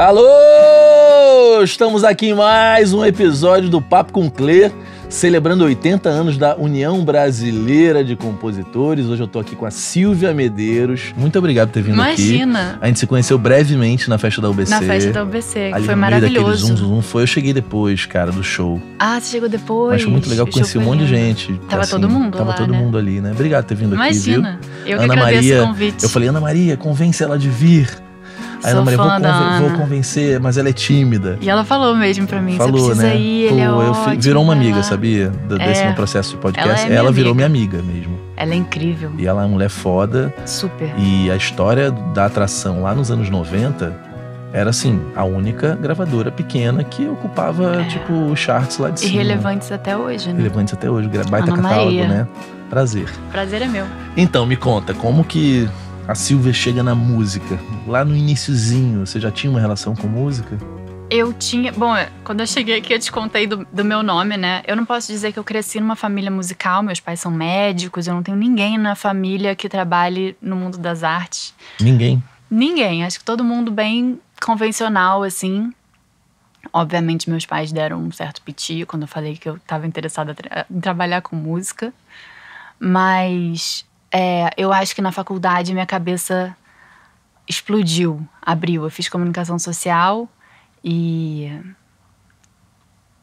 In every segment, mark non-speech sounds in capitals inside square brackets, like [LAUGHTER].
Alô! Estamos aqui em mais um episódio do Papo com Clê, celebrando 80 anos da União Brasileira de Compositores. Hoje eu tô aqui com a Silvia Medeiros. Muito obrigado por ter vindo Imagina. aqui. Imagina! A gente se conheceu brevemente na festa da UBC. Na festa da UBC, que foi maravilhoso. Zoom, zoom, foi. Eu cheguei depois, cara, do show. Ah, você chegou depois? Mas foi muito legal, conheci um monte de gente. Tava assim, todo mundo Tava lá, todo né? mundo ali, né? Obrigado por ter vindo Imagina. aqui, viu? Imagina! Eu Ana que Maria, o convite. Eu falei, Ana Maria, convence ela de vir. Aí ela falou, vou, vou convencer, mas ela é tímida. E ela falou mesmo pra mim, falou, você precisa né? ir, ele é Pô, ótimo, Virou uma amiga, ela... sabia? Do, é, desse meu processo de podcast. Ela, é minha ela virou minha amiga mesmo. Ela é incrível. E ela é uma mulher foda. Super. E a história da atração lá nos anos 90 era assim, a única gravadora pequena que ocupava, é. tipo, os charts lá de cima. Irrelevantes até hoje, né? Relevantes até hoje, baita Ana catálogo, Maria. né? Prazer. Prazer é meu. Então, me conta, como que a Silvia chega na música? Lá no iníciozinho, você já tinha uma relação com música? Eu tinha. Bom, quando eu cheguei aqui, eu te contei do, do, meu nome, né? Eu não posso dizer que eu cresci numa família musical, meus pais são médicos, eu não tenho ninguém na família que trabalhe no mundo das artes. Ninguém? Ninguém. Acho que todo mundo bem convencional, assim. Obviamente, meus pais deram um certo piti quando eu falei que eu estava interessada em trabalhar com música. Mas é, eu acho que na faculdade minha cabeça explodiu, abriu. Eu fiz comunicação social e.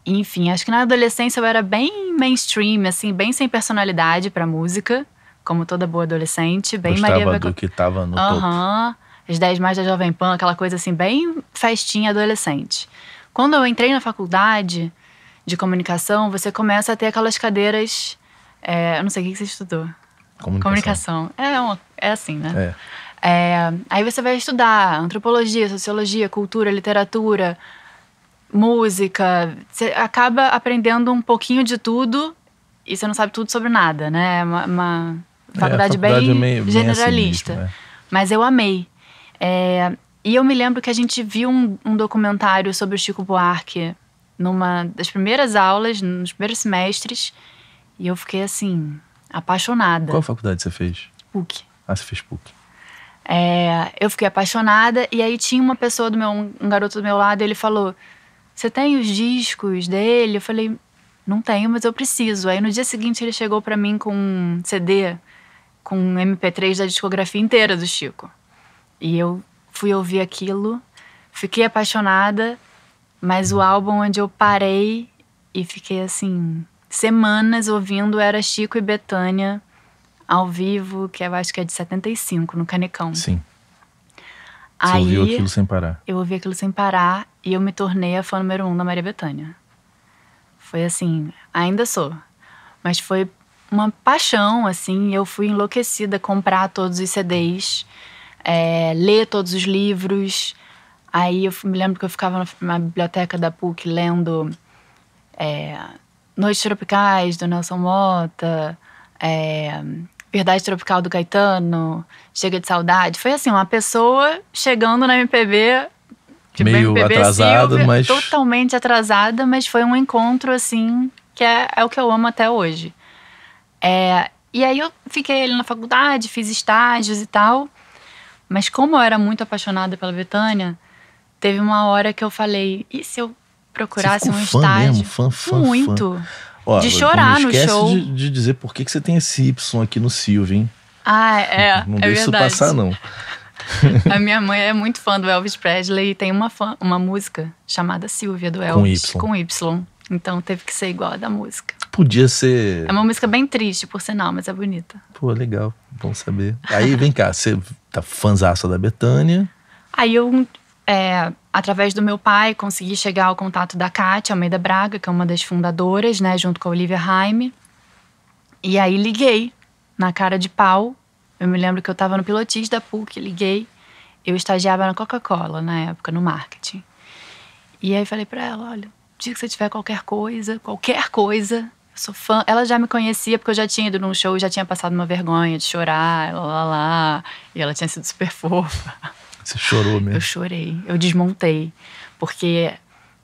Enfim, acho que na adolescência eu era bem mainstream, assim, bem sem personalidade para música, como toda boa adolescente, bem Gostava Maria do que tava no uhum, topo. As 10 mais da Jovem Pan, aquela coisa assim, bem festinha adolescente. Quando eu entrei na faculdade de comunicação, você começa a ter aquelas cadeiras. É, eu não sei o que você estudou. Comunicação. Comunicação. É, uma, é assim, né? É. É, aí você vai estudar antropologia, sociologia, cultura, literatura, música. Você acaba aprendendo um pouquinho de tudo e você não sabe tudo sobre nada, né? É uma, uma é, faculdade, é, faculdade bem, meio, assim generalista. Assim mesmo, é. Mas eu amei. e eu me lembro que a gente viu um, um documentário sobre o Chico Buarque numa das primeiras aulas, nos primeiros semestres, e eu fiquei assim, apaixonada. Qual faculdade você fez? PUC. Ah, você fez PUC. É, eu fiquei apaixonada e aí tinha uma pessoa do meu, um garoto do meu lado, ele falou: "Você tem os discos dele?" Eu falei: "Não tenho, mas eu preciso". Aí no dia seguinte ele chegou para mim com um CD com um MP3 da discografia inteira do Chico. E eu fui ouvir aquilo, fiquei apaixonada, mas o álbum onde eu parei e fiquei assim, semanas ouvindo era Chico e Betânia ao vivo, que eu acho que é de 75, no Canecão. Sim. Você Aí, ouviu aquilo sem parar? Eu ouvi aquilo sem parar e eu me tornei a fã número um da Maria Bethânia. Foi assim, ainda sou. Mas foi uma paixão, assim. Eu fui enlouquecida comprar todos os CDs, é, eh, ler todos os livros. Aí eu me lembro que eu ficava na, biblioteca da PUC lendo é, Noites Tropicais, do Nelson Mota, é, Verdade Tropical do Caetano, Chega de Saudade. Foi assim, uma pessoa chegando na MPB. Tipo, Meio MPB atrasada, Silvia, mas. Totalmente atrasada, mas foi um encontro, assim, que é, é o que eu amo até hoje. É, e aí eu fiquei ali na faculdade, fiz estágios e tal. Mas como eu era muito apaixonada pela Betânia, teve uma hora que eu falei: e se eu procurasse assim, um fã estádio. Mesmo, fã, fã, Muito. Fã. Ó, de chorar no show. De, de dizer por que, que você tem esse Y aqui no Silvio, hein? Ah, é. Não é deixa isso passar, não. [LAUGHS] A minha mãe é muito fã do Elvis Presley e tem uma, fã, uma música chamada Silvia do Elvis. Com Y. Com y. Então teve que ser igual a da música. Podia ser. É uma música bem triste, por sinal, mas é bonita. Pô, legal. Bom saber. Aí vem cá, você tá fãzaça da Betânia. Aí eu, é, através do meu pai, consegui chegar ao contato da Kátia Almeida Braga, que é uma das fundadoras, né, junto com a Olivia Haime. E aí liguei, na cara de pau. Eu me lembro que eu estava no pilotis da PUC, liguei. Eu estagiava na Coca-Cola na época, no marketing. E aí falei para ela: olha, dia que você tiver qualquer coisa, qualquer coisa, eu sou fã. Ela já me conhecia porque eu já tinha ido num show, já tinha passado uma vergonha de chorar, lá, lá, lá. E ela tinha sido super [LAUGHS] fofa. Você chorou mesmo? Eu chorei, eu desmontei. Porque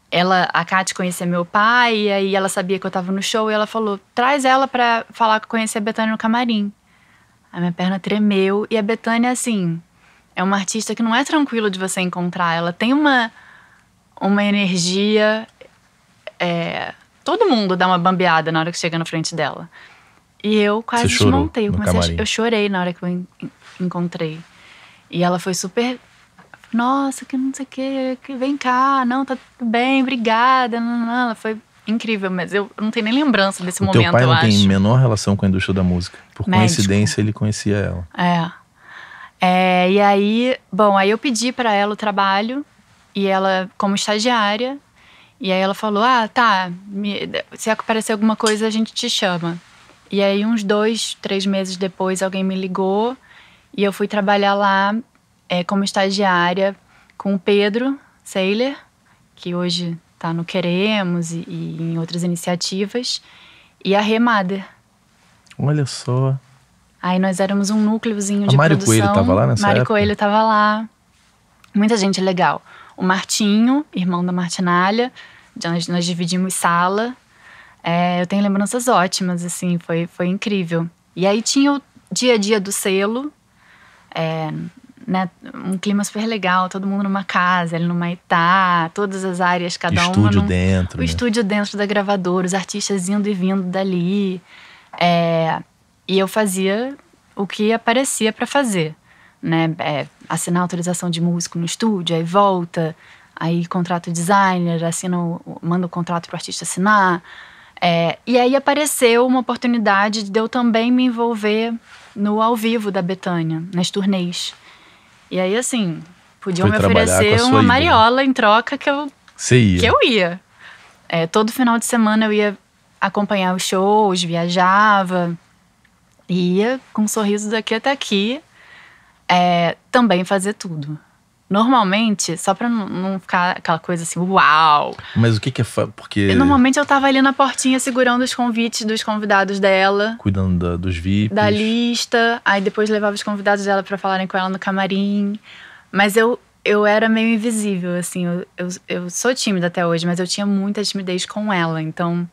ela, a Kate conhecia meu pai, e aí ela sabia que eu tava no show, e ela falou: traz ela para falar que eu conheci a Betânia no camarim. A minha perna tremeu, e a Betânia, assim, é uma artista que não é tranquilo de você encontrar. Ela tem uma, uma energia. É, todo mundo dá uma bambeada na hora que chega na frente dela. E eu quase desmontei. Eu, comecei, eu chorei na hora que eu encontrei. E ela foi super nossa, que não sei o que, que, vem cá, não, tá tudo bem, obrigada. Não, não, ela foi incrível, mas eu não tenho nem lembrança desse o momento, teu pai não tem menor relação com a indústria da música. Por Médico. coincidência, ele conhecia ela. É. é. E aí, bom, aí eu pedi para ela o trabalho, e ela, como estagiária, e aí ela falou: ah, tá, me, se aparecer alguma coisa, a gente te chama. E aí, uns dois, três meses depois, alguém me ligou e eu fui trabalhar lá é, como estagiária com o Pedro Saylor, que hoje está no Queremos e, e, em outras iniciativas, e a Remader. Olha só. Aí nós éramos um núcleozinho a de Mário produção. Mário Coelho estava lá nessa Mário época? Mário Coelho estava lá. Muita gente legal. O Martinho, irmão da Martinalha, nós, nós dividimos sala. É, eu tenho lembranças ótimas, assim, foi, foi incrível. E aí tinha o dia a dia do selo, é, né, um clima super legal, todo mundo numa casa, ele numa Itá, todas as áreas, cada estúdio uma. Estúdio dentro. O né? estúdio dentro da gravadora, os artistas indo e vindo dali. É, e eu fazia o que aparecia para fazer, né? É, assinar autorização de músico no estúdio, aí volta, aí contrato designer, assina, o, manda o contrato pro artista assinar. É, e aí apareceu uma oportunidade de eu também me envolver no ao vivo da Betânia, nas turnês. E aí, assim, podiam Foi me oferecer uma ida. mariola em troca que eu, que eu ia. É, todo final de semana eu ia acompanhar os shows, viajava, ia com um sorriso daqui até aqui, é, também fazer tudo. Normalmente, só pra não ficar aquela coisa assim, uau. Mas o que, que é. Fa... Porque. Eu, normalmente eu tava ali na portinha segurando os convites dos convidados dela. Cuidando da, dos VIPs. Da lista. Aí depois levava os convidados dela para falarem com ela no camarim. Mas eu, eu era meio invisível, assim. Eu, eu, eu sou tímida até hoje, mas eu tinha muita timidez com ela. Então,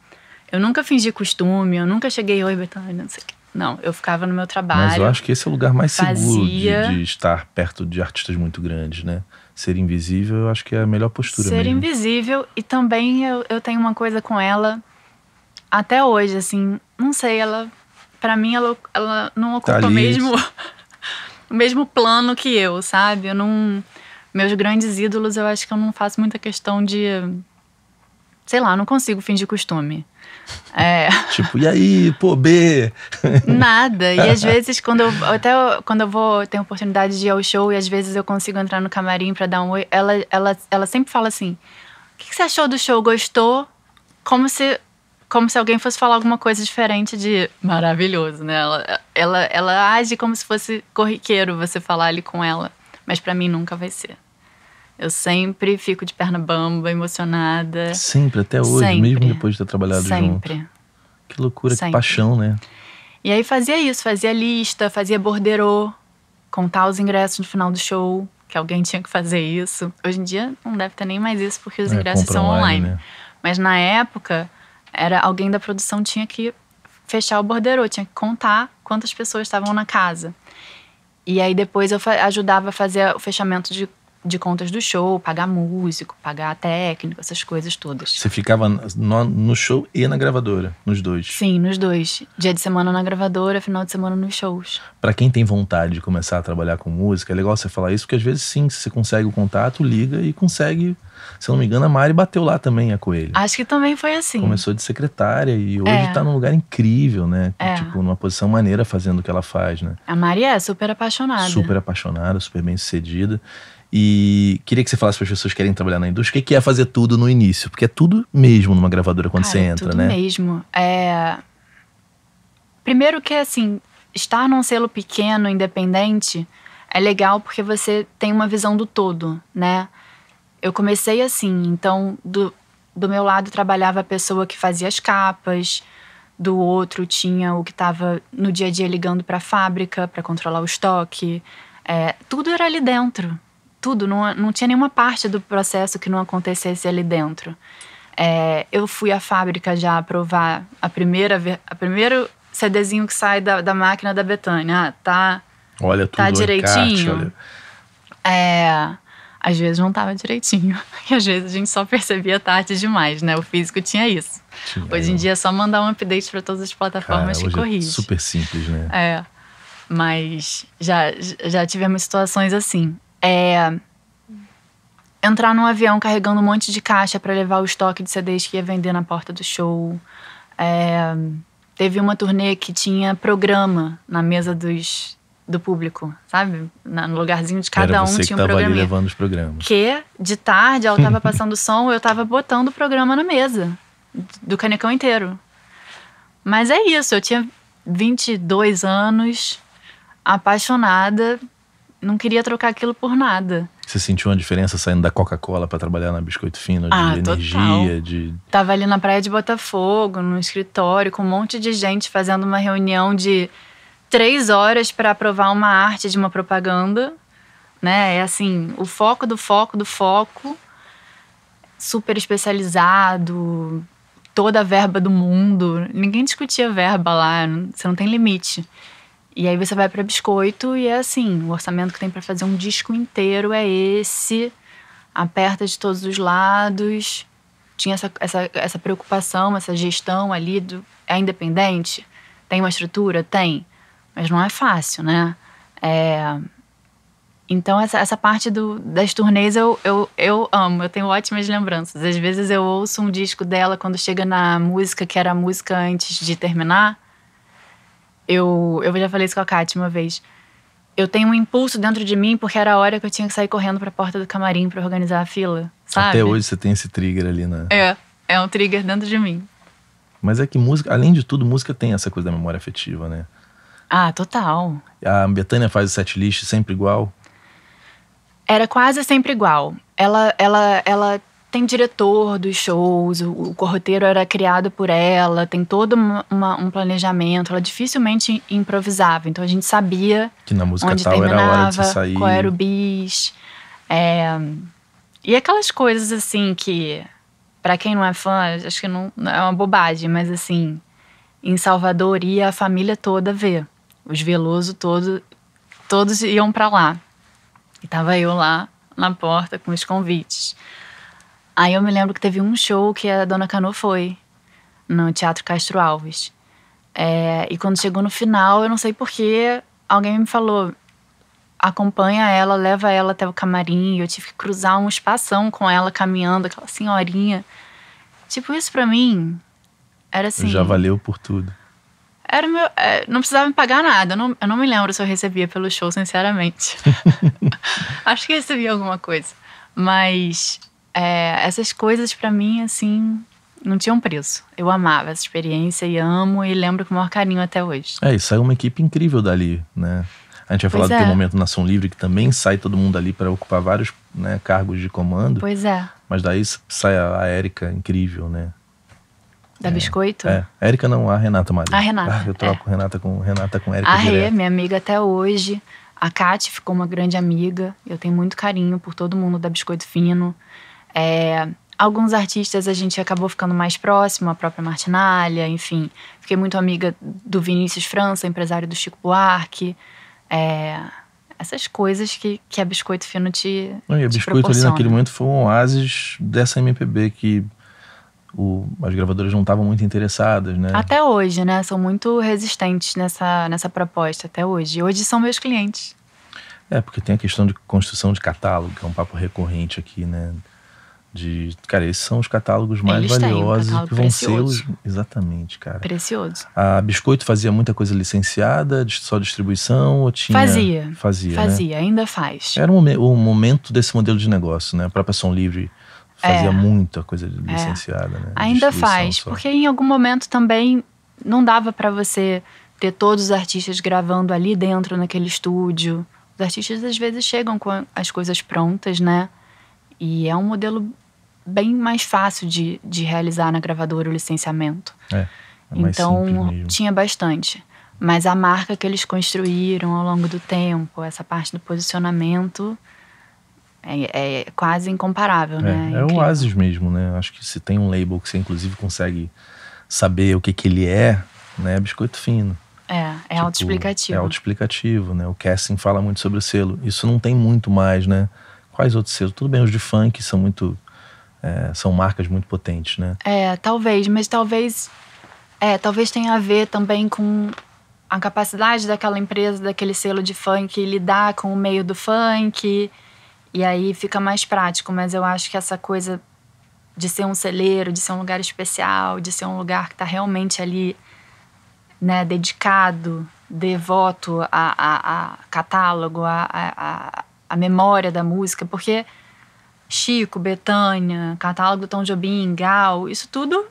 eu nunca fingi costume, eu nunca cheguei, oi, Betânia, não sei o que. Não, eu ficava no meu trabalho. Mas eu acho que esse é o lugar mais fazia... seguro de, de, estar perto de artistas muito grandes, né? Ser invisível, eu acho que é a melhor postura. Ser mesmo. invisível e também eu, eu tenho uma coisa com ela até hoje, assim, não sei, ela, para mim, ela, ela não tá ocupa tá o mesmo, [LAUGHS] o mesmo plano que eu, sabe? Eu não, meus grandes ídolos, eu acho que eu não faço muita questão de, sei lá, não consigo fingir costume. É. Tipo, e aí, pô, B? Nada. E às [LAUGHS] vezes, quando eu, até quando eu vou ter oportunidade de ir ao show e às vezes eu consigo entrar no camarim para dar um oi, ela, ela, ela sempre fala assim: o que, que você achou do show? Gostou? Como se como se alguém fosse falar alguma coisa diferente de maravilhoso, né? Ela, ela, ela age como se fosse corriqueiro você falar ali com ela. Mas para mim nunca vai ser. Eu sempre fico de perna bamba, emocionada. Sempre, até hoje, sempre. mesmo depois de ter trabalhado sempre. junto. Que loucura, sempre. que paixão, né? E aí fazia isso, fazia lista, fazia borderô, contar os ingressos no final do show, que alguém tinha que fazer isso. Hoje em dia não deve ter nem mais isso, porque os é, ingressos são online. online. Né? Mas na época, era alguém da produção tinha que fechar o borderô, tinha que contar quantas pessoas estavam na casa. E aí depois eu ajudava a fazer o fechamento de de contas do show, pagar músico, pagar técnico, essas coisas todas. Você ficava no, no, show e na gravadora, nos dois? Sim, nos dois. Dia de semana na gravadora, final de semana nos shows. Para quem tem vontade de começar a trabalhar com música, é legal você falar isso, porque às vezes sim, você consegue o contato, liga e consegue. Se eu não me engano, a Mari bateu lá também, a Coelho. Acho que também foi assim. Começou de secretária e hoje é. tá num lugar incrível, né? É. Tipo, numa posição maneira fazendo o que ela faz, né? A Mari é super apaixonada. Super apaixonada, super bem sucedida. E queria que você falasse para as pessoas que querem trabalhar na indústria o que é fazer tudo no início, porque é tudo mesmo numa gravadora quando Cara, você entra, tudo né? mesmo. É... Primeiro que assim, estar num selo pequeno, independente, é legal porque você tem uma visão do todo, né? Eu comecei assim, então do, do meu lado trabalhava a pessoa que fazia as capas, do outro tinha o que estava no dia a dia ligando para a fábrica para controlar o estoque. É, tudo era ali dentro, tudo, não, não tinha nenhuma parte do processo que não acontecesse ali dentro. É, eu fui à fábrica já aprovar a primeira, a primeiro CDzinho que sai da, da máquina da Betânia. Ah, tá, olha tá tudo tá direitinho. Encarte, olha. É, às vezes não tava direitinho. [LAUGHS] E às vezes a gente só percebia tarde demais, né? O físico tinha isso. Tinha, hoje em dia é só mandar um update para todas as plataformas Cara, que é corrige. É super simples, né? É. Mas já, já tivemos situações assim é, entrar num avião carregando um monte de caixa para levar o estoque de CDs que ia vender na porta do show. É, teve uma turnê que tinha programa na mesa dos, do público, sabe? No lugarzinho de cada Era você um tinha um programa. levando os programas. Que de tarde ela tava passando som, eu tava botando o programa na mesa do canecão inteiro. Mas é isso, eu tinha 22 anos, apaixonada não queria trocar aquilo por nada. Você sentiu uma diferença saindo da Coca-Cola para trabalhar na Biscoito Fino? De ah, energia, total. de. Tava ali na praia de Botafogo, no escritório, com um monte de gente fazendo uma reunião de três horas para aprovar uma arte de uma propaganda. Né? É assim, o foco do foco do foco, super especializado, toda a verba do mundo. Ninguém discutia verba lá, você não tem limite. E aí você vai para biscoito e é assim, o orçamento que tem para fazer um disco inteiro é esse, aperta de todos os lados. Tinha essa, essa, essa preocupação, essa gestão ali do é independente, tem uma estrutura, tem, mas não é fácil, né? É, então, essa, essa parte do, das turnês eu, eu, eu amo, eu tenho ótimas lembranças. Às vezes eu ouço um disco dela quando chega na música, que era a música antes de terminar, eu, eu já falei isso com a Kátia uma vez. Eu tenho um impulso dentro de mim porque era a hora que eu tinha que sair correndo para a porta do camarim para organizar a fila, sabe? Até hoje você tem esse trigger ali, né? É, é um trigger dentro de mim. Mas é que música, além de tudo, música tem essa coisa da memória afetiva, né? Ah, total. A Betânia faz o setlist sempre igual? Era quase sempre igual. Ela, ela, ela tem diretor dos shows, o, o roteiro era criado por ela, tem todo uma, uma, um planejamento, ela dificilmente improvisava. Então a gente sabia que na música onde tal terminava, era hora de sair. qual era o bis. É, e aquelas coisas assim que, para quem não é fã, acho que não, não é uma bobagem, mas assim, em Salvador ia a família toda ver. Os Veloso todos todos iam para lá. E tava eu lá na porta com os convites. Aí eu me lembro que teve um show que a Dona Cano foi no Teatro Castro Alves. É, e quando chegou no final, eu não sei porquê, alguém me falou: acompanha ela, leva ela até o camarim. E eu tive que cruzar um espação com ela caminhando, aquela senhorinha. Tipo, isso pra mim era assim. Já valeu por tudo. Era meu, é, não precisava me pagar nada. Eu não, eu não me lembro se eu recebia pelo show, sinceramente. [LAUGHS] Acho que recebia alguma coisa. Mas é, essas coisas para mim, assim, não tinham preço. Eu amava essa experiência e amo e lembro com o maior carinho até hoje. É, e saiu uma equipe incrível dali, né? A gente vai pois falar é. do teu momento na Ação Livre, que também sai todo mundo ali para ocupar vários né, cargos de comando. Pois é. Mas daí sai a Érica, incrível, né? Da é. Biscoito? É. Érica não, a Renata Maria. A Renata. Ah, eu troco é. Renata com Renata com Érica. A Rê, minha amiga até hoje. A Kate ficou uma grande amiga. Eu tenho muito carinho por todo mundo da Biscoito Fino. É, alguns artistas a gente acabou ficando mais próximo, a própria Martinalha, enfim. Fiquei muito amiga do Vinícius França, empresário do Chico Buarque. É, essas coisas que, que a Biscoito Fino te. Não, e a Biscoito ali naquele momento foi um oásis dessa MPB que o, as gravadoras não estavam muito interessadas, né? Até hoje, né? São muito resistentes nessa, nessa proposta, até hoje. Hoje são meus clientes. É, porque tem a questão de construção de catálogo, que é um papo recorrente aqui, né? de cara esses são os catálogos mais Eles valiosos um catálogo que vão precioso. ser os, exatamente cara precioso a biscoito fazia muita coisa licenciada só distribuição ou tinha fazia fazia né? fazia né? ainda faz era o momento desse modelo de negócio né a própria são Livre fazia é. muita coisa é. licenciada é. né? ainda faz só. porque em algum momento também não dava para você ter todos os artistas gravando ali dentro naquele estúdio os artistas às vezes chegam com as coisas prontas né e é um modelo bem mais fácil de, de realizar na gravadora o licenciamento. É, é então, tinha bastante. Mas a marca que eles construíram ao longo do tempo, essa parte do posicionamento, é, é quase incomparável, é, né? É, é o Oasis mesmo, né? Acho que se tem um label que você, inclusive, consegue saber o que, que ele é, né? Biscoito fino. É, é tipo, autoexplicativo. É autoexplicativo, né? O casting fala muito sobre o selo. Isso não tem muito mais, né? Quais outros selos? Tudo bem, os de funk são muito é, são marcas muito potentes, né? É, talvez, mas talvez é, talvez tenha a ver também com a capacidade daquela empresa, daquele selo de funk lidar com o meio do funk. E aí fica mais prático, mas eu acho que essa coisa de ser um celeiro, de ser um lugar especial, de ser um lugar que está realmente ali, né, dedicado, devoto a, a, a catálogo, a, a, a memória da música, porque Chico, Betânia, catálogo do Tom Jobim, Gal, isso tudo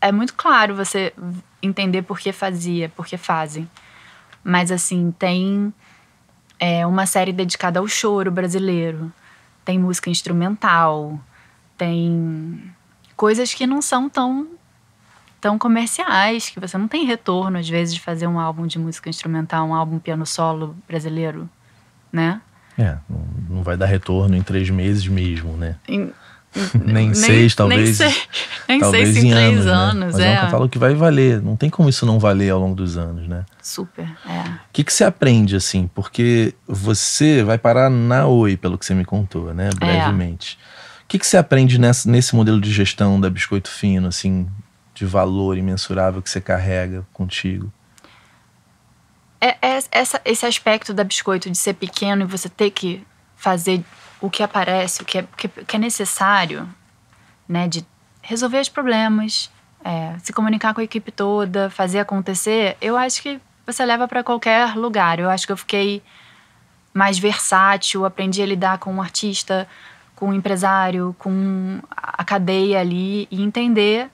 é muito claro você entender por que fazia, por que fazem. Mas assim, tem é, uma série dedicada ao choro brasileiro, tem música instrumental, tem coisas que não são tão tão comerciais, que você não tem retorno às vezes de fazer um álbum de música instrumental, um álbum piano solo brasileiro, né? É, não vai dar retorno em três meses mesmo, né? Em, [LAUGHS] nem, nem seis, talvez. Nem, nem talvez seis em, em três anos. Né? anos né? Mas é. é um catálogo que vai valer. Não tem como isso não valer ao longo dos anos, né? Super. É. O que, que você aprende, assim? Porque você vai parar na Oi, pelo que você me contou, né? É. Brevemente. É. O que, que você aprende nessa, nesse modelo de gestão da Biscoito Fino, assim, de valor imensurável que você carrega contigo? é, é essa, esse aspecto da biscoito de ser pequeno e você ter que fazer o que aparece, o que é, é que é necessário, né? De resolver os problemas, é, se comunicar com a equipe toda, fazer acontecer, eu acho que você leva para qualquer lugar. Eu acho que eu fiquei mais versátil, aprendi a lidar com um artista, com um empresário, com a cadeia ali e entender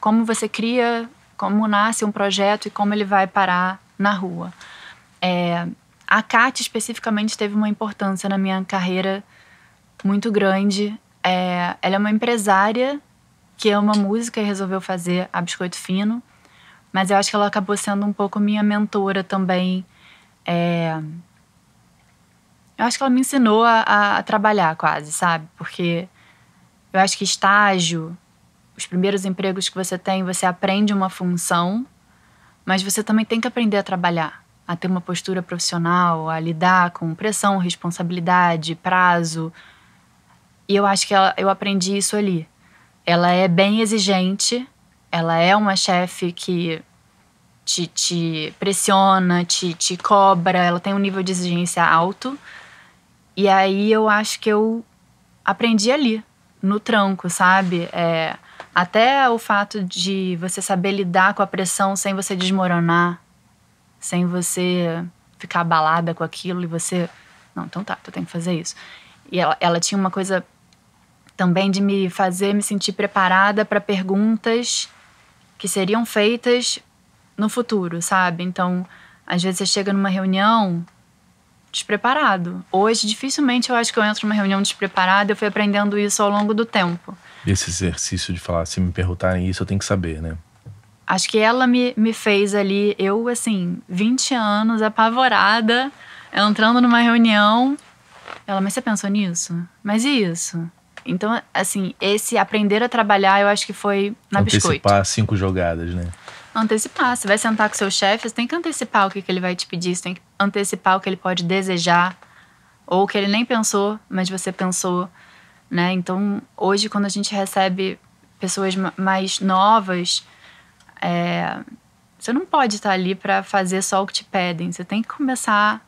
como você cria, como nasce um projeto e como ele vai parar na rua. É, a Kat, especificamente teve uma importância na minha carreira muito grande. É, ela é uma empresária que ama música e resolveu fazer a Biscoito Fino, mas eu acho que ela acabou sendo um pouco minha mentora também. É, eu acho que ela me ensinou a, a trabalhar quase, sabe? Porque eu acho que estágio, os primeiros empregos que você tem, você aprende uma função mas você também tem que aprender a trabalhar, a ter uma postura profissional, a lidar com pressão, responsabilidade, prazo. E eu acho que ela, eu aprendi isso ali. Ela é bem exigente, ela é uma chefe que te, te pressiona, te, te cobra, ela tem um nível de exigência alto. E aí eu acho que eu aprendi ali, no tranco, sabe? É, até o fato de você saber lidar com a pressão sem você desmoronar, sem você ficar abalada com aquilo e você. Não, então tá, eu tenho que fazer isso. E ela, ela tinha uma coisa também de me fazer me sentir preparada para perguntas que seriam feitas no futuro, sabe? Então, às vezes você chega numa reunião despreparado. Hoje, dificilmente eu acho que eu entro numa reunião despreparada, eu fui aprendendo isso ao longo do tempo esse exercício de falar, se me perguntarem isso, eu tenho que saber, né? Acho que ela me, me fez ali, eu, assim, 20 anos, apavorada, entrando numa reunião. Ela, mas você pensou nisso? Mas e isso? Então, assim, esse aprender a trabalhar, eu acho que foi na antecipar biscoito. Antecipar cinco jogadas, né? Antecipar. Você vai sentar com seu chefe, você tem que antecipar o que, que ele vai te pedir, você tem que antecipar o que ele pode desejar, ou o que ele nem pensou, mas você pensou né? Então, hoje, quando a gente recebe pessoas mais novas, é, você não pode estar ali para fazer só o que te pedem. Você tem que começar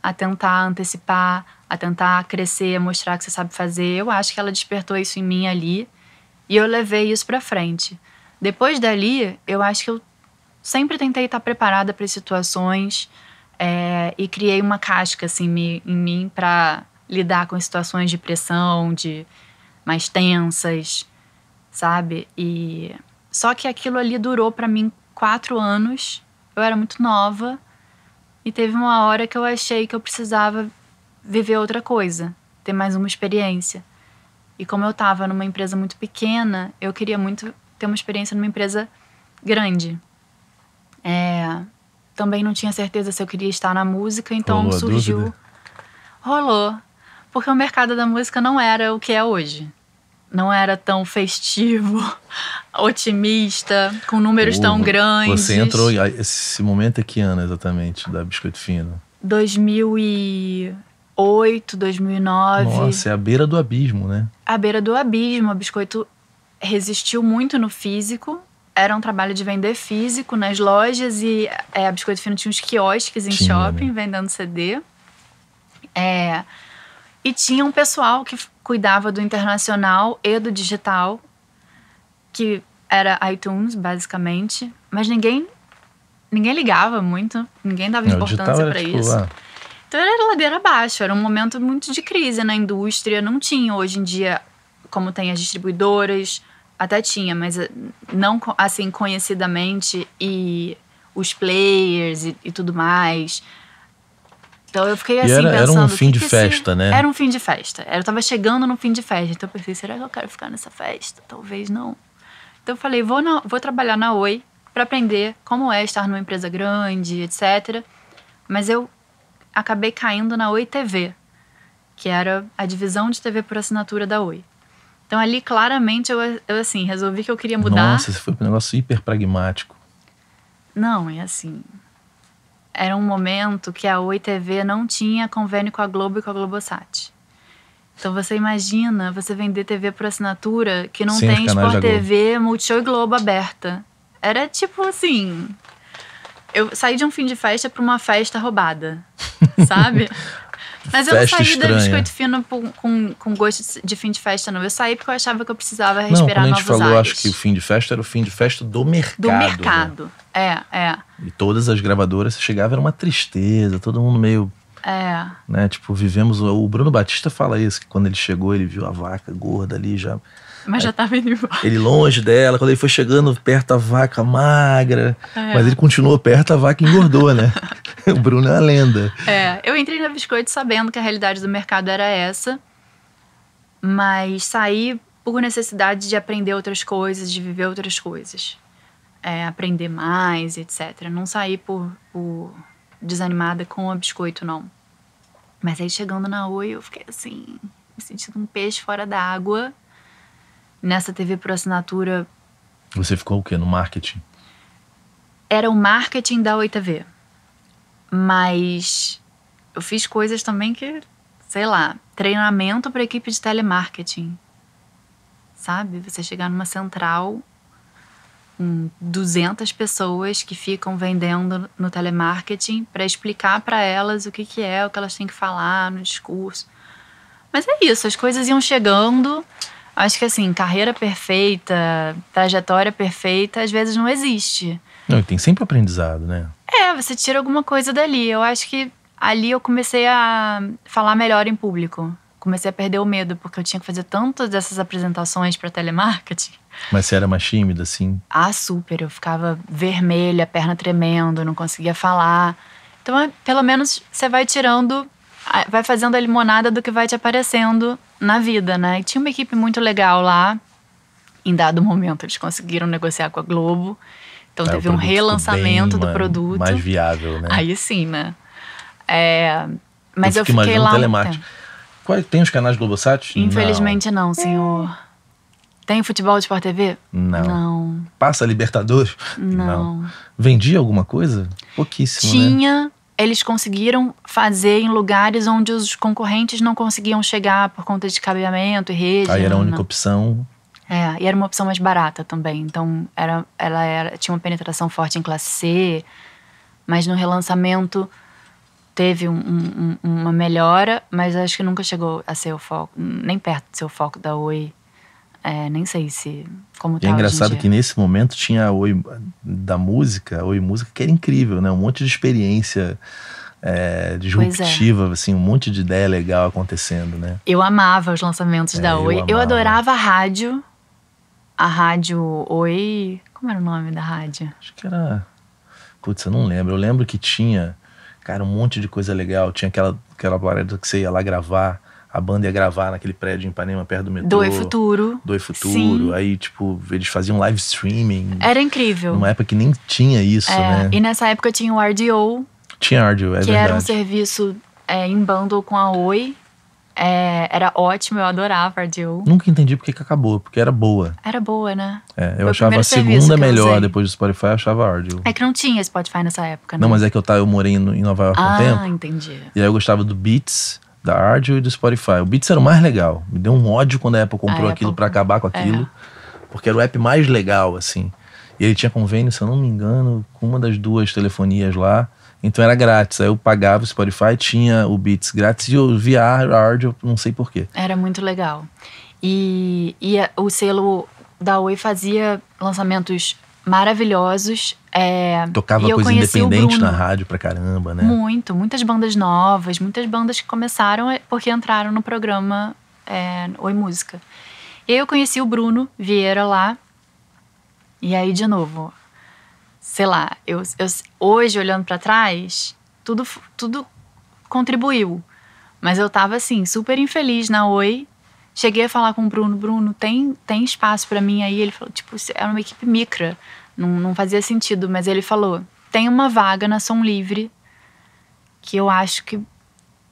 a tentar antecipar, a tentar crescer, mostrar que você sabe fazer. Eu acho que ela despertou isso em mim ali e eu levei isso para frente. Depois dali, eu acho que eu sempre tentei estar preparada para situações é, e criei uma casca assim em mim para lidar com situações de pressão, de mais tensas, sabe? E só que aquilo ali durou para mim quatro anos. Eu era muito nova e teve uma hora que eu achei que eu precisava viver outra coisa, ter mais uma experiência. E como eu estava numa empresa muito pequena, eu queria muito ter uma experiência numa empresa grande. É, também não tinha certeza se eu queria estar na música, então Rolou surgiu. Rolou porque o mercado da música não era o que é hoje. Não era tão festivo, [LAUGHS] otimista, com números Uva. tão grandes. Você entrou esse momento é que ano exatamente da Biscoito Fino? 2008, 2009. Nossa, é a beira do abismo, né? A beira do abismo. A Biscoito resistiu muito no físico, era um trabalho de vender físico nas lojas e é, a Biscoito Fino tinha uns quiosques em tinha, né? shopping né? vendendo CD. É, e tinha um pessoal que cuidava do internacional e do digital, que era iTunes, basicamente. Mas ninguém ninguém ligava muito, ninguém dava importância para tipo, isso. Ah. Então era ladeira abaixo, era um momento muito de crise na indústria. Não tinha hoje em dia, como tem as distribuidoras, até tinha, mas eh, não assim conhecidamente, e os players e, e tudo mais. Então eu fiquei e assim era, pensando. Era um fim que de que festa, esse... né? Era um fim de festa. Eu tava chegando num fim de festa. Então eu pensei, será que eu quero ficar nessa festa? Talvez não. Então eu falei, vou, na, vou trabalhar na Oi para aprender como é estar numa empresa grande, etc. Mas eu acabei caindo na Oi TV, que era a divisão de TV por assinatura da Oi. Então ali claramente eu, eu assim resolvi que eu queria mudar. Nossa, você foi um negócio hiper pragmático. Não, é assim era um momento que a Oi TV não tinha convênio com a Globo e com a Globosat. Então você imagina você vender TV por assinatura que não Sim, tem Sport TV, Multishow e Globo aberta. Era tipo assim. Eu saí de um fim de festa para uma festa roubada, [LAUGHS] sabe? Mas eu não saí estranha. biscoito fino com, com gosto de fim de festa, não. Eu saí porque eu achava que eu precisava respirar novos ares. Não, quando a gente falou, ares. acho que o fim de festa era o fim de festa do mercado. Do né? mercado, né? é, é. E todas as gravadoras, chegava, era uma tristeza, todo mundo meio é. Né? Tipo, vivemos. O Bruno Batista fala isso, que quando ele chegou, ele viu a vaca gorda ali já. Mas já estava indo embora. Ele longe dela, quando ele foi chegando perto a vaca magra. É. Mas ele continuou perto, a vaca engordou, né? [LAUGHS] o Bruno é uma lenda. É, eu entrei na Biscoito sabendo que a realidade do mercado era essa. Mas saí por necessidade de aprender outras coisas, de viver outras coisas. É, aprender mais, etc. Não saí por, por desanimada com o biscoito, não. Mas aí chegando na Oi, eu fiquei assim, me sentindo um peixe fora da água nessa TV por assinatura. Você ficou o quê? No marketing? Era o marketing da 8 Mas eu fiz coisas também que, sei lá, treinamento para equipe de telemarketing. Sabe? Você chegar numa central com 200 pessoas que ficam vendendo no telemarketing para explicar para elas o que, que é, o que elas têm que falar no discurso. Mas é isso, as coisas iam chegando. Acho que assim, carreira perfeita, trajetória perfeita, às vezes não existe. Não, e tem sempre aprendizado, né? É, você tira alguma coisa dali. Eu acho que ali eu comecei a falar melhor em público. Comecei a perder o medo, porque eu tinha que fazer tantas dessas apresentações para telemarketing. Mas você era mais tímida, assim? Ah, super. Eu ficava vermelha, perna tremendo, não conseguia falar. Então, é, pelo menos você vai tirando vai fazendo a limonada do que vai te aparecendo na vida, né? E tinha uma equipe muito legal lá. Em dado momento, eles conseguiram negociar com a Globo. Então é, teve um relançamento do produto. Mais viável, né? Aí sim, né? É, mas eu, eu fiquei lá. Telemarketing. Quais tem os canais Globosat? Infelizmente não, não senhor. Tem futebol de Sport TV? Não. não. Passa Libertadores? Não. não. Vendia alguma coisa? Pouquíssimo. Né? Tinha, né? eles conseguiram fazer em lugares onde os concorrentes não conseguiam chegar por conta de cabeamento e rede. Aí era a única não. opção. É, e era uma opção mais barata também. Então, era, ela era, tinha uma penetração forte em classe C, mas no relançamento teve um, um, uma melhora, mas acho que nunca chegou a ser o foco, nem perto de ser o foco da Oi é, nem sei se. Como é tá é engraçado que nesse momento tinha a Oi da música, Oi Música, que era incrível, né? Um monte de experiência é, é. disruptiva, é. assim, um monte de ideia legal acontecendo, né? Eu amava os lançamentos é, da Oi. Eu, eu, adorava a rádio. A rádio Oi. Como era o nome da rádio? Acho que era. Putz, eu não lembro. Eu lembro que tinha, cara, um monte de coisa legal. Tinha aquela, aquela parada que você ia lá gravar a banda ia gravar naquele prédio em Panema perto do metrô. Do E Futuro. Do E Futuro. Sim. Aí, tipo, eles faziam live streaming. Era incrível. Numa época que nem tinha isso, é, né? E nessa época tinha o RDO. Tinha RDO, é que verdade. Que era um serviço é, em bundle com a Oi. É, era ótimo, eu adorava a Nunca entendi porque que acabou, porque era boa. Era boa, né? É, eu Foi achava a segunda melhor depois do Spotify, eu achava a RDO. É que não tinha Spotify nessa época, né? Não, mas é que eu, tava eu morei em Nova York ah, um tempo. Ah, entendi. E aí eu gostava do Beats, da Ardio e do Spotify. O Beats era o mais legal. Me deu um ódio quando a Apple comprou a aquilo Apple... para acabar com aquilo, é. porque era o app mais legal, assim. E ele tinha convênio, se eu não me engano, com uma das duas telefonias lá. Então era grátis. Aí eu pagava o Spotify, tinha o Beats grátis e eu via a Ardio, não sei porquê. Era muito legal. E, e o selo da Oi fazia lançamentos maravilhosos. É, Tocava coisa independente na rádio pra caramba, né? Muito, muitas bandas novas, muitas bandas que começaram é porque entraram no programa é, Oi Música. eu conheci o Bruno Vieira lá. E aí, de novo, sei lá, eu, eu hoje olhando para trás, tudo, tudo contribuiu. Mas eu tava assim, super infeliz na Oi, Cheguei a falar com o Bruno, Bruno, tem, tem espaço para mim aí? Ele falou, tipo, é uma equipe micra, não, não fazia sentido, mas ele falou, tem uma vaga na Som Livre que eu acho que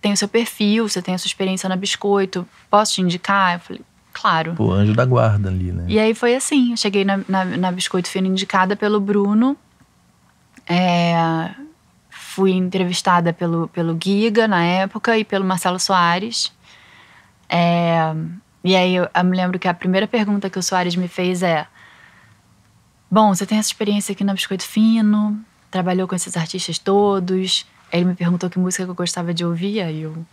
tem o seu perfil, você tem a sua experiência na Biscoito, posso te indicar? Eu falei, claro. O anjo da guarda ali, né? E aí foi assim, eu cheguei na, na, na Biscoito fui indicada pelo Bruno, é, fui entrevistada pelo, pelo Giga na época e pelo Marcelo Soares. É, e aí eu, eu me lembro que a primeira pergunta que o Soares me fez é: Bom, você tem essa experiência aqui no Biscoito Fino, trabalhou com esses artistas todos. Ele me perguntou que música que eu gostava de ouvir, aí eu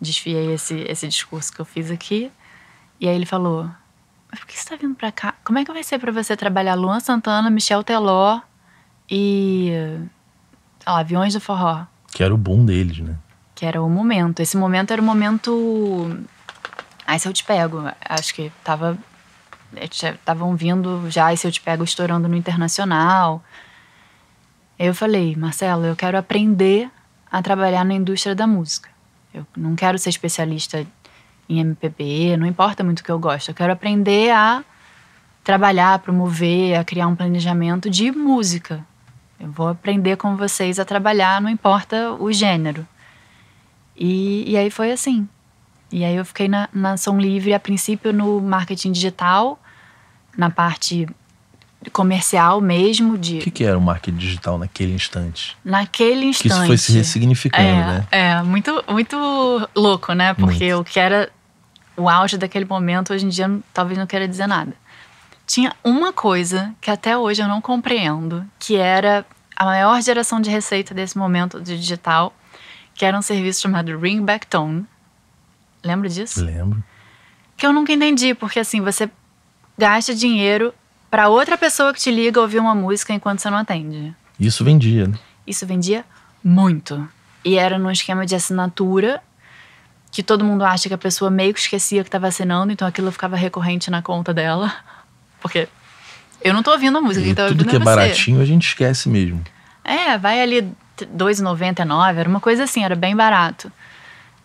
desfiei esse, esse discurso que eu fiz aqui. E aí ele falou: Mas por que você tá vindo pra cá? Como é que vai ser para você trabalhar Luan Santana, Michel Teló e. Sei lá, Aviões do Forró? Que era o boom deles, né? Que era o momento. Esse momento era o momento Aí ah, se eu te pego. Acho que tava. Estavam vindo já, e se eu te pego estourando no internacional. Eu falei, Marcelo, eu quero aprender a trabalhar na indústria da música. Eu não quero ser especialista em MPB, não importa muito o que eu gosto. Eu quero aprender a trabalhar, a promover, a criar um planejamento de música. Eu vou aprender com vocês a trabalhar, não importa o gênero. E, e aí foi assim. E aí eu fiquei na, na Ação Livre, a princípio no marketing digital, na parte comercial mesmo de. O que, que, era o marketing digital naquele instante? Naquele instante. Que isso foi se ressignificando, é, né? É, muito, muito louco, né? Porque muito. o que era o auge daquele momento, hoje em dia talvez não queira dizer nada. Tinha uma coisa que até hoje eu não compreendo, que era a maior geração de receita desse momento de digital, que era um serviço chamado Ringback Tone Lembra disso? Lembro. Que eu nunca entendi, porque assim, você gasta dinheiro para outra pessoa que te liga ouvir uma música enquanto você não atende. Isso vendia, né? Isso vendia muito. E era num esquema de assinatura que todo mundo acha que a pessoa meio que esquecia que estava assinando, então aquilo ficava recorrente na conta dela. [LAUGHS] Porque eu não tô ouvindo a música, e quem então tá Tudo que é, é baratinho a gente esquece mesmo. É, vai ali R$2,99, era uma coisa assim, era bem barato.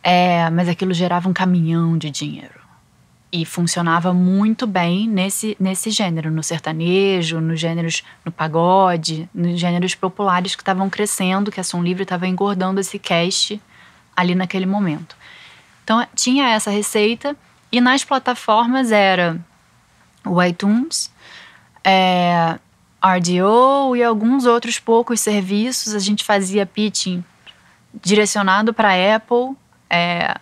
É, mas aquilo gerava um caminhão de dinheiro. E funcionava muito bem nesse, nesse gênero, no sertanejo, nos gêneros, no pagode, nos gêneros populares que estavam crescendo, que a Som Livre estava engordando esse cast ali naquele momento. Então tinha essa receita e nas plataformas era o iTunes, é, RDO e alguns outros poucos serviços. A gente fazia pitching direcionado para Apple é,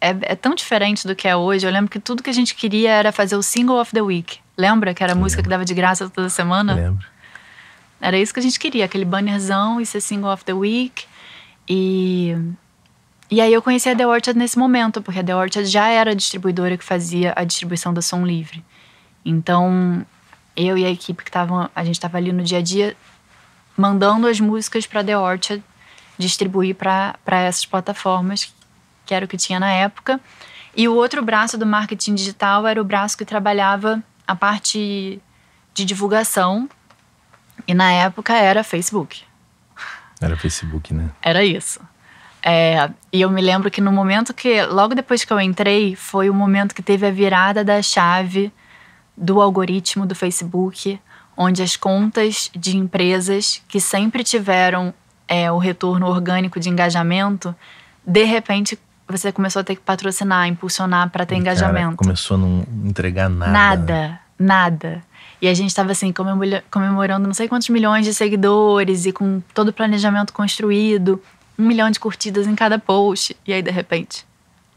é, é, tão diferente do que é hoje. Eu lembro que tudo que a gente queria era fazer o single of the week. Lembra que era a música que dava de graça toda semana? Lembro. Era isso que a gente queria, aquele bannerzão e ser single of the week. E, e aí eu conheci a The Orchard nesse momento, porque a The Orchard já era a distribuidora que fazia a distribuição da Som Livre. Então, eu e a equipe que estavam, a gente estava ali no dia a dia mandando as músicas para The Orchard distribuir para essas plataformas, que era o que tinha na época. E o outro braço do marketing digital era o braço que trabalhava a parte de divulgação, e na época era Facebook. Era Facebook, né? Era isso. É, e eu me lembro que no momento que, logo depois que eu entrei, foi o momento que teve a virada da chave do algoritmo do Facebook, onde as contas de empresas que sempre tiveram é, o retorno orgânico de engajamento, de repente você começou a ter que patrocinar, impulsionar para ter Cara, engajamento. Começou a não entregar nada. Nada, nada. E a gente estava assim, comemorando não sei quantos milhões de seguidores e com todo o planejamento construído, um milhão de curtidas em cada post. E aí, de repente,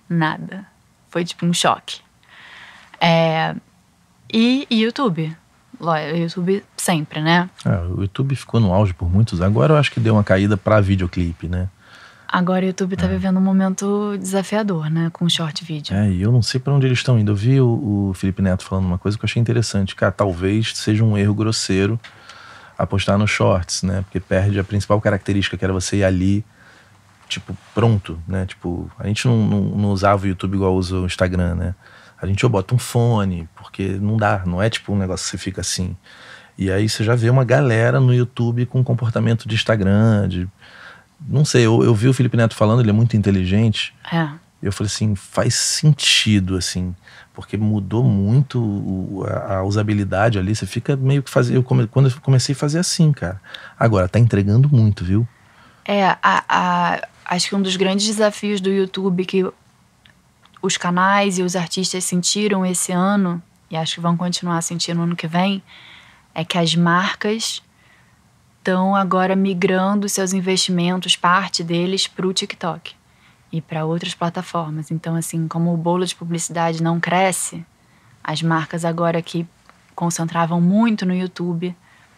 nada. Foi tipo um choque. É... E, e YouTube o YouTube sempre, né? É, o YouTube ficou no auge por muitos. Agora eu acho que deu uma caída para videoclipe, né? Agora o YouTube tá é. vivendo um momento desafiador, né? Com short vídeo. É, e eu não sei para onde eles estão indo. Eu vi o, o, Felipe Neto falando uma coisa que eu achei interessante. Cara, ah, talvez seja um erro grosseiro apostar nos shorts, né? Porque perde a principal característica, que era você ir ali, tipo, pronto, né? Tipo, a gente não, não, não usava o YouTube igual usa o Instagram, né? A gente ou bota um fone, porque não dá, não é tipo um negócio que você fica assim. E aí você já vê uma galera no YouTube com comportamento de Instagram, de. Não sei, eu, eu vi o Felipe Neto falando, ele é muito inteligente. É. Eu falei assim, faz sentido, assim, porque mudou muito a, usabilidade ali. Você fica meio que fazendo. Come, quando eu comecei a fazer assim, cara. Agora, tá entregando muito, viu? É, a, a, acho que um dos grandes desafios do YouTube que os canais e os artistas sentiram esse ano e acho que vão continuar sentindo no ano que vem, é que as marcas estão agora migrando seus investimentos, parte deles, para o TikTok e para outras plataformas. Então, assim, como o bolo de publicidade não cresce, as marcas agora que concentravam muito no YouTube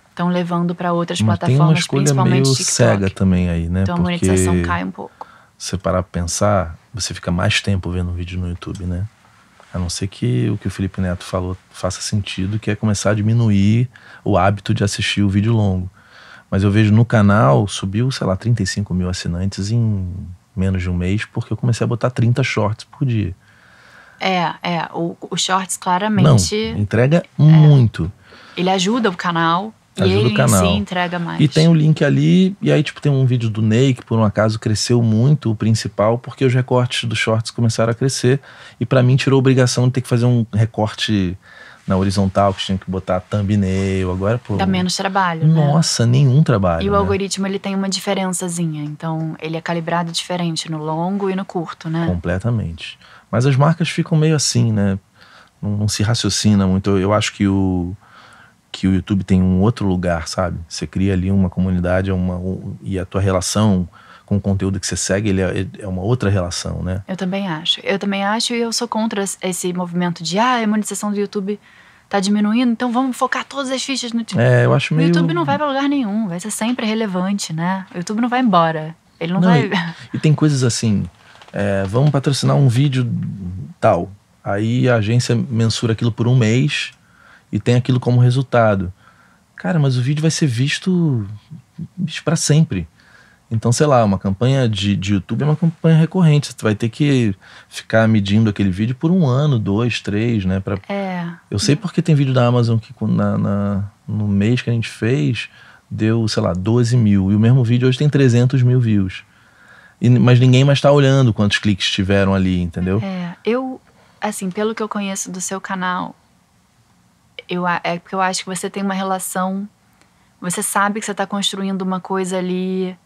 estão levando para outras Mas plataformas, tem uma principalmente meio TikTok. cega também aí, né? Então a monetização cai um pouco. Se parar pra pensar, você fica mais tempo vendo um vídeo no YouTube, né? A não ser que o que o Felipe Neto falou faça sentido, que é começar a diminuir o hábito de assistir o vídeo longo. Mas eu vejo no canal, subiu, sei lá, 35 mil assinantes em menos de um mês, porque eu comecei a botar 30 shorts por dia. É, é. O, o shorts claramente. Não, entrega é, muito. Ele ajuda o canal ajuda o canal. Sim, entrega mais. E tem o um link ali, e aí, tipo, tem um vídeo do Ney que por um acaso cresceu muito, o principal, porque os recortes dos shorts começaram a crescer. E para mim tirou a obrigação de ter que fazer um recorte na horizontal, que tinha que botar thumbnail, agora pô. Dá menos trabalho. Né? Nossa, né? nenhum trabalho. E o né? algoritmo ele tem uma diferençazinha, então ele é calibrado diferente no longo e no curto, né? Completamente. Mas as marcas ficam meio assim, né? Não, não se raciocina muito. Eu, eu acho que o que o YouTube tem um outro lugar, sabe? Você cria ali uma comunidade é uma, e a tua relação com o conteúdo que você segue ele é, é, uma outra relação, né? Eu também acho. Eu também acho e eu sou contra esse movimento de ah, a monetização do YouTube tá diminuindo, então vamos focar todas as fichas no YouTube. É, eu acho meio... O YouTube não vai para lugar nenhum, vai ser sempre relevante, né? O YouTube não vai embora. Ele não, não vai... E, e, tem coisas assim, é, vamos patrocinar um vídeo tal, aí a agência mensura aquilo por um mês e tem aquilo como resultado. Cara, mas o vídeo vai ser visto para sempre. Então, sei lá, uma campanha de, de YouTube é uma campanha recorrente. Você vai ter que ficar medindo aquele vídeo por um ano, dois, três, né? Pra... É. Eu sei porque tem vídeo da Amazon que na, na, no mês que a gente fez deu, sei lá, 12 mil. E o mesmo vídeo hoje tem 300 mil views. E, mas ninguém mais está olhando quantos cliques tiveram ali, entendeu? É, eu, assim, pelo que eu conheço do seu canal, eu, é porque eu acho que você tem uma relação. Você sabe que você está construindo uma coisa ali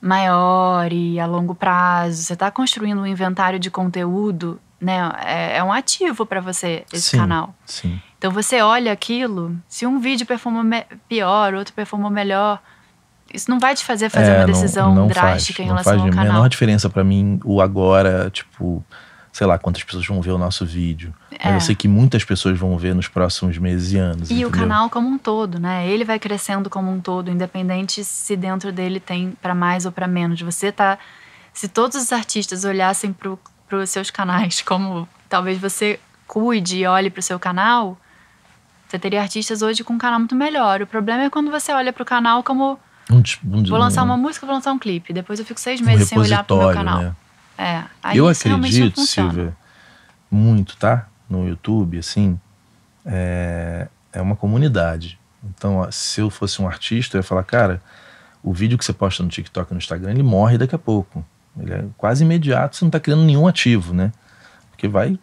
maior e a longo prazo. Você está construindo um inventário de conteúdo, né? É, é um ativo para você esse sim, canal. Sim. Então você olha aquilo. Se um vídeo performou pior, outro performou melhor, isso não vai te fazer fazer é, uma decisão não, não drástica faz, em relação não faz ao canal. A menor diferença para mim o agora, tipo sei lá quantas pessoas vão ver o nosso vídeo. É. Mas eu é. sei que muitas pessoas vão ver nos próximos meses e anos. E entendeu? o canal como um todo, né? Ele vai crescendo como um todo, independente se dentro dele tem para mais ou para menos. Você tá. Se todos os artistas olhassem para os seus canais como talvez você cuide e olhe para o seu canal, você teria artistas hoje com um canal muito melhor. O problema é quando você olha para o canal como. Um, um, vou lançar uma música, vou lançar um clipe. Depois eu fico seis meses sem olhar para o meu canal. Né? É, eu acredito, Silvia, muito, tá? No YouTube, assim, é, é uma comunidade. Então, se eu fosse um artista, eu ia falar, cara, o vídeo que você posta no TikTok e no Instagram, ele morre daqui a pouco. Ele é quase imediato, você não está criando nenhum ativo, né? Porque vai.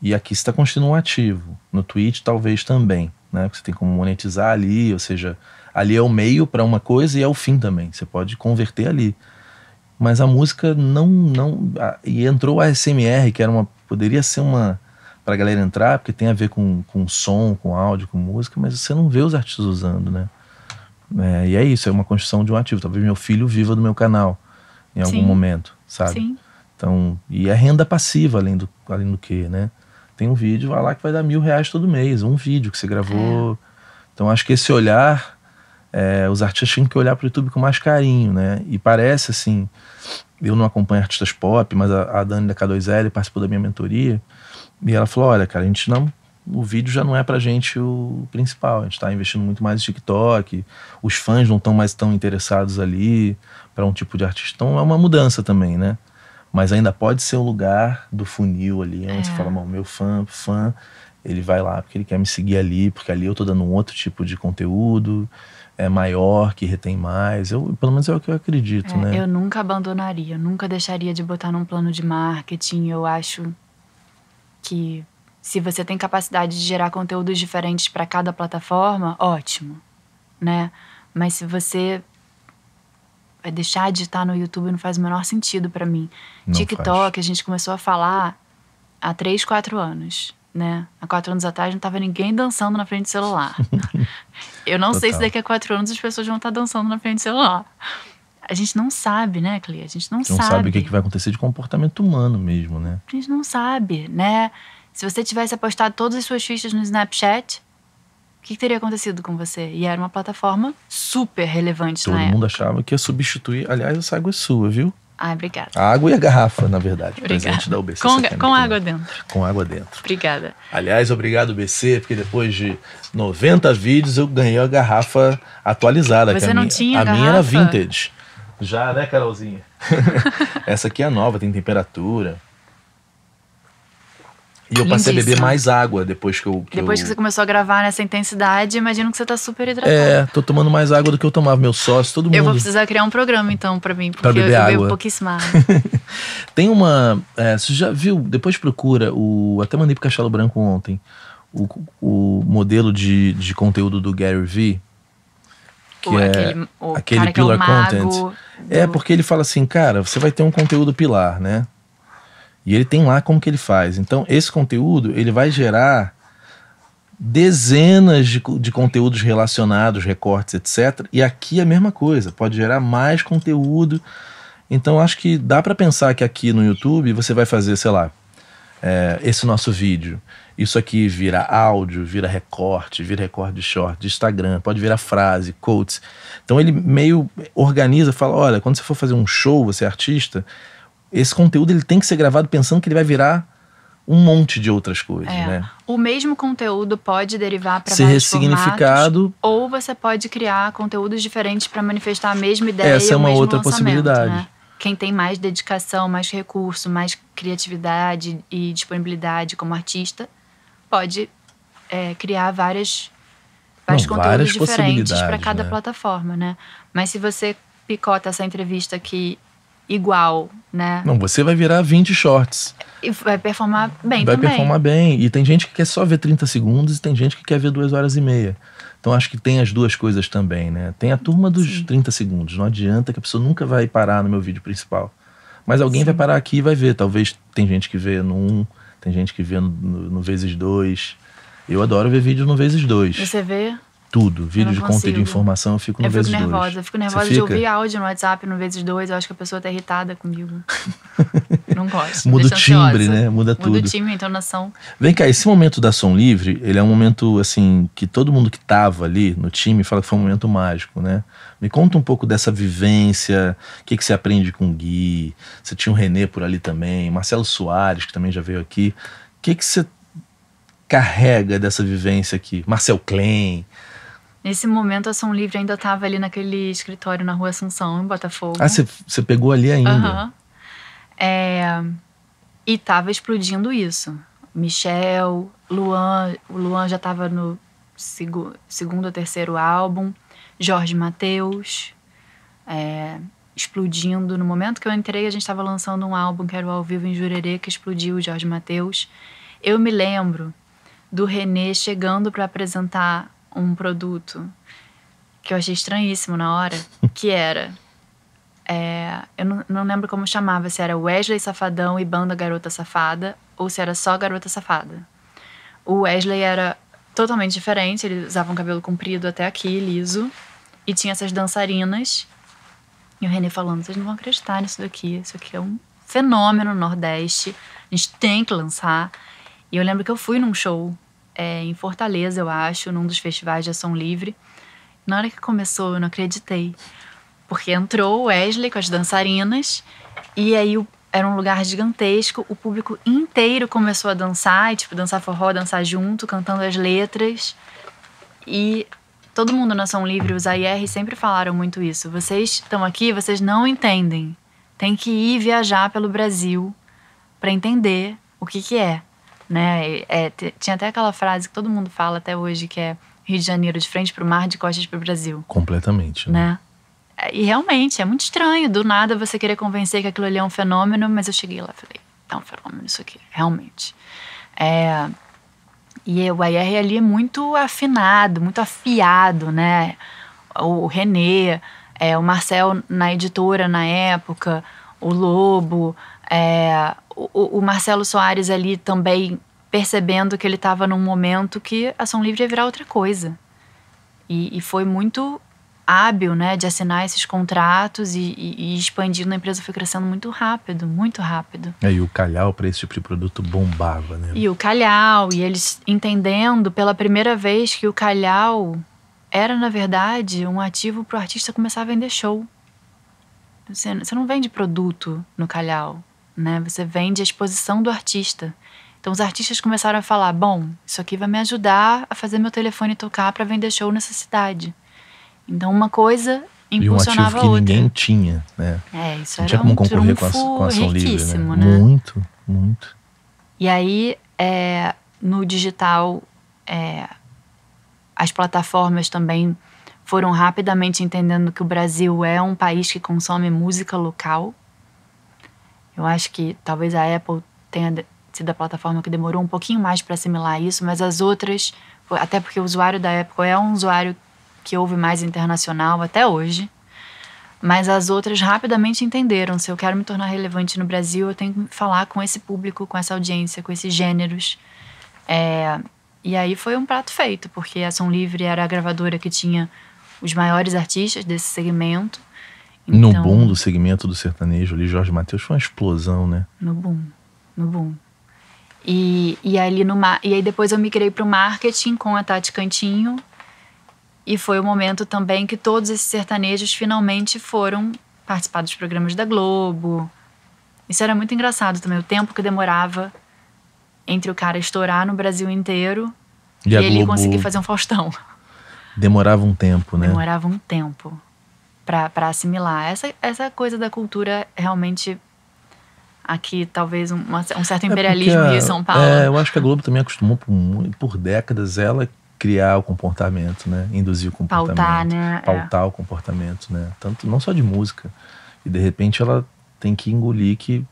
E aqui você está construindo um ativo. No Twitch, talvez também, né? Porque você tem como monetizar ali, ou seja, ali é o meio para uma coisa e é o fim também. Você pode converter ali. Mas a música não. não e entrou a SMR, que era uma. Poderia ser uma. a galera entrar, porque tem a ver com, com som, com áudio, com música, mas você não vê os artistas usando, né? É, e é isso, é uma construção de um ativo. Talvez meu filho viva do meu canal em algum Sim. momento, sabe? Sim. Então, e é renda passiva, além do, além do que, né? Tem um vídeo, vai lá que vai dar mil reais todo mês, um vídeo que você gravou. É. Então, acho que esse olhar é, os artistas têm que olhar para o YouTube com mais carinho, né? E parece assim, eu não acompanho artistas pop, mas a, a Dani da K2L participou da minha mentoria e ela falou, olha, cara, a gente não o vídeo já não é a gente o principal. A gente está investindo muito mais no TikTok, os fãs não estão mais tão interessados ali para um tipo de artista. Então é uma mudança também, né? Mas ainda pode ser o lugar do funil ali, onde é. você fala, meu fã, fã, ele vai lá porque ele quer me seguir ali, porque ali eu tô dando um outro tipo de conteúdo é maior, que retém mais. Eu, pelo menos é o que eu acredito, é, né? Eu nunca abandonaria, nunca deixaria de botar num plano de marketing. Eu acho que se você tem capacidade de gerar conteúdos diferentes para cada plataforma, ótimo, né? Mas se você deixar de estar no YouTube não faz o menor sentido para mim. Não TikTok, faz. a gente começou a falar há três, quatro anos, né? Há quatro anos atrás não tava ninguém dançando na frente do celular. [LAUGHS] Eu não Total. sei se daqui a quatro anos as pessoas vão estar tá dançando na frente do celular. A gente não sabe, né, Clea? A gente não sabe. A gente não sabe, sabe o que, vai acontecer de comportamento humano mesmo, né? A gente não sabe, né? Se você tivesse apostado todas as suas fichas no Snapchat, o que, teria acontecido com você? E era uma plataforma super relevante Todo na Todo mundo achava que ia substituir. Aliás, essa água é sua, viu? Ah, obrigada. A água e a garrafa, na verdade, obrigada. presente da UBC. Com, com água dentro. Com água dentro. Obrigada. Aliás, obrigado, UBC, porque depois de 90 vídeos eu ganhei a garrafa atualizada. Você a não minha, tinha A garrafa? minha era vintage. Já, né, Carolzinha? [LAUGHS] Essa aqui é nova, tem temperatura. E eu passei Lindíssimo. a beber mais água depois que eu. Que depois eu... que você começou a gravar nessa intensidade, imagino que você tá super hidratado. É, tô tomando mais água do que eu tomava, meu sócio, todo mundo. Eu vou precisar criar um programa então para mim, porque pra beber eu, eu água. bebo pouquíssima água. [LAUGHS] Tem uma. É, você já viu? Depois procura, o até mandei pro Castelo Branco ontem, o, o modelo de, de conteúdo do Gary Vee. Que o, é aquele, aquele pillar é content. É, do... É, porque ele fala assim, cara, você vai ter um conteúdo pilar, né? E ele tem lá como que ele faz. Então, esse conteúdo, ele vai gerar dezenas de, de conteúdos relacionados, recortes, etc. E aqui é a mesma coisa, pode gerar mais conteúdo. Então, acho que dá para pensar que aqui no YouTube você vai fazer, sei lá, é, esse nosso vídeo. Isso aqui vira áudio, vira recorte, vira recorte de short, de Instagram, pode virar frase, quotes. Então ele meio organiza, fala: olha, quando você for fazer um show, você é artista, esse conteúdo ele tem que ser gravado pensando que ele vai virar um monte de outras coisas, é. né? O mesmo conteúdo pode derivar para ser ressignificado formatos, ou você pode criar conteúdos diferentes para manifestar a mesma ideia. Essa é uma outra possibilidade. Né? Quem tem mais dedicação, mais recurso, mais criatividade e disponibilidade como artista pode é, criar várias vários Não, conteúdos várias diferentes para cada né? plataforma, né? Mas se você picota essa entrevista que igual, né? Não, você vai virar 20 shorts. E vai performar bem vai também. Vai performar bem. E tem gente que quer só ver 30 segundos e tem gente que quer ver 2 horas e meia. Então acho que tem as duas coisas também, né? Tem a turma dos Sim. 30 segundos. Não adianta que a pessoa nunca vai parar no meu vídeo principal. Mas alguém Sim. vai parar aqui e vai ver. Talvez tem gente que vê no 1, um, tem gente que vê no, no, no vezes 2. Eu adoro ver vídeo no vezes 2. Você vê? tudo. Vídeo de conteúdo de informação, eu fico no eu vezes fico dois. Eu fico nervosa de ouvir áudio no WhatsApp no vezes dois. Eu acho que a pessoa tá irritada comigo. [LAUGHS] não gosto. Muda o timbre, né? Muda tudo. Muda o timbre, a entonação. Vem cá, esse momento da Som Livre, ele é um momento, assim, que todo mundo que tava ali no time fala que foi um momento mágico, né? Me conta um pouco dessa vivência, o que, que você aprende com o Gui, você tinha o Renê por ali também, Marcelo Soares, que também já veio aqui. O que, que você carrega dessa vivência aqui? Marcel Klein, Nesse momento, a Som Livre ainda estava ali naquele escritório na Rua Assunção, em Botafogo. Ah, você pegou ali ainda? Uhum. É, e estava explodindo isso. Michel, Luan, o Luan já estava no segundo ou terceiro álbum, Jorge Mateus, é, explodindo. No momento que eu entrei, a gente estava lançando um álbum que era o Ao Vivo em Jurerê, que explodiu, Jorge Mateus. Eu me lembro do Renê chegando para apresentar um produto que eu achei estranhíssimo na hora, [LAUGHS] que era. É, eu não, não, lembro como chamava, se era Wesley Safadão e Banda Garota Safada, ou se era só Garota Safada. O Wesley era totalmente diferente, ele usava um cabelo comprido até aqui, liso, e tinha essas dançarinas. E o René falando: vocês não vão acreditar nisso daqui, isso aqui é um fenômeno no Nordeste, a gente tem que lançar. E eu lembro que eu fui num show é, em Fortaleza, eu acho, num dos festivais de ação livre. Na hora que começou, eu não acreditei. Porque entrou o Wesley com as dançarinas, e aí o, era um lugar gigantesco, o público inteiro começou a dançar, e, tipo, dançar forró, dançar junto, cantando as letras. E todo mundo na Ação Livre, os AIR, sempre falaram muito isso. Vocês estão aqui, vocês não entendem. Tem que ir viajar pelo Brasil para entender o que, que é né? É, tinha até aquela frase que todo mundo fala até hoje que é Rio de Janeiro de frente para o mar, de costas para o Brasil. Completamente, né? né? É, e realmente é muito estranho, do nada você querer convencer que aquilo ali é um fenômeno, mas eu cheguei lá e falei, tá um fenômeno isso aqui, realmente. É, e o Ayer ali é muito afinado, muito afiado, né? O René, é, o Marcel na editora na época, o Lobo, é, o, o Marcelo Soares ali também percebendo que ele estava num momento que ação livre ia virar outra coisa. E, e foi muito hábil, né, de assinar esses contratos e, e, e, expandindo, a empresa foi crescendo muito rápido, muito rápido. É, e o calhau para esse tipo de produto bombava, né? E o calhau, e eles entendendo pela primeira vez que o calhau era, na verdade, um ativo para o artista começar a vender show. Você, você não vende produto no calhau, né? Você vende a exposição do artista. Então os artistas começaram a falar: bom, isso aqui vai me ajudar a fazer meu telefone tocar para vender show nessa cidade. Então uma coisa impulsionava e um ativo que outra. ninguém tinha, né? É, isso Não tinha como um concorrer com a, com a ação livre, né? né? Muito, muito. E aí é, no digital é, as plataformas também foram rapidamente entendendo que o Brasil é um país que consome música local eu acho que talvez a Apple tenha sido a plataforma que demorou um pouquinho mais para assimilar isso, mas as outras, até porque o usuário da Apple é um usuário que houve mais internacional até hoje, mas as outras rapidamente entenderam. Se eu quero me tornar relevante no Brasil, eu tenho que falar com esse público, com essa audiência, com esses gêneros. É, e aí foi um prato feito, porque a Som Livre era a gravadora que tinha os maiores artistas desse segmento. Então, no boom do segmento do sertanejo ali, Jorge Matheus foi uma explosão, né? No boom, no boom. E, e, ali no, e aí depois eu migrei para o marketing com a Tati Cantinho. E foi o momento também que todos esses sertanejos finalmente foram participar dos programas da Globo. Isso era muito engraçado também, o tempo que demorava entre o cara estourar no Brasil inteiro e, e ele Globo... conseguir fazer um Faustão. Demorava um tempo, né? Demorava um tempo para assimilar. Essa, essa coisa da cultura realmente aqui talvez um, um certo é imperialismo é em São Paulo. É, eu acho que a Globo também acostumou por, por décadas ela criar o comportamento, né? Induzir o comportamento. Né? É. Pautar, né? Pautar é. o comportamento, né? Tanto, não só de música. E de repente ela tem que engolir que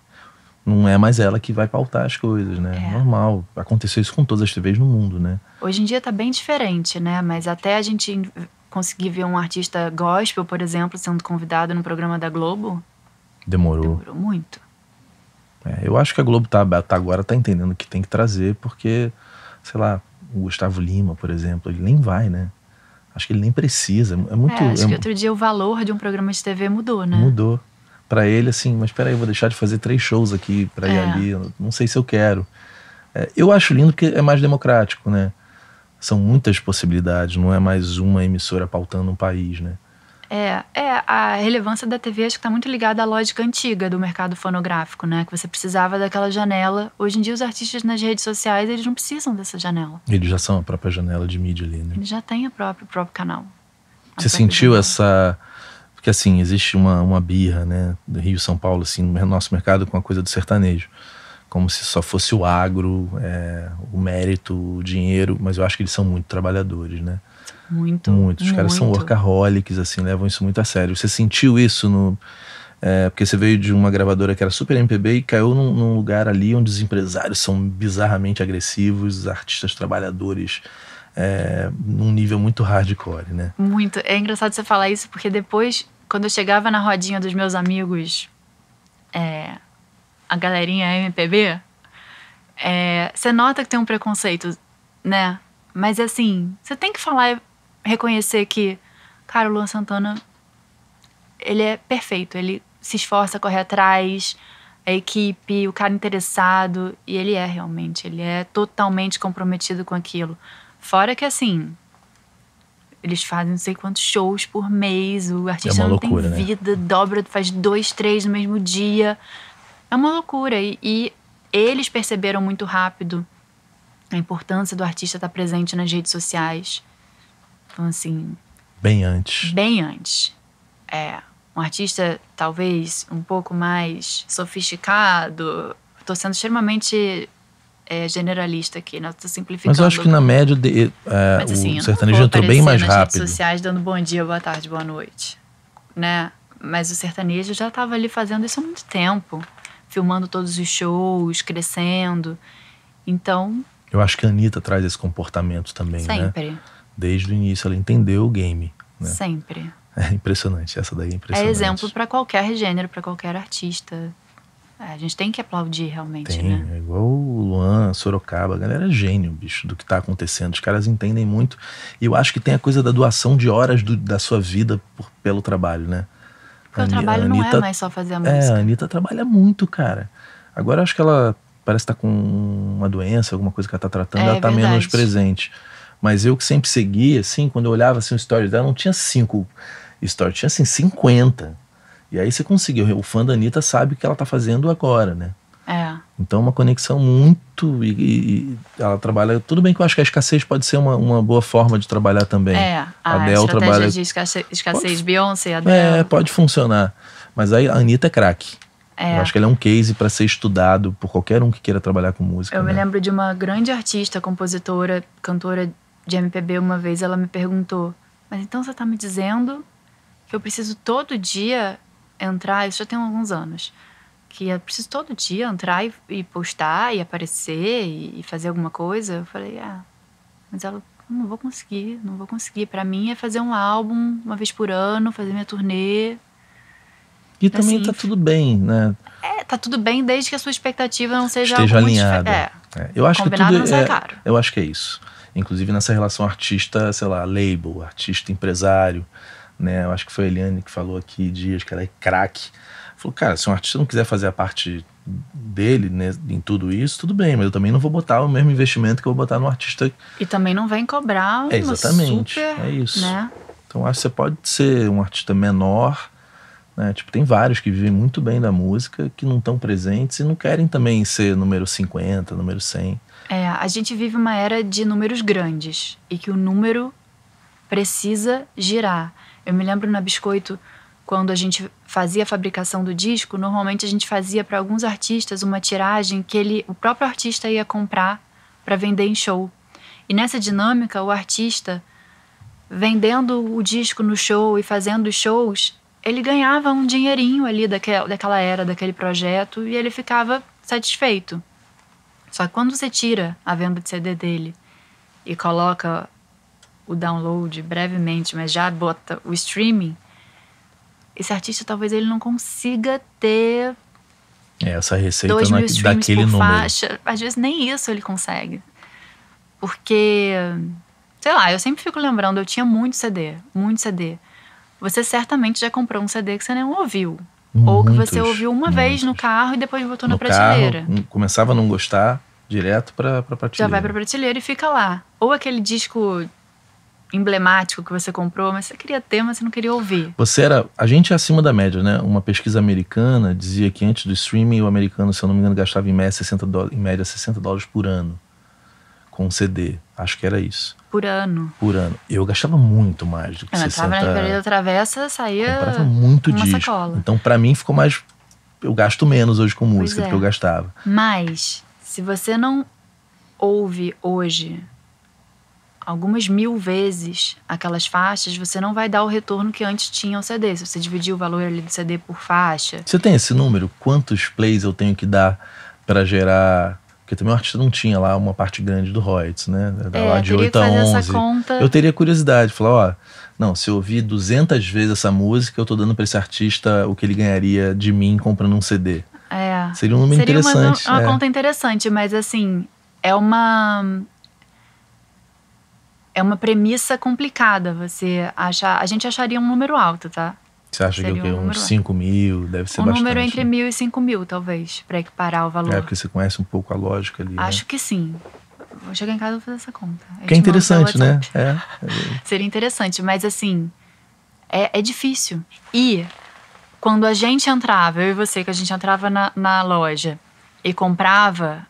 não é mais ela que vai pautar as coisas, né? É. Normal. Aconteceu isso com todas as TVs no mundo, né? Hoje em dia tá bem diferente, né? Mas até a gente conseguir ver um artista gospel, por exemplo, sendo convidado no programa da Globo. Demorou. Demorou muito. É, eu acho que a Globo tá, tá agora tá entendendo que tem que trazer, porque, sei lá, o Gustavo Lima, por exemplo, ele nem vai, né? Acho que ele nem precisa. É muito. É, acho é, que outro dia o valor de um programa de TV mudou, né? Mudou. Para ele, assim, mas peraí, eu vou deixar de fazer três shows aqui para ir é. ali. Não sei se eu quero. É, eu acho lindo porque é mais democrático, né? são muitas possibilidades, não é mais uma emissora pautando um país, né? É, é, a relevância da TV acho que está muito ligada à lógica antiga do mercado fonográfico, né? Que você precisava daquela janela. Hoje em dia, os artistas nas redes sociais, eles não precisam dessa janela. Eles já são a própria janela de mídia ali, né? Eles já têm a própria, o próprio canal. Você sentiu janela. essa... Porque, assim, existe uma, uma birra, né? Do Rio São Paulo, assim, no nosso mercado, com a coisa do sertanejo como se só fosse o agro, é, o mérito, o dinheiro, mas eu acho que eles são muito trabalhadores, né? Muito. Muito. Os muito. caras são workaholics, assim, levam isso muito a sério. Você sentiu isso no. É, porque você veio de uma gravadora que era super MPB e caiu num, num lugar ali onde os empresários são bizarramente agressivos, os artistas trabalhadores é, num nível muito hardcore, né? Muito. É engraçado você falar isso porque depois, quando eu chegava na rodinha dos meus amigos é, a galerinha MPB, é, você é, nota que tem um preconceito, né? Mas assim, você tem que falar reconhecer que, cara, o Luan Santana, ele é perfeito, ele se esforça, corre atrás, a equipe, o cara interessado, e ele é realmente, ele é totalmente comprometido com aquilo. Fora que assim, eles fazem não sei quantos shows por mês, o artista é não loucura, tem né? vida, né? dobra, faz dois, três no mesmo dia. É uma loucura. E, e eles perceberam muito rápido a importância do artista estar presente nas redes sociais. Então, assim. Bem antes. Bem antes. É. Um artista talvez um pouco mais sofisticado. Estou sendo extremamente é, generalista aqui, não né? estou simplificando. Mas eu acho que na média de, é, Mas, assim, o sertanejo entrou bem mais nas rápido. redes sociais dando bom dia, boa tarde, boa noite. Né? Mas o sertanejo já estava ali fazendo isso há muito tempo filmando todos os shows, crescendo. Então. Eu acho que a Anitta traz esse comportamento também, né? Sempre. Né? Desde o início ela entendeu o game. Né? Sempre. [LAUGHS] É impressionante, essa daí é, é impressionante. É exemplo para qualquer gênero, para qualquer artista. É, a gente tem que aplaudir realmente, tem, né? É igual o Luan, Sorocaba, a galera é gênio, bicho, do que tá acontecendo. Os caras entendem muito. E eu acho que tem a coisa da doação de horas do, da sua vida por, pelo trabalho, né? Porque o trabalho Anitta, não é mais só fazer a é, música. É, a Anitta trabalha muito, cara. Agora acho que ela parece estar tá com uma doença, alguma coisa que ela tá tratando, é, ela tá verdade. menos presente. Mas eu que sempre segui, assim, quando eu olhava assim, o stories dela, não tinha cinco stories, tinha assim, 50. E aí você conseguiu. O fã da Anitta sabe o que ela tá fazendo agora, né? É. Então, é uma conexão muito. E, e, ela trabalha. Tudo bem que eu acho que a escassez pode ser uma, uma boa forma de trabalhar também. É, a Adele trabalha. de escassez, escassez Beyoncé, Adele. É, pode funcionar. Mas aí a Anitta é craque. É. Eu acho que ela é um case para ser estudado por qualquer um que queira trabalhar com música. Eu né? me lembro de uma grande artista, compositora, cantora de MPB, uma vez ela me perguntou: Mas então você está me dizendo que eu preciso todo dia entrar? Isso já tem alguns anos que eu preciso todo dia entrar e, e postar e aparecer e, e, fazer alguma coisa. Eu falei, ah, mas ela, não vou conseguir, não vou conseguir. Para mim é fazer um álbum uma vez por ano, fazer minha turnê. E então, também assim, tá tudo bem, né? É, tá tudo bem desde que a sua expectativa não seja Esteja alinhada. É, é, Eu acho que tudo é, caro. Eu acho que é isso. Inclusive nessa relação artista, sei lá, label, artista empresário, né? Eu acho que foi a Eliane que falou aqui dias que ela é craque Falou, cara, se um artista não quiser fazer a parte dele né, em tudo isso, tudo bem, mas eu também não vou botar o mesmo investimento que eu vou botar no artista. E também não vem cobrar é, exatamente, super, é isso. Né? Então acho que você pode ser um artista menor, né? Tipo, tem vários que vivem muito bem da música, que não estão presentes e não querem também ser número 50, número 100. É, a gente vive uma era de números grandes e que o número precisa girar. Eu me lembro na Biscoito, quando a gente fazia a fabricação do disco, normalmente a gente fazia para alguns artistas uma tiragem que ele, o próprio artista ia comprar para vender em show. E nessa dinâmica, o artista vendendo o disco no show e fazendo shows, ele ganhava um dinheirinho ali daquela, daquela era, daquele projeto, e ele ficava satisfeito. Só que quando você tira a venda de CD dele e coloca o download brevemente, mas já bota o streaming, esse artista talvez ele não consiga ter é, essa receita dois mil na, daquele por número. faixa. Às vezes nem isso ele consegue. Porque, sei lá, eu sempre fico lembrando, eu tinha muito CD, muito CD. Você certamente já comprou um CD que você nem ouviu. Muitos, ou que você ouviu uma muitos. vez no carro e depois botou no na prateleira. Carro, começava a não gostar, direto pra, pra prateleira. Já vai pra prateleira e fica lá. Ou aquele disco emblemático que você comprou, mas você queria ter, mas você não queria ouvir. Você era. A gente é acima da média, né? Uma pesquisa americana dizia que antes do streaming, o americano, se eu não me engano, gastava em média 60, em média 60 dólares por ano com um CD. Acho que era isso. Por ano. Por ano. Eu gastava muito mais do que eu 60. Eu na Travessa, saía comprava muito uma disco. sacola. Então, para mim, ficou mais... Eu gasto menos hoje com música do é. que eu gastava. Mas, se você não ouve hoje algumas mil vezes aquelas faixas, você não vai dar o retorno que antes tinha o CD. Se você dividir o valor ali do CD por faixa. Você tem esse número? Quantos plays eu tenho que dar para gerar porque também o artista não tinha lá uma parte grande do royalties, né? é, lá de 8 a 11. Conta... Eu teria curiosidade, falar, ó, não, se eu ouvir 200 vezes essa música, eu tô dando para esse artista o que ele ganharia de mim comprando um CD. É. Seria um número Seria interessante. Seria uma, uma é. conta interessante, mas assim, é uma é uma premissa complicada você achar. A gente acharia um número alto, tá? Você acha é Seria que um uns 5 mil? Deve ser um bastante. Um número entre né? mil e 5 mil, talvez, para equiparar o valor. É, porque você conhece um pouco a lógica ali. Né? Acho né? que sim. Vou chegar em casa e vou fazer essa conta. Eu que é interessante, né? É. [LAUGHS] Seria interessante, mas assim, é, é difícil. E quando a gente entrava, eu e você, que a gente entrava na, na loja e comprava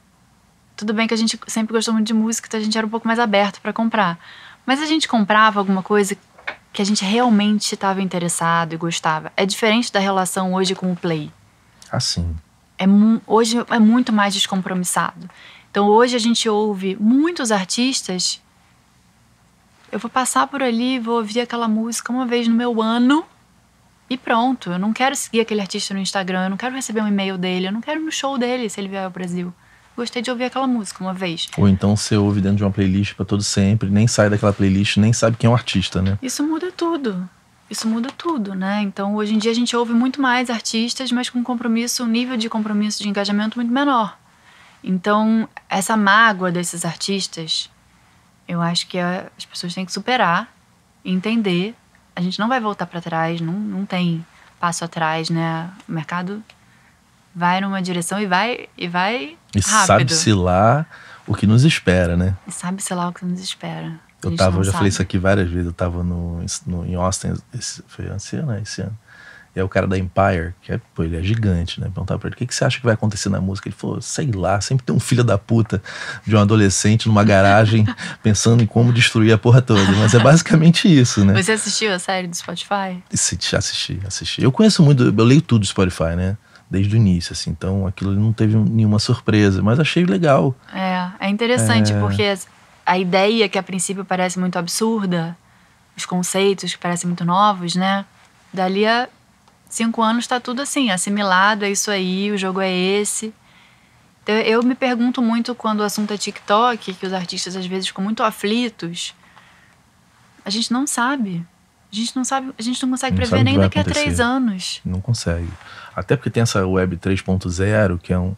tudo bem que a gente sempre gostou muito de música, então a gente era um pouco mais aberto para comprar. Mas a gente comprava alguma coisa que a gente realmente estava interessado e gostava. É diferente da relação hoje com o Play. Assim. É hoje é muito mais descompromissado. Então hoje a gente ouve muitos artistas. Eu vou passar por ali, vou ouvir aquela música uma vez no meu ano e pronto. Eu não quero seguir aquele artista no Instagram, eu não quero receber um e-mail dele, eu não quero ir no show dele se ele vier ao Brasil gostei de ouvir aquela música uma vez. Ou então você ouve dentro de uma playlist para todo sempre, nem sai daquela playlist, nem sabe quem é o artista, né? Isso muda tudo. Isso muda tudo, né? Então, hoje em dia a gente ouve muito mais artistas, mas com compromisso, um nível de compromisso de engajamento muito menor. Então, essa mágoa desses artistas, eu acho que é, as pessoas têm que superar, entender. A gente não vai voltar para trás, não, não tem passo atrás, né? O mercado vai numa direção e vai e vai e sabe-se lá o que nos espera, né? E sabe-se lá o que nos espera. Eu, tava, já sabe. falei isso aqui várias vezes, eu tava no, no, em Austin, esse, foi esse ano, né, esse ano. E aí o cara da Empire, que é, pô, ele é gigante, né? Perguntava pra ele, o que, que você acha que vai acontecer na música? Ele falou, sei lá, sempre tem um filho da puta de um adolescente numa garagem [LAUGHS] pensando em como destruir a porra toda. Mas é basicamente isso, né? Você assistiu a série do Spotify? Assisti, assisti, assisti. Eu conheço muito, eu leio tudo do Spotify, né? desde o início, assim. Então aquilo não teve nenhuma surpresa, mas achei legal. É, é interessante é... porque a ideia que a princípio parece muito absurda, os conceitos que parecem muito novos, né? Dali a cinco anos está tudo assim, assimilado, é isso aí, o jogo é esse. Então, eu me pergunto muito quando o assunto é TikTok, que os artistas às vezes ficam muito aflitos. A gente não sabe. A gente não sabe, a gente não consegue não prever nem daqui a três anos. Não consegue. Até porque tem essa Web 3.0, que é um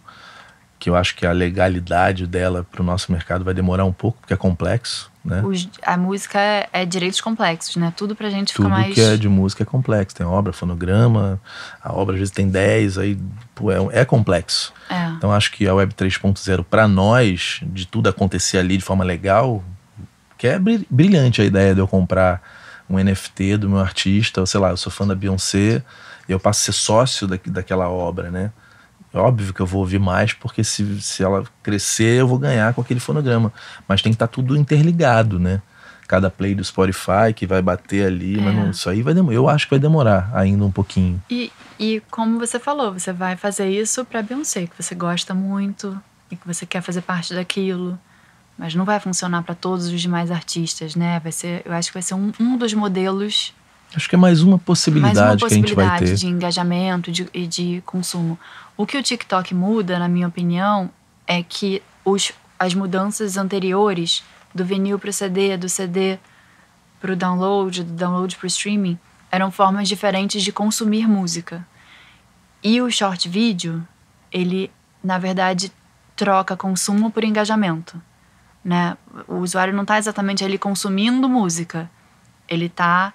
que eu acho que a legalidade dela para o nosso mercado vai demorar um pouco, porque é complexo, né? Os, a música é, direitos complexos, né? Tudo para gente ficar mais... Tudo que é de música é complexo. Tem obra, fonograma, a obra às vezes tem 10, aí pô, é, é, complexo. É. Então acho que a Web 3.0 para nós, de tudo acontecer ali de forma legal, que é brilhante a ideia de eu comprar um NFT do meu artista, ou sei lá, eu sou fã da Beyoncé, eu passo a ser sócio da, daquela obra, né? É óbvio que eu vou ouvir mais, porque se, se ela crescer, eu vou ganhar com aquele fonograma. Mas tem que estar tá tudo interligado, né? Cada play do Spotify que vai bater ali, é. mas não, isso aí vai demorar. Eu acho que vai demorar ainda um pouquinho. E, e como você falou, você vai fazer isso pra Beyoncé, que você gosta muito e que você quer fazer parte daquilo mas não vai funcionar para todos os demais artistas, né? Vai ser, eu acho que vai ser um, um dos modelos Acho que é mais uma possibilidade, mais uma possibilidade que a gente vai ter. de engajamento de, e de consumo. O que o TikTok muda, na minha opinião, é que os, as mudanças anteriores, do vinil para o CD, do CD para o download, do download para o streaming, eram formas diferentes de consumir música. E o short vídeo, ele, na verdade, troca consumo por engajamento. Né? O usuário não está exatamente ali consumindo música, ele está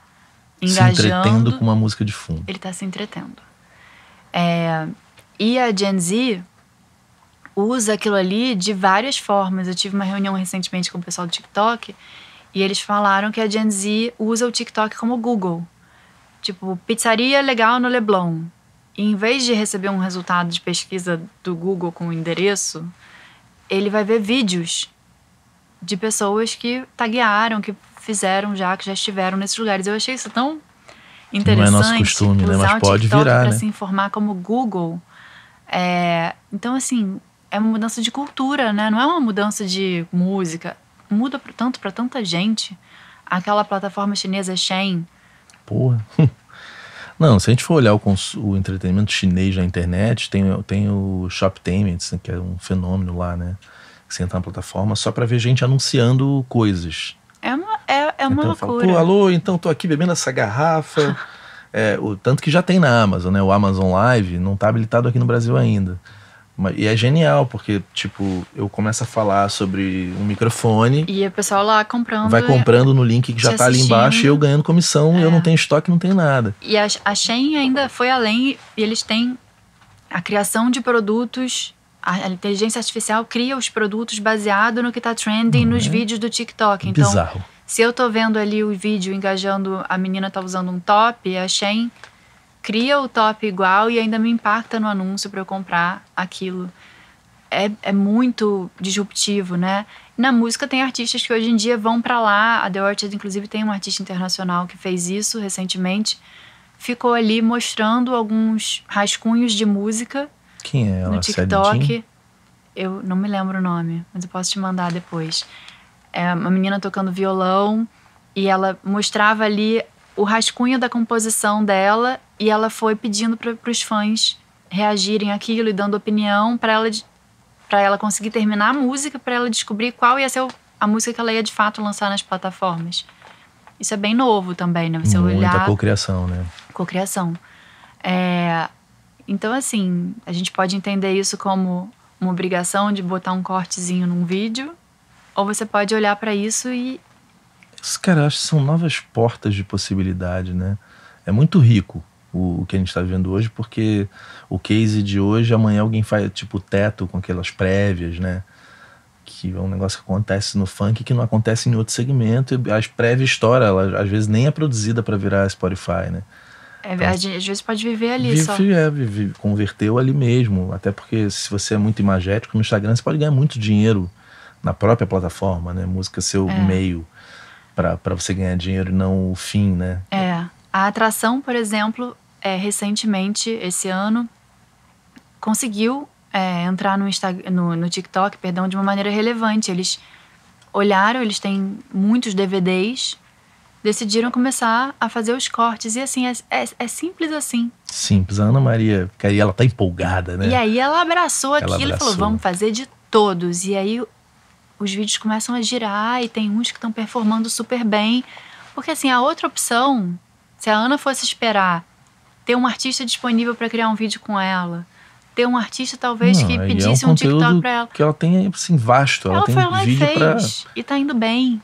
engajando. Se entretendo com uma música de fundo. Ele tá se entretendo. É, e a Gen Z usa aquilo ali de várias formas. Eu tive uma reunião recentemente com o pessoal do TikTok e eles falaram que a Gen Z usa o TikTok como Google. Tipo, pizzaria legal no Leblon. E em vez de receber um resultado de pesquisa do Google com o endereço, ele vai ver vídeos de pessoas que taguearam, que fizeram já, que já estiveram nesses lugares. Eu achei isso tão interessante. Não é nosso costume, né? Mas pode virar, né? se informar como Google. É, então, assim, é uma mudança de cultura, né? Não é uma mudança de música. Muda tanto para tanta gente. Aquela plataforma chinesa Sheng Porra. [LAUGHS] Não, se a gente for olhar o, o entretenimento chinês na internet, tem, tem o Shoptainment, né? que é um fenômeno lá, né? Você entra na plataforma só para ver gente anunciando coisas. É uma, é, é uma então, loucura. Falo, alô, então tô aqui bebendo essa garrafa. [LAUGHS] é, o tanto que já tem na Amazon, né? O Amazon Live não tá habilitado aqui no Brasil ainda. E é genial, porque, tipo, eu começo a falar sobre um microfone. E o pessoal lá comprando. Vai comprando no link que já tá ali embaixo e eu ganhando comissão. É. eu não tenho estoque, não tenho nada. E a, a Shen ainda foi além e eles têm a criação de produtos a inteligência artificial cria os produtos baseado no que está trending uhum. nos vídeos do TikTok. Então, Bizarro. se eu estou vendo ali o vídeo engajando, a menina está usando um top, a Shein cria o top igual e ainda me impacta no anúncio para eu comprar aquilo. É, é muito disruptivo, né? Na música tem artistas que hoje em dia vão para lá. A The Orchard, inclusive, tem um artista internacional que fez isso recentemente. Ficou ali mostrando alguns rascunhos de música quem é ela? No TikTok, eu não me lembro o nome, mas eu posso te mandar depois. É uma menina tocando violão e ela mostrava ali o rascunho da composição dela e ela foi pedindo para os fãs reagirem aquilo e dando opinião para ela para ela conseguir terminar a música, para ela descobrir qual ia ser a música que ela ia de fato lançar nas plataformas. Isso é bem novo também, né? Você Muita olhar. Muita cocriação, né? Cocriação. É, então, assim, a gente pode entender isso como uma obrigação de botar um cortezinho num vídeo, ou você pode olhar para isso e. Isso, cara, eu acho que são novas portas de possibilidade, né? É muito rico o, o que a gente está vendo hoje, porque o case de hoje, amanhã alguém faz tipo teto com aquelas prévias, né? que é um negócio que acontece no funk que não acontece em outro segmento. As prévias história, ela às vezes nem é produzida para virar Spotify, né? É, tá. às vezes pode viver ali vive, só. É, vive, converteu ali mesmo. Até porque se você é muito imagético no Instagram, você pode ganhar muito dinheiro na própria plataforma, né? Música é seu é. meio para você ganhar dinheiro e não o fim, né? É. A atração, por exemplo, é, recentemente, esse ano, conseguiu é, entrar no, Insta, no, no TikTok, perdão, de uma maneira relevante. Eles olharam, eles têm muitos DVDs decidiram começar a fazer os cortes. E assim, é, é, é simples assim. Simples. A Ana Maria, aí ela tá empolgada, né? E aí ela abraçou aquilo e falou: vamos fazer de todos. E aí os vídeos começam a girar e tem uns que estão performando super bem. Porque assim, a outra opção, se a Ana fosse esperar ter um artista disponível para criar um vídeo com ela, ter um artista talvez Não, que pedisse é um, um TikTok para ela. Que ela tem assim vasto, ela, ela tem foi lá vídeo e fez pra... e tá indo bem.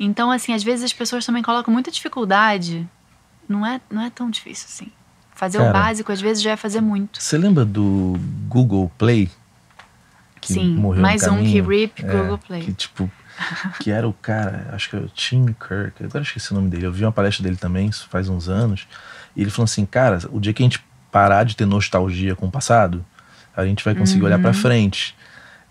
Então, assim, às vezes as pessoas também colocam muita dificuldade. Não é, não é tão difícil assim. Fazer Cara, o básico, às vezes, já é fazer muito. Você lembra do Google Play? Que Sim, morreu mais um que RIP é, Google Play. Que, tipo, que era o cara, acho que é o Tim Kirk, agora esqueci o nome dele. Eu vi uma palestra dele também, faz uns anos, e ele falou assim: cara, o dia que a gente parar de ter nostalgia com o passado, a gente vai conseguir uhum. olhar para frente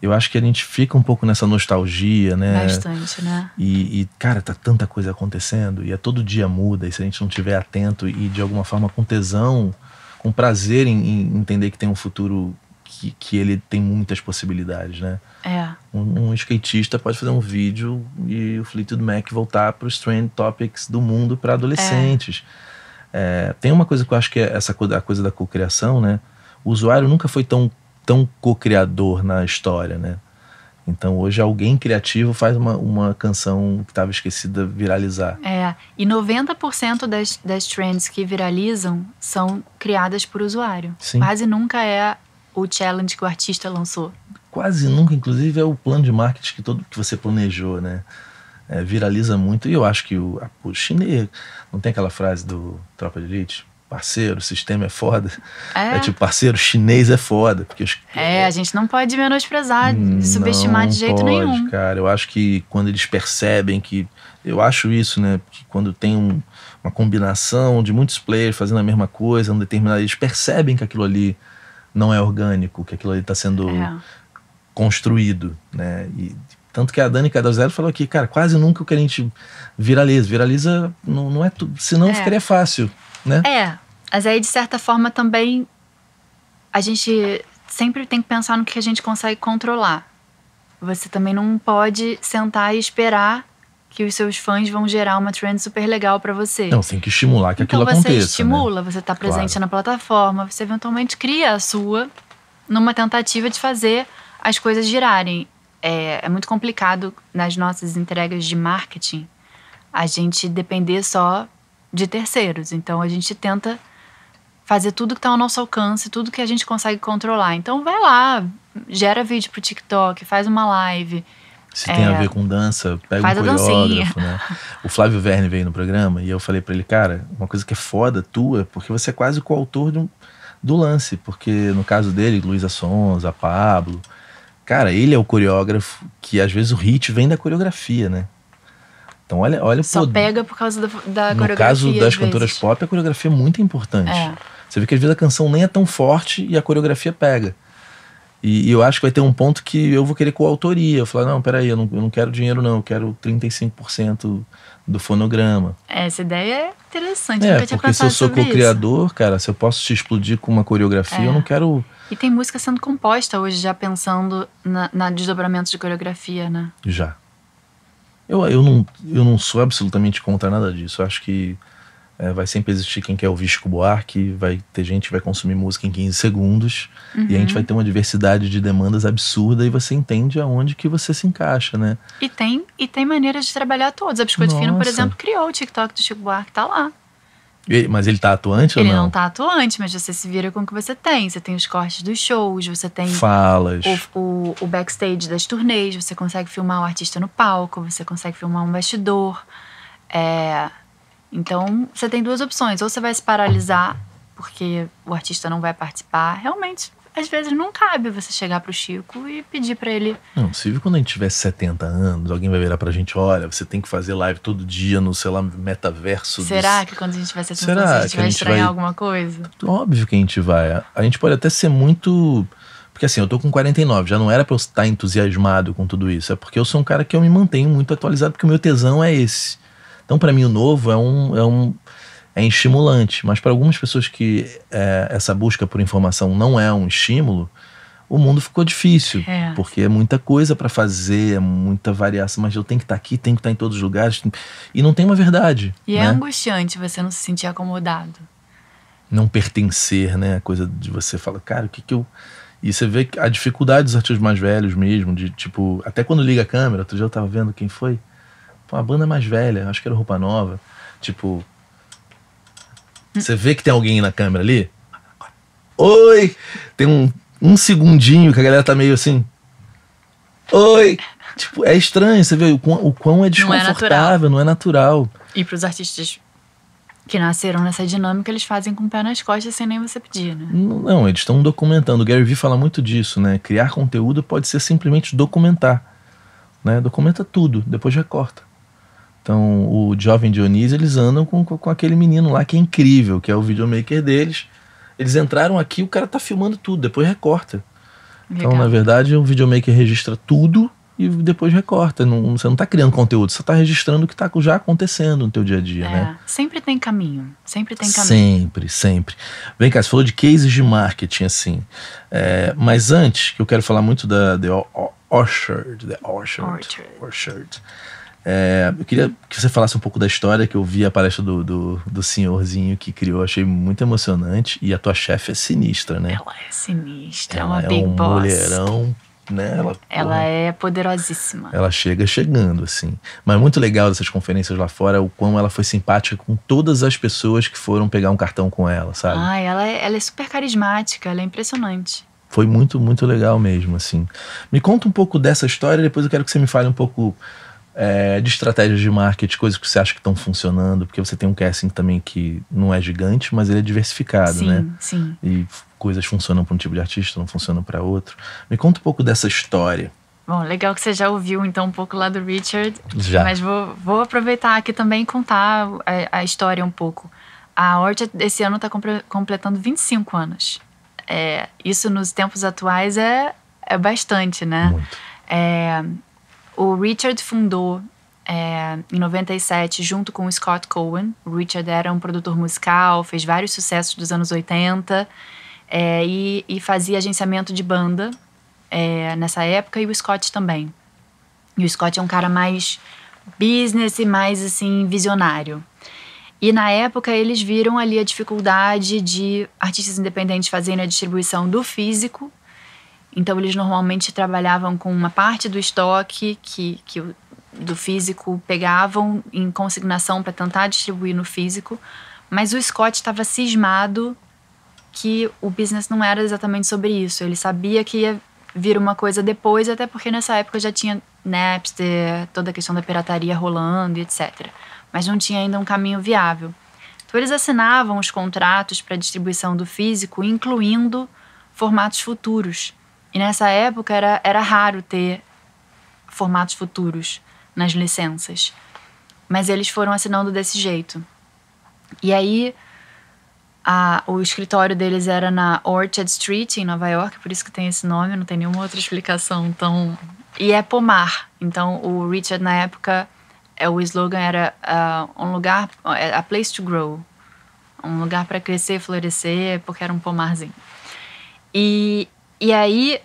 eu acho que a gente fica um pouco nessa nostalgia, né? Bastante, né? E, e, cara, tá tanta coisa acontecendo e é todo dia muda. E se a gente não tiver atento e de alguma forma com tesão, com prazer em, em entender que tem um futuro que, que ele tem muitas possibilidades, né? É. Um, um skatista pode fazer um vídeo e o Fleetwood Mac voltar para os trend topics do mundo para adolescentes. É. É, tem uma coisa que eu acho que é essa coisa, a coisa da cocriação, né? O usuário nunca foi tão tão co-criador na história, né? Então hoje alguém criativo faz uma, uma canção que estava esquecida viralizar. É, e 90% das, das trends que viralizam são criadas por usuário. Sim. Quase nunca é o challenge que o artista lançou. Quase nunca, inclusive, é o plano de marketing que, todo, que você planejou, né? É, viraliza muito. E eu acho que o, a, o chinês. Não tem aquela frase do Tropa de Elite? parceiro, o sistema é foda. É. é, tipo, parceiro, chinês é foda. Porque os... É, a gente não pode menosprezar, não hum, subestimar de jeito pode, nenhum. Cara, eu acho que quando eles percebem que. Eu acho isso, né? Que quando tem um, uma combinação de muitos players fazendo a mesma coisa, um determinado. Eles percebem que aquilo ali não é orgânico, que aquilo ali está sendo é. construído, né? E, tanto que a Dani zero falou aqui, cara, quase nunca o que a gente viraliza. Viraliza não, não é tudo. Senão é. ficaria fácil né? É, mas aí de certa forma também a gente sempre tem que pensar no que a gente consegue controlar. Você também não pode sentar e esperar que os seus fãs vão gerar uma trend super legal para você. Não, você tem que estimular que então, aquilo aconteça. Então você né? estimula, né? você tá presente claro. na plataforma, você eventualmente cria a sua numa tentativa de fazer as coisas girarem. É, é muito complicado nas nossas entregas de marketing a gente depender só de terceiros. Então a gente tenta fazer tudo que está ao nosso alcance, tudo que a gente consegue controlar. Então vai lá, gera vídeo para o TikTok, faz uma live. Se é, tem a é, ver com dança, pega faz um coreógrafo, né? O Flávio Verne veio no programa e eu falei para ele, cara, uma coisa que é foda tua, porque você é quase o coautor um, do lance, porque no caso dele, Luísa Sonza, Pablo, cara, ele é o coreógrafo que às vezes o hit vem da coreografia, né? Então olha, olha Só pega por causa da, da no coreografia. No caso das cantoras vezes. pop, a coreografia é muito importante. É. Você vê que às vezes a canção nem é tão forte e a coreografia pega. E, e, eu acho que vai ter um ponto que eu vou querer coautoria. Eu falar, não, peraí, eu não, eu não quero dinheiro, não, eu quero 35% do fonograma. É, essa ideia é interessante, é, porque se eu sou co-criador, cara, se eu posso te explodir com uma coreografia, é. eu não quero. E tem música sendo composta hoje, já pensando na, na desdobramento de coreografia, né? Já. Eu, eu, não, eu não sou absolutamente contra nada disso. Eu acho que é, vai sempre existir quem quer ouvir Chico Buarque, vai ter gente que vai consumir música em 15 segundos, uhum. e a gente uhum. vai ter uma diversidade de demandas absurda e você entende aonde que você se encaixa, né? E tem, e tem maneiras de trabalhar todos. A Biscoito Fino, por exemplo, criou o TikTok do Chico Buarque, tá lá. Mas ele tá atuante ele ou não? Ele não tá atuante, mas você se vira com o que você tem. Você tem os cortes dos shows, você tem. Falas. O, o, o backstage das turnês, você consegue filmar o artista no palco, você consegue filmar um bastidor. É, então, você tem duas opções. Ou você vai se paralisar, porque o artista não vai participar. Realmente, às vezes não cabe você chegar pro Chico e pedir para ele. Não, se quando a gente tiver 70 anos, alguém vai virar pra gente, olha, você tem que fazer live todo dia no, sei lá, metaverso. Será dos... que quando a gente tiver 70 anos, a gente vai estranhar vai... alguma coisa? Óbvio que a gente vai. A gente pode até ser muito. Porque assim, eu tô com 49, já não era pra eu estar entusiasmado com tudo isso. É porque eu sou um cara que eu me mantenho muito atualizado, porque o meu tesão é esse. Então, para mim, o novo é um, é um é estimulante, mas para algumas pessoas que é, essa busca por informação não é um estímulo, o mundo ficou difícil, é. porque é muita coisa para fazer, é muita variação, mas eu tenho que estar tá aqui, tenho que estar tá em todos os lugares, e não tem uma verdade. E é né? é angustiante você não se sentir acomodado. Não pertencer, né? A coisa de você falar, cara, o que que eu. E você vê a dificuldade dos artistas mais velhos mesmo, de tipo, até quando liga a câmera, outro dia eu tava vendo quem foi. Pô, a banda é mais velha, acho que era Roupa Nova. Tipo, você vê que tem alguém na câmera ali. Oi! Tem um, um segundinho que a galera tá meio assim. Oi! Tipo, é estranho, você vê o quão, o quão é desconfortável, não é natural. Não é natural. E pros artistas que nasceram nessa dinâmica, eles fazem com o pé nas costas sem nem você pedir, né? Não, eles estão documentando. O Gary Vee fala muito disso, né? Criar conteúdo pode ser simplesmente documentar. Né? Documenta tudo, depois recorta. Então, o Jovem Dionísio, eles andam com, com aquele menino lá que é incrível, que é o videomaker deles. Eles entraram aqui, o cara tá filmando tudo, depois recorta. Legal. Então, na verdade, o videomaker registra tudo e depois recorta. Não, você não está criando conteúdo, você está registrando o que está já acontecendo no teu dia a dia, é, né? Sempre tem caminho, sempre tem caminho. Sempre, sempre. Vem cá, você falou de cases de marketing, assim. É, mas antes, que eu quero falar muito da The Orchard. The Orchard. Orchard. Orchard. É, eu queria que você falasse um pouco da história que eu vi a palestra do, do, do senhorzinho que criou, achei muito emocionante. E a tua chefe é sinistra, né? Ela é sinistra, é ela é uma big boss. é um boss. mulherão, né? Ela, ela é poderosíssima. Ela chega chegando, assim. Mas muito legal dessas conferências lá fora, o quão ela foi simpática com todas as pessoas que foram pegar um cartão com ela, sabe? Ah, ela é, ela é super carismática, ela é impressionante. Foi muito, muito legal mesmo, assim. Me conta um pouco dessa história, depois eu quero que você me fale um pouco é, de estratégias de marketing, coisas que você acha que estão funcionando, porque você tem um casting também que não é gigante, mas ele é diversificado, sim, né? Sim. E coisas funcionam para um tipo de artista, não funcionam para outro. Me conta um pouco dessa história. Bom, legal que você já ouviu então um pouco lá do Richard. Já. Mas vou, vou aproveitar aqui também e contar a, é, a história um pouco. A Orchard esse ano está completando 25 anos. É, isso nos tempos atuais é, é bastante, né? Muito. É, o Richard fundou é, em 97, junto com o Scott Cohen. O Richard era um produtor musical, fez vários sucessos dos anos 80 é, e, e, fazia agenciamento de banda é, nessa época, e o Scott também. E o Scott é um cara mais business e mais assim, visionário. E na época eles viram ali a dificuldade de artistas independentes fazerem a distribuição do físico então, eles normalmente trabalhavam com uma parte do estoque que, que do físico pegavam em consignação para tentar distribuir no físico, mas o Scott estava cismado que o business não era exatamente sobre isso. Ele sabia que ia vir uma coisa depois, até porque nessa época já tinha Napster, toda a questão da pirataria rolando e etc. Mas não tinha ainda um caminho viável. Então eles assinavam os contratos para distribuição do físico, incluindo formatos futuros. E nessa época era, era raro ter formatos futuros nas licenças. Mas eles foram assinando desse jeito. E aí, a, o escritório deles era na Orchard Street, em Nova York, por isso que tem esse nome, não tem nenhuma outra explicação tão. E é pomar. Então, o Richard, na época, é, o slogan era uh, um lugar, é, a place to grow. Um lugar para crescer, florescer, porque era um pomarzinho. E, e aí,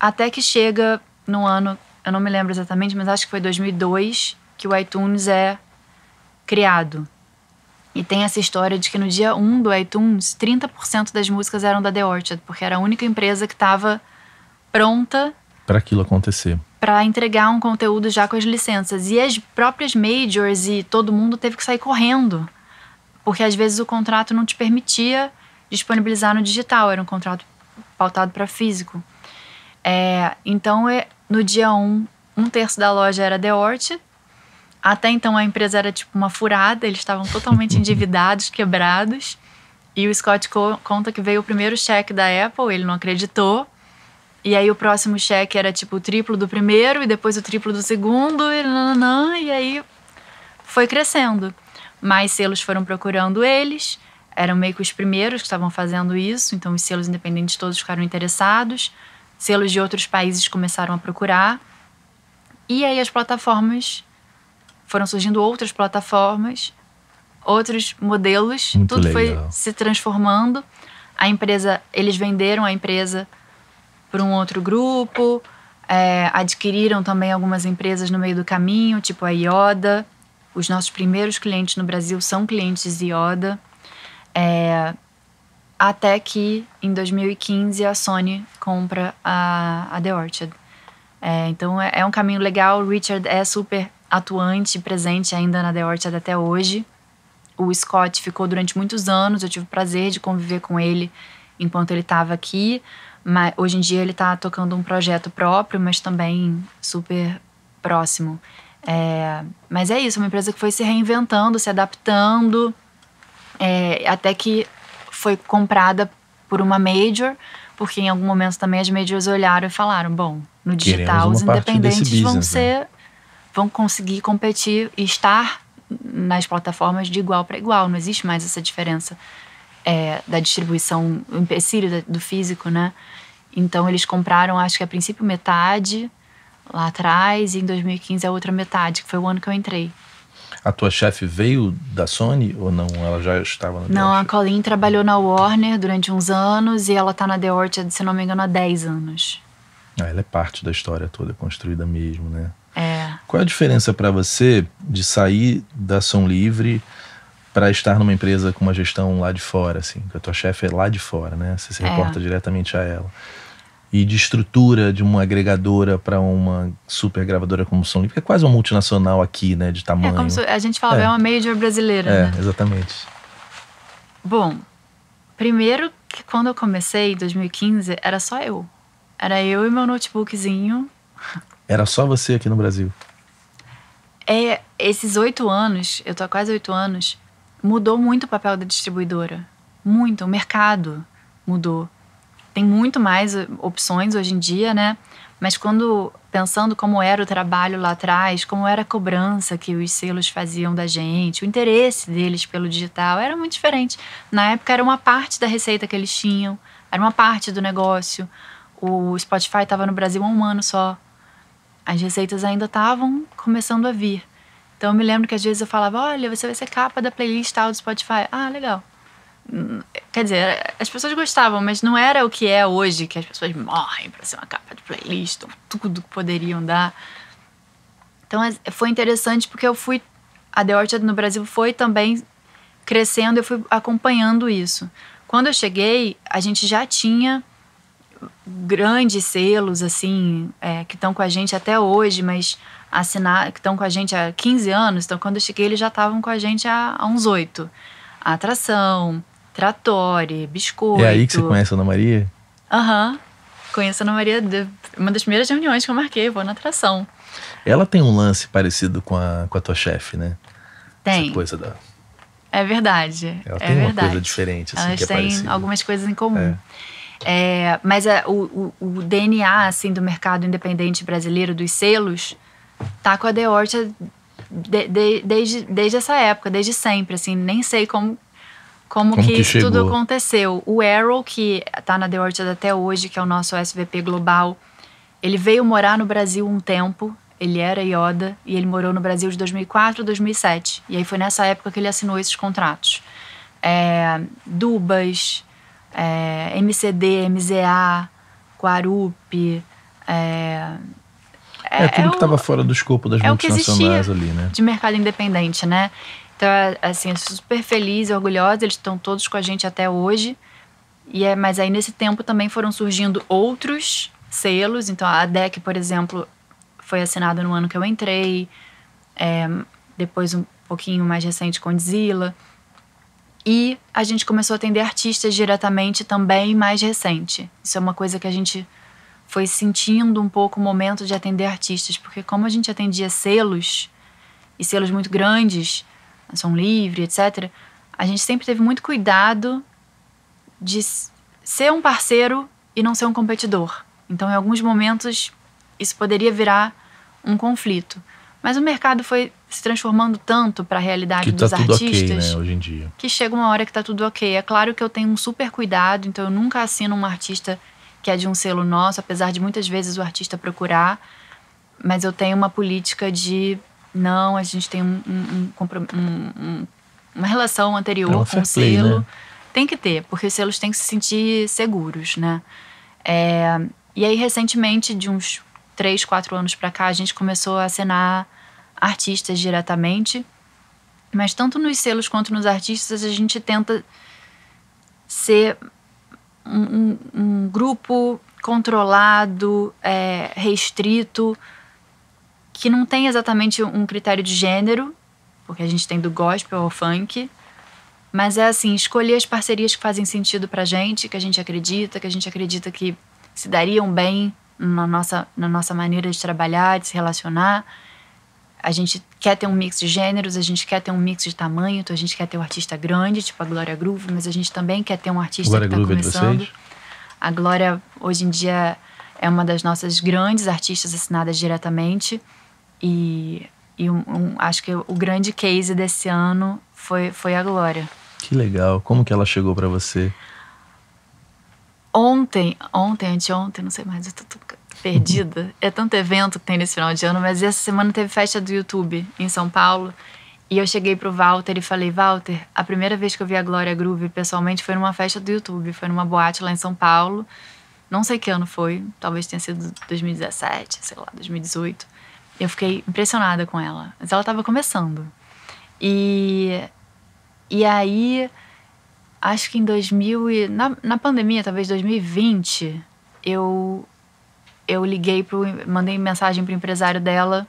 até que chega no ano, eu não me lembro exatamente, mas acho que foi 2002 que o iTunes é criado. E tem essa história de que no dia 1 do iTunes, 30% das músicas eram da The Orchard, porque era a única empresa que estava pronta para aquilo acontecer. Para entregar um conteúdo já com as licenças. E as próprias majors e todo mundo teve que sair correndo, porque às vezes o contrato não te permitia disponibilizar no digital, era um contrato pautado para físico. É, então, é, no dia 1, um, um terço da loja era Deorte. Até então, a empresa era tipo uma furada, eles estavam totalmente [LAUGHS] endividados, quebrados. E o Scott co conta que veio o primeiro cheque da Apple, ele não acreditou. E aí o próximo cheque era tipo o triplo do primeiro e depois o triplo do segundo e nananã, e aí foi crescendo. Mais selos foram procurando eles eram meio que os primeiros que estavam fazendo isso, então os selos independentes todos ficaram interessados, selos de outros países começaram a procurar. E aí as plataformas foram surgindo outras plataformas, outros modelos, Muito tudo legal. foi se transformando. A empresa, eles venderam a empresa para um outro grupo, é, adquiriram também algumas empresas no meio do caminho, tipo a Ioda. Os nossos primeiros clientes no Brasil são clientes Ioda. É, até que, em 2015, a Sony compra a, a The Orchard. É, então é, é, um caminho legal. O Richard é super atuante, presente ainda na The Orchard até hoje. O Scott ficou durante muitos anos. Eu tive o prazer de conviver com ele enquanto ele estava aqui. Mas hoje em dia ele está tocando um projeto próprio, mas também super próximo. É, mas é isso, é uma empresa que foi se reinventando, se adaptando. É, até que foi comprada por uma major, porque em algum momento também as majors olharam e falaram: bom, no digital os independentes vão né? ser, né? vão conseguir competir e estar nas plataformas de igual para igual. Não existe mais essa diferença é, da distribuição, o empecilho do físico, né? Então eles compraram, acho que a princípio metade lá atrás e em 2015 a outra metade, que foi o ano que eu entrei. A tua chefe veio da Sony ou não? Ela já estava na Não, a Colleen trabalhou na Warner durante uns anos e ela está na The Orchard, se não me engano, há 10 anos. Ah, ela é parte da história toda construída mesmo, né? É. Qual é a diferença para você de sair da Som Livre para estar numa empresa com uma gestão lá de fora, assim? Que a tua chefe é lá de fora, né? Você se é. reporta é. diretamente a ela e de estrutura de uma agregadora para uma super gravadora como Som Livre, que é quase uma multinacional aqui, né, de é, tamanho. É como se, a gente falava, é. é, uma major brasileira, é, né? exatamente. Bom, primeiro que quando eu comecei, em 2015, era só eu. Era eu e meu notebookzinho. [LAUGHS] Era só você aqui no Brasil? É, esses oito anos, eu tô há quase oito anos, mudou muito o papel da distribuidora. Muito, o mercado mudou tem muito mais eh, opções hoje em dia, né? Mas quando pensando como era o trabalho lá atrás, como era a cobrança que os selos faziam da gente, o interesse deles pelo digital era muito diferente. Na época era uma parte da receita que eles tinham, era uma parte do negócio. O Spotify estava no Brasil há um ano só. As receitas ainda estavam começando a vir. Então eu me lembro que às vezes eu falava: olha, você vai ser capa da playlist tal do Spotify. Ah, legal. Quer dizer, as pessoas gostavam, mas não era o que é hoje, que as pessoas morrem para ser uma capa de playlist, tudo que poderiam dar. Então é, foi interessante porque eu fui. A The Orchard no Brasil foi também crescendo, eu fui acompanhando isso. Quando eu cheguei, a gente já tinha grandes selos, assim, é, que estão com a gente até hoje, mas assinar, que estão com a gente há 15 anos. Então, quando eu cheguei, eles já estavam com a gente há, há uns oito. A Atração, Trattori, biscoito. É aí que você conhece a Ana Maria? Aham. Uhum. Conheço a Ana Maria, de, uma das primeiras reuniões que eu marquei, vou na atração. Ela tem um lance parecido com a, com a tua chefe, né? Tem. Essa coisa da. É verdade. Ela é tem verdade. uma coisa diferente, assim, Elas que é têm é algumas coisas em comum. É. é mas a, é, o, o, o, DNA, assim, do mercado independente brasileiro, dos selos, tá com a Deortia de, de, desde, desde essa época, desde sempre, assim. Nem sei como como, como que, que isso tudo aconteceu. O Arrow, que está na The Orchard até hoje, que é o nosso SVP global, ele veio morar no Brasil um tempo. Ele era Yoda e ele morou no Brasil de 2004 a 2007. E aí foi nessa época que ele assinou esses contratos. É, Dubas, é, MCD, MZA, Quarup. É, é, é tudo é que estava fora do escopo das é multinacionais ali, né? De mercado independente, né? Então, assim, eu sou super feliz, orgulhosa, eles estão todos com a gente até hoje. E é, mas aí nesse tempo também foram surgindo outros selos. Então, a Dec por exemplo, foi assinada no ano que eu entrei. É, depois, um pouquinho mais recente, com Zila. E a gente começou a atender artistas diretamente também mais recente. Isso é uma coisa que a gente foi sentindo um pouco o momento de atender artistas, porque como a gente atendia selos e selos muito grandes, som livre, etc. A gente sempre teve muito cuidado de ser um parceiro e não ser um competidor. Então, em alguns momentos, isso poderia virar um conflito. Mas o mercado foi se transformando tanto para a realidade que tá dos tá tudo artistas. Okay, né, hoje em dia. Que chega uma hora que tá tudo ok. É claro que eu tenho um super cuidado, então eu nunca assino um artista que é de um selo nosso, apesar de muitas vezes o artista procurar. Mas eu tenho uma política de não, a gente tem um, um, um, uma relação anterior é com o selo. Play, né? Tem que ter, porque os selos têm que se sentir seguros, né? É, e aí, recentemente, de uns três, quatro anos para cá, a gente começou a assinar artistas diretamente. Mas tanto nos selos quanto nos artistas, a gente tenta ser um, um, um grupo controlado, é, restrito, que não tem exatamente um critério de gênero, porque a gente tem do gospel ao funk, mas é assim, escolher as parcerias que fazem sentido pra gente, que a gente acredita, que a gente acredita que se dariam bem na nossa, na nossa maneira de trabalhar, de se relacionar. A gente quer ter um mix de gêneros, a gente quer ter um mix de tamanho, então a gente quer ter um artista grande, tipo a Glória Groove, mas a gente também quer ter um artista Glória que tá Groove é começando. a Glória, hoje em dia, é uma das nossas grandes artistas assinadas diretamente. E, e um, um, acho que o grande case desse ano foi, foi a Glória. Que legal. Como que ela chegou para você? Ontem, ontem, anteontem, não sei mais, eu tô, tô perdida. [LAUGHS] é tanto evento que tem nesse final de ano, mas essa semana teve festa do YouTube em São Paulo. E eu cheguei pro Walter e falei: Walter, a primeira vez que eu vi a Glória Groove pessoalmente foi numa festa do YouTube, foi numa boate lá em São Paulo. Não sei que ano foi, talvez tenha sido 2017, sei lá, 2018. Eu fiquei impressionada com ela. Mas ela estava começando. E, e aí, acho que em 2000 e, na, na pandemia, talvez 2020, eu eu liguei pro mandei mensagem para o empresário dela,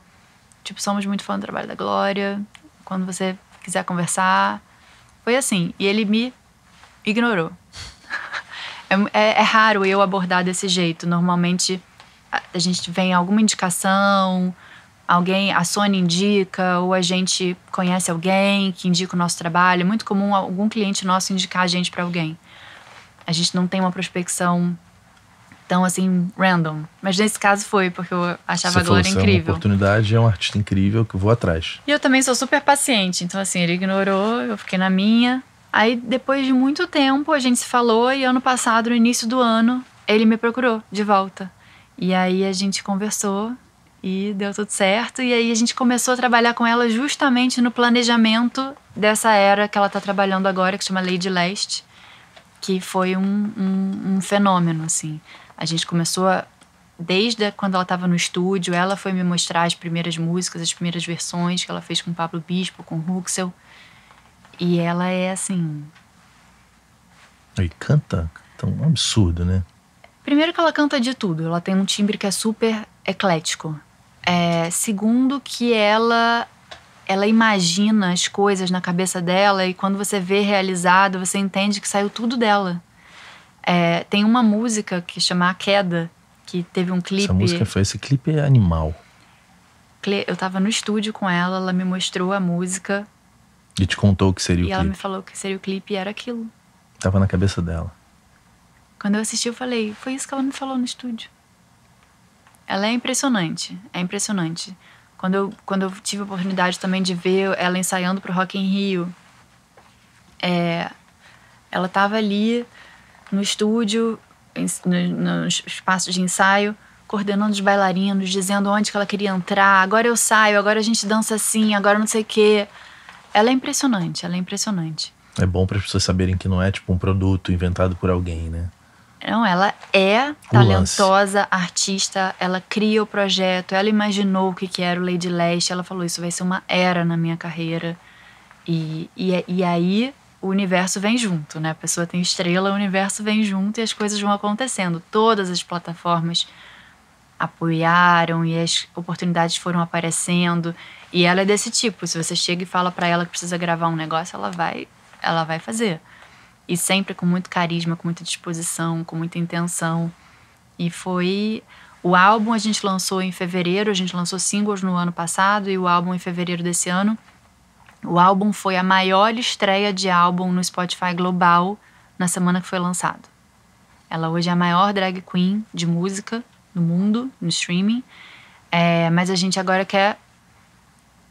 tipo, somos muito fã do trabalho da Glória, quando você quiser conversar. Foi assim, e ele me ignorou. [LAUGHS] é, é, é raro eu abordar desse jeito. Normalmente a gente vem alguma indicação, alguém, a Sony indica, ou a gente conhece alguém que indica o nosso trabalho. É muito comum algum cliente nosso indicar a gente para alguém. A gente não tem uma prospecção tão assim, random. Mas nesse caso foi, porque eu achava Você a Glória falou, incrível. É uma oportunidade, é um artista incrível que eu vou atrás. E eu também sou super paciente, então assim, ele ignorou, eu fiquei na minha. Aí depois de muito tempo a gente se falou e ano passado, no início do ano, ele me procurou de volta. E aí a gente conversou e deu tudo certo. E aí a gente começou a trabalhar com ela justamente no planejamento dessa era que ela está trabalhando agora, que chama Lady Leste, que foi um, um, um fenômeno, assim. A gente começou a, desde quando ela estava no estúdio, ela foi me mostrar as primeiras músicas, as primeiras versões que ela fez com Pablo Bispo, com Huxel. E ela é assim. E canta, tão um absurdo, né? Primeiro que ela canta de tudo, ela tem um timbre que é super eclético. É, segundo, que ela ela imagina as coisas na cabeça dela e quando você vê realizado, você entende que saiu tudo dela. É, tem uma música que chama A Queda, que teve um clipe. Essa música foi esse clipe é animal. Eu tava no estúdio com ela, ela me mostrou a música. E te contou o que seria o clipe. E ela me falou que seria o clipe e era aquilo. Tava na cabeça dela. Quando eu assisti, eu falei, foi isso que ela me falou no estúdio. Ela é impressionante, é impressionante. Quando eu, quando eu tive a oportunidade também de ver ela ensaiando pro Rock in Rio, é, ela tava ali no estúdio, nos no de ensaio, coordenando os bailarinos, dizendo onde que ela queria entrar, agora eu saio, agora a gente dança assim, agora não sei o quê. Ela é impressionante, ela é impressionante. É bom para as pessoas saberem que não é tipo um produto inventado por alguém, né? Não, ela é talentosa, artista, ela cria o projeto, ela imaginou o que, que era o Lady Leste, ela falou: Isso vai ser uma era na minha carreira. E, e, e aí o universo vem junto, né? A pessoa tem estrela, o universo vem junto e as coisas vão acontecendo. Todas as plataformas apoiaram e as oportunidades foram aparecendo. E ela é desse tipo. Se você chega e fala para ela que precisa gravar um negócio, ela vai, ela vai fazer e sempre com muito carisma, com muita disposição, com muita intenção. E foi o álbum a gente lançou em fevereiro, a gente lançou singles no ano passado e o álbum em fevereiro desse ano. O álbum foi a maior estreia de álbum no Spotify global na semana que foi lançado. Ela hoje é a maior drag queen de música no mundo, no streaming. É, mas a gente agora quer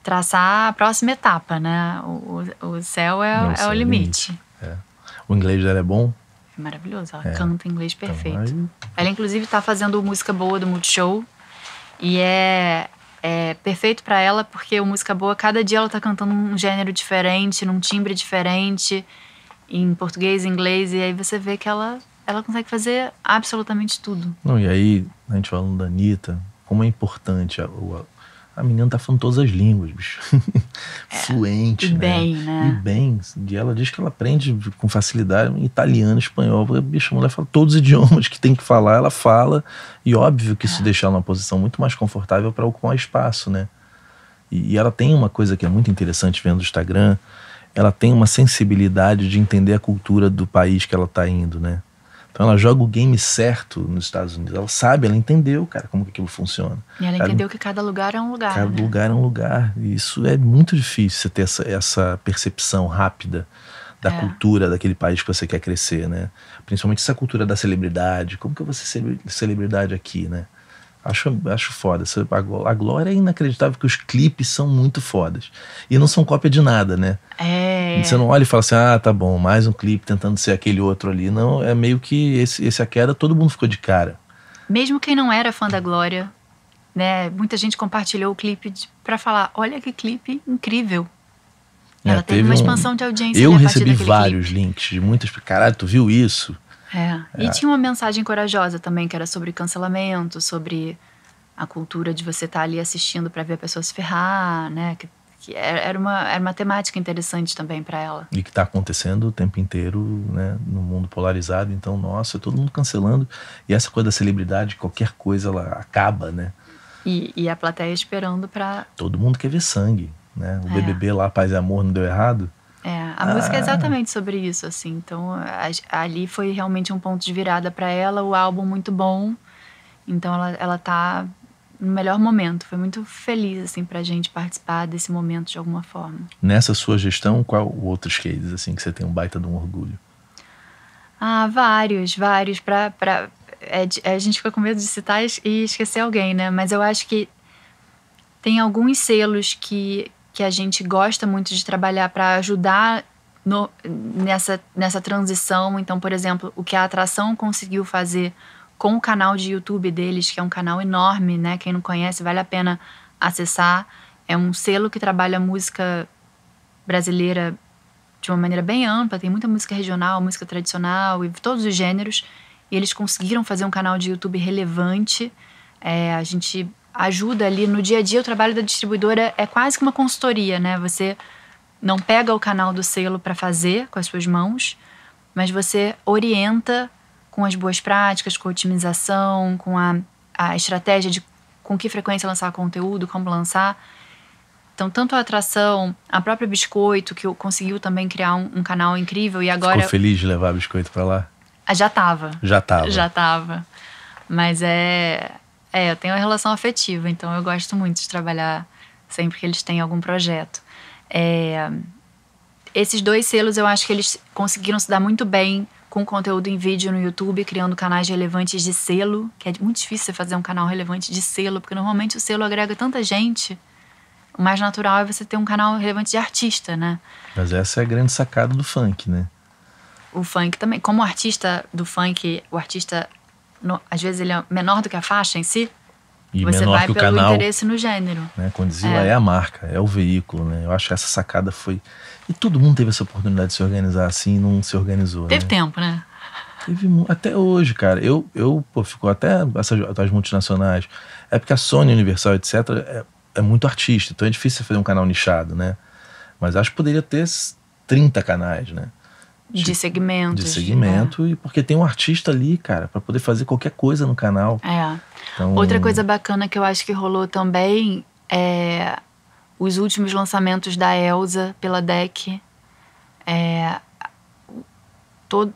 traçar a próxima etapa, né? O, o céu é, é o limite. limite. O inglês dela é bom? É maravilhoso, ela é. canta inglês então perfeito. Então, Ela, inclusive, está fazendo música boa do Multishow. E é, é perfeito para ela, porque o Música Boa, cada dia ela está cantando um gênero diferente, num timbre diferente, em português, inglês, e aí você vê que ela, ela consegue fazer absolutamente tudo. Não, e aí, a gente falando da Anitta, como é importante a, a a menina tá falando todas as línguas, bicho. [LAUGHS] É, Fluente, e né? bem, né? E bem. E ela diz que ela aprende com facilidade italiano, espanhol. Porque, bicho, a mulher fala todos os [LAUGHS] idiomas que tem que falar, ela fala. E óbvio que isso é. deixa ela numa posição muito mais confortável para ocupar espaço, né? E, e ela tem uma coisa que é muito interessante vendo o Instagram. Ela tem uma sensibilidade de entender a cultura do país que ela tá indo, né? Então ela joga o game certo nos Estados Unidos. Ela sabe, ela entendeu, cara, como que aquilo funciona. E ela entendeu que cada lugar é um lugar. Cada né? lugar é um lugar. E isso é muito difícil você ter essa, essa percepção rápida da é. cultura daquele país que você quer crescer, né? Principalmente essa cultura da celebridade. Como que eu vou ser celebridade aqui, né? Acho, acho foda. A Glória é inacreditável que os clipes são muito fodas. E não são cópia de nada, né? É. Você não olha e fala assim, ah, tá bom, mais um clipe tentando ser aquele outro ali. Não, é meio que esse, esse A Queda, todo mundo ficou de cara. Mesmo quem não era fã da Glória, né? Muita gente compartilhou o clipe para falar, olha que clipe incrível. É, Ela é, teve, teve, uma expansão um... de audiência. Eu né, recebi vários clipe. links de muitas. Caralho, tu viu isso? É. E é. tinha uma mensagem corajosa também, que era sobre cancelamento, sobre a cultura de você estar tá ali assistindo para ver a pessoa se ferrar, né? Que, que é, era, uma, era uma temática interessante também para ela. E que está acontecendo o tempo inteiro, né? No mundo polarizado, então, nossa, todo mundo cancelando. E essa coisa da celebridade, qualquer coisa, ela acaba, né? E, e a plateia esperando para. Todo mundo quer ver sangue, né? O é. BBB lá, Paz e Amor, não deu errado. É, a ah. música é ah. exatamente sobre isso, assim. Então, a, ali foi realmente um ponto de virada para ela, o álbum muito bom. Então, ela, ela tá no melhor momento. Foi muito feliz, assim, pra gente participar desse momento de alguma forma. Nessa sua gestão, qual outros cases, assim, que você tem um baita de um orgulho? Ah, vários, vários. Pra, pra, é, a gente fica com medo de citar e esquecer alguém, né? Mas eu acho que tem alguns selos que, que a gente gosta muito de trabalhar para ajudar no, nessa, nessa transição. Então, por exemplo, o que a atração conseguiu fazer com o canal de YouTube deles, que é um canal enorme, né? Quem não conhece, vale a pena acessar. É um selo que trabalha música brasileira de uma maneira bem ampla, tem muita música regional, música tradicional e todos os gêneros. E eles conseguiram fazer um canal de YouTube relevante. É, a gente ajuda ali no dia a dia. O trabalho da distribuidora é quase que uma consultoria, né? Você não pega o canal do selo para fazer com as suas mãos, mas você orienta com as boas práticas, com a otimização, com a, a estratégia de com que frequência lançar conteúdo, como lançar. Então, tanto a atração, a própria Biscoito, que conseguiu também criar um, um canal incrível e agora. Ficou feliz de levar Biscoito para lá? Ah, já tava. Já tava. Já tava. Mas é. É, eu tenho uma relação afetiva, então eu gosto muito de trabalhar sempre que eles têm algum projeto. É, esses dois selos eu acho que eles conseguiram se dar muito bem com conteúdo em vídeo no YouTube, criando canais relevantes de selo, que é muito difícil você fazer um canal relevante de selo, porque normalmente o selo agrega tanta gente. O mais natural é você ter um canal relevante de artista, né? Mas essa é a grande sacada do funk, né? O funk também. Como artista do funk, o artista no, às vezes ele é menor do que a faixa em si, e você menor vai que o pelo canal, interesse no gênero. Né? Condzilla é. é a marca, é o veículo, né? Eu acho que essa sacada foi. E todo mundo teve essa oportunidade de se organizar assim e não se organizou. Né? Teve né? tempo, né? Teve até hoje, cara. Eu, eu pô, ficou até essas as multinacionais. É porque a Sony, Universal, etc., é, é muito artista, então é difícil fazer um canal nichado, né? Mas acho que poderia ter 30 canais, né? de tipo, né? segmento. De segmento, né? e porque tem um artista ali, cara, para poder fazer qualquer coisa no canal. É. Então... Outra coisa bacana que eu acho que rolou também é os últimos lançamentos da Elsa pela DEC. É, todo,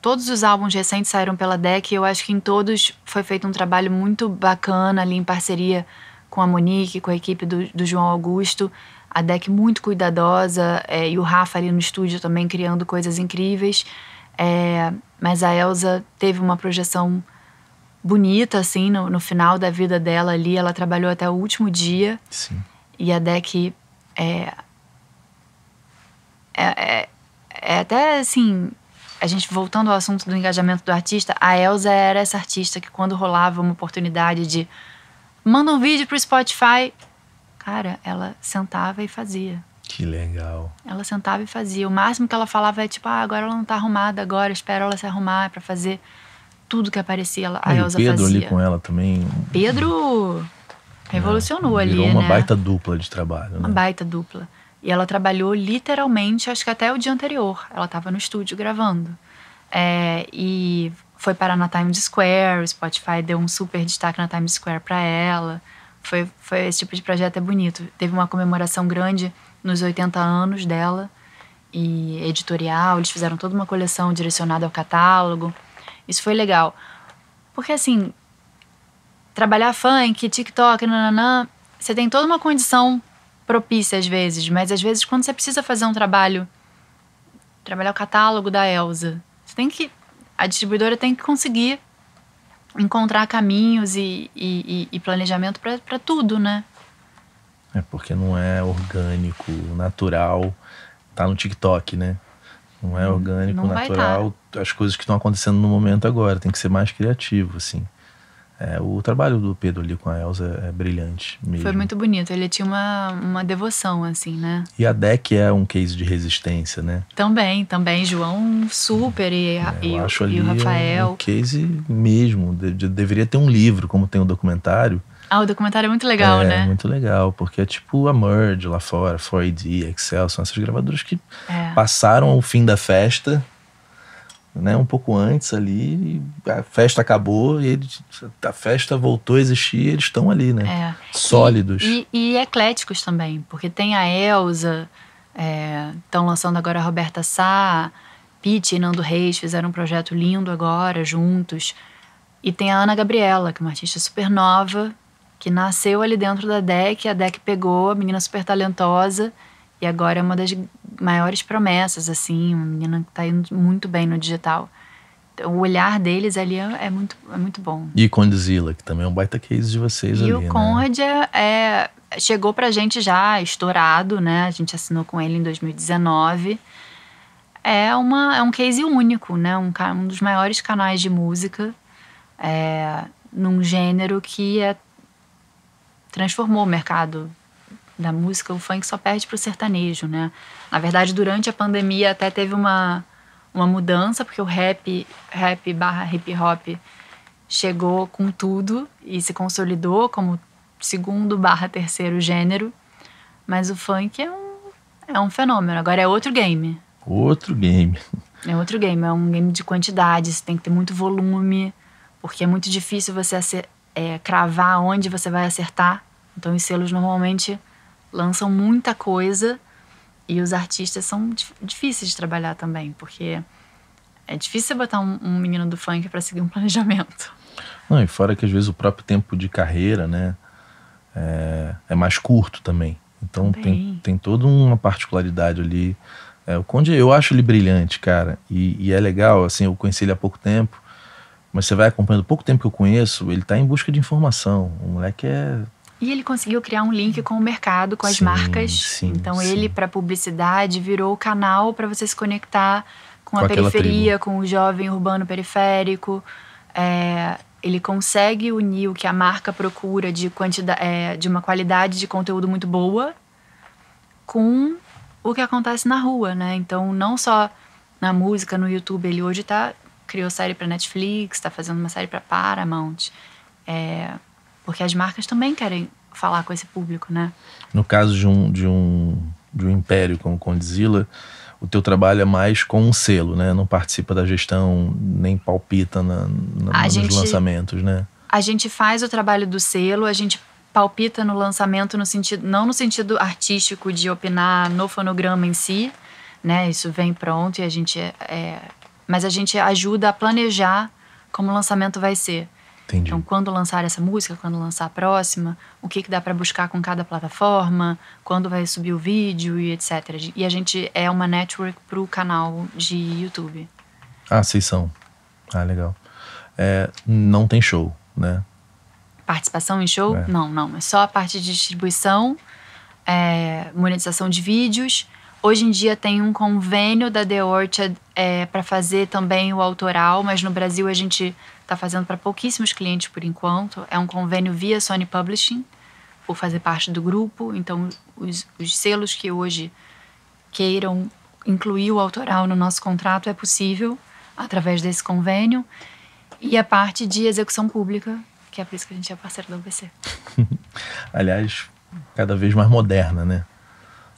todos os álbuns recentes saíram pela DEC e eu acho que em todos foi feito um trabalho muito bacana ali em parceria com a Monique, com a equipe do, do João Augusto a deck muito cuidadosa é, e o Rafa ali no estúdio também criando coisas incríveis. É, mas a Elsa teve uma projeção bonita, assim, no, no, final da vida dela ali. Ela trabalhou até o último dia. Sim. E a deck é, é, é, é até assim a gente voltando ao assunto do engajamento do artista, a Elsa era essa artista que quando rolava uma oportunidade de manda um vídeo pro Spotify, Cara, ela sentava e fazia. Que legal. Ela sentava e fazia. O máximo que ela falava é tipo, ah, agora ela não tá arrumada agora, espera ela se arrumar para fazer tudo que aparecia. Ela, a Elza Pedro fazia. ali com ela também. Pedro é, revolucionou né? ali, Virou uma né? baita dupla de trabalho. Né? Uma baita dupla. E ela trabalhou literalmente, acho que até o dia anterior. Ela estava no estúdio gravando. É, e foi parar na Times Square, o Spotify deu um super destaque na Times Square para ela. Foi, foi esse tipo de projeto é bonito. Teve uma comemoração grande nos 80 anos dela e editorial, eles fizeram toda uma coleção direcionada ao catálogo. Isso foi legal. Porque assim, trabalhar funk, TikTok, nananã, você tem toda uma condição propícia às vezes, mas às vezes quando você precisa fazer um trabalho, trabalhar o catálogo da Elsa, você tem que a distribuidora tem que conseguir encontrar caminhos e, e, e planejamento para tudo, né? É porque não é orgânico, natural. Tá no TikTok, né? Não é hum, orgânico, não natural. Tá. As coisas que estão acontecendo no momento agora. Tem que ser mais criativo, assim. É, o trabalho do Pedro ali com a Elsa é brilhante mesmo. Foi muito bonito. Ele tinha uma, uma devoção, assim, né? E a DEC é um case de resistência, né? Também, também. João super e, é, e, eu acho e ali o Rafael. Um, um case mesmo. De, de, deveria ter um livro, como tem o um documentário. Ah, o documentário é muito legal, é, né? É, muito legal, porque é tipo a Merge lá fora, 4 d Excel, são essas gravadoras que é. passaram o fim da festa né, um pouco antes ali, a festa acabou e a festa voltou a existir, eles estão ali, né? É. Sólidos. E, e, e, ecléticos também, porque tem a Elsa, estão é, lançando agora a Roberta Sá, Pete e Nando Reis fizeram um projeto lindo agora, juntos. E tem a Ana Gabriela, que é uma artista super nova, que nasceu ali dentro da DEC, a DEC pegou, a menina super talentosa e agora é uma das maiores promessas, assim, uma menina que tá indo muito bem no digital. Então, o olhar deles ali é, é muito, é muito bom. E Condzilla, que também é um baita case de vocês e ali, E o Conrad né? é, é, chegou pra gente já estourado, né? A gente assinou com ele em 2019 é, uma, é um case único, né? Um, um dos maiores canais de música é, num gênero que é, transformou o mercado da música, o funk só perde para o sertanejo, né? Na verdade, durante a pandemia até teve uma, uma mudança, porque o rap, rap barra hip hop chegou com tudo e se consolidou como segundo barra terceiro gênero. Mas o funk é um, é um fenômeno. Agora é outro game. Outro game. É outro game. É um game de quantidade. Você tem que ter muito volume, porque é muito difícil você é, cravar onde você vai acertar. Então os selos normalmente lançam muita coisa e os artistas são difíceis de trabalhar também, porque é difícil botar um, um menino do funk para seguir um [LAUGHS] planejamento. Não, e fora que às vezes o próprio tempo de carreira, né, é, é mais curto também. Então Tem, tem toda uma particularidade ali. É, o Conde, eu acho ele brilhante, cara, e, e, é legal, assim, eu conheci ele há pouco tempo, mas você vai acompanhando, pouco tempo que eu conheço, ele tá em busca de informação. O moleque é e ele conseguiu criar um link com o mercado, com as sim, marcas. Sim, então sim. ele para publicidade virou o canal para você se conectar com, com a periferia, tribo. com o jovem urbano periférico. É, ele consegue unir o que a marca procura de quantidade, é, de uma qualidade de conteúdo muito boa, com o que acontece na rua, né? Então não só na música, no YouTube, ele hoje tá criou série para Netflix, está fazendo uma série para Paramount. É, porque as marcas também querem falar com esse público, né? No caso de um, de um, de um império como Condzilla, o teu trabalho é mais com um selo, né? Não participa da gestão, nem palpita na, na nos gente, lançamentos, né? A gente faz o trabalho do selo, a gente palpita no lançamento no sentido não no sentido artístico de opinar no fonograma em si, né? Isso vem pronto e a gente é, é mas a gente ajuda a planejar como o lançamento vai ser. Entendi. Então, quando lançar essa música, quando lançar a próxima, o que, que dá para buscar com cada plataforma, quando vai subir o vídeo e etc. E a gente é uma network pro canal de YouTube. Ah, vocês são. Ah, legal. É, não tem show, né? Participação em show? É. Não, não. É só a parte de distribuição, é, monetização de vídeos. Hoje em dia tem um convênio da The Orchard é, para fazer também o autoral, mas no Brasil a gente está fazendo para pouquíssimos clientes por enquanto. É um convênio via Sony Publishing, por fazer parte do grupo. Então, os, os selos que hoje queiram incluir o autoral no nosso contrato é possível através desse convênio. E a parte de execução pública, que é por isso que a gente é parceiro da UBC. [LAUGHS] Aliás, cada vez mais moderna, né?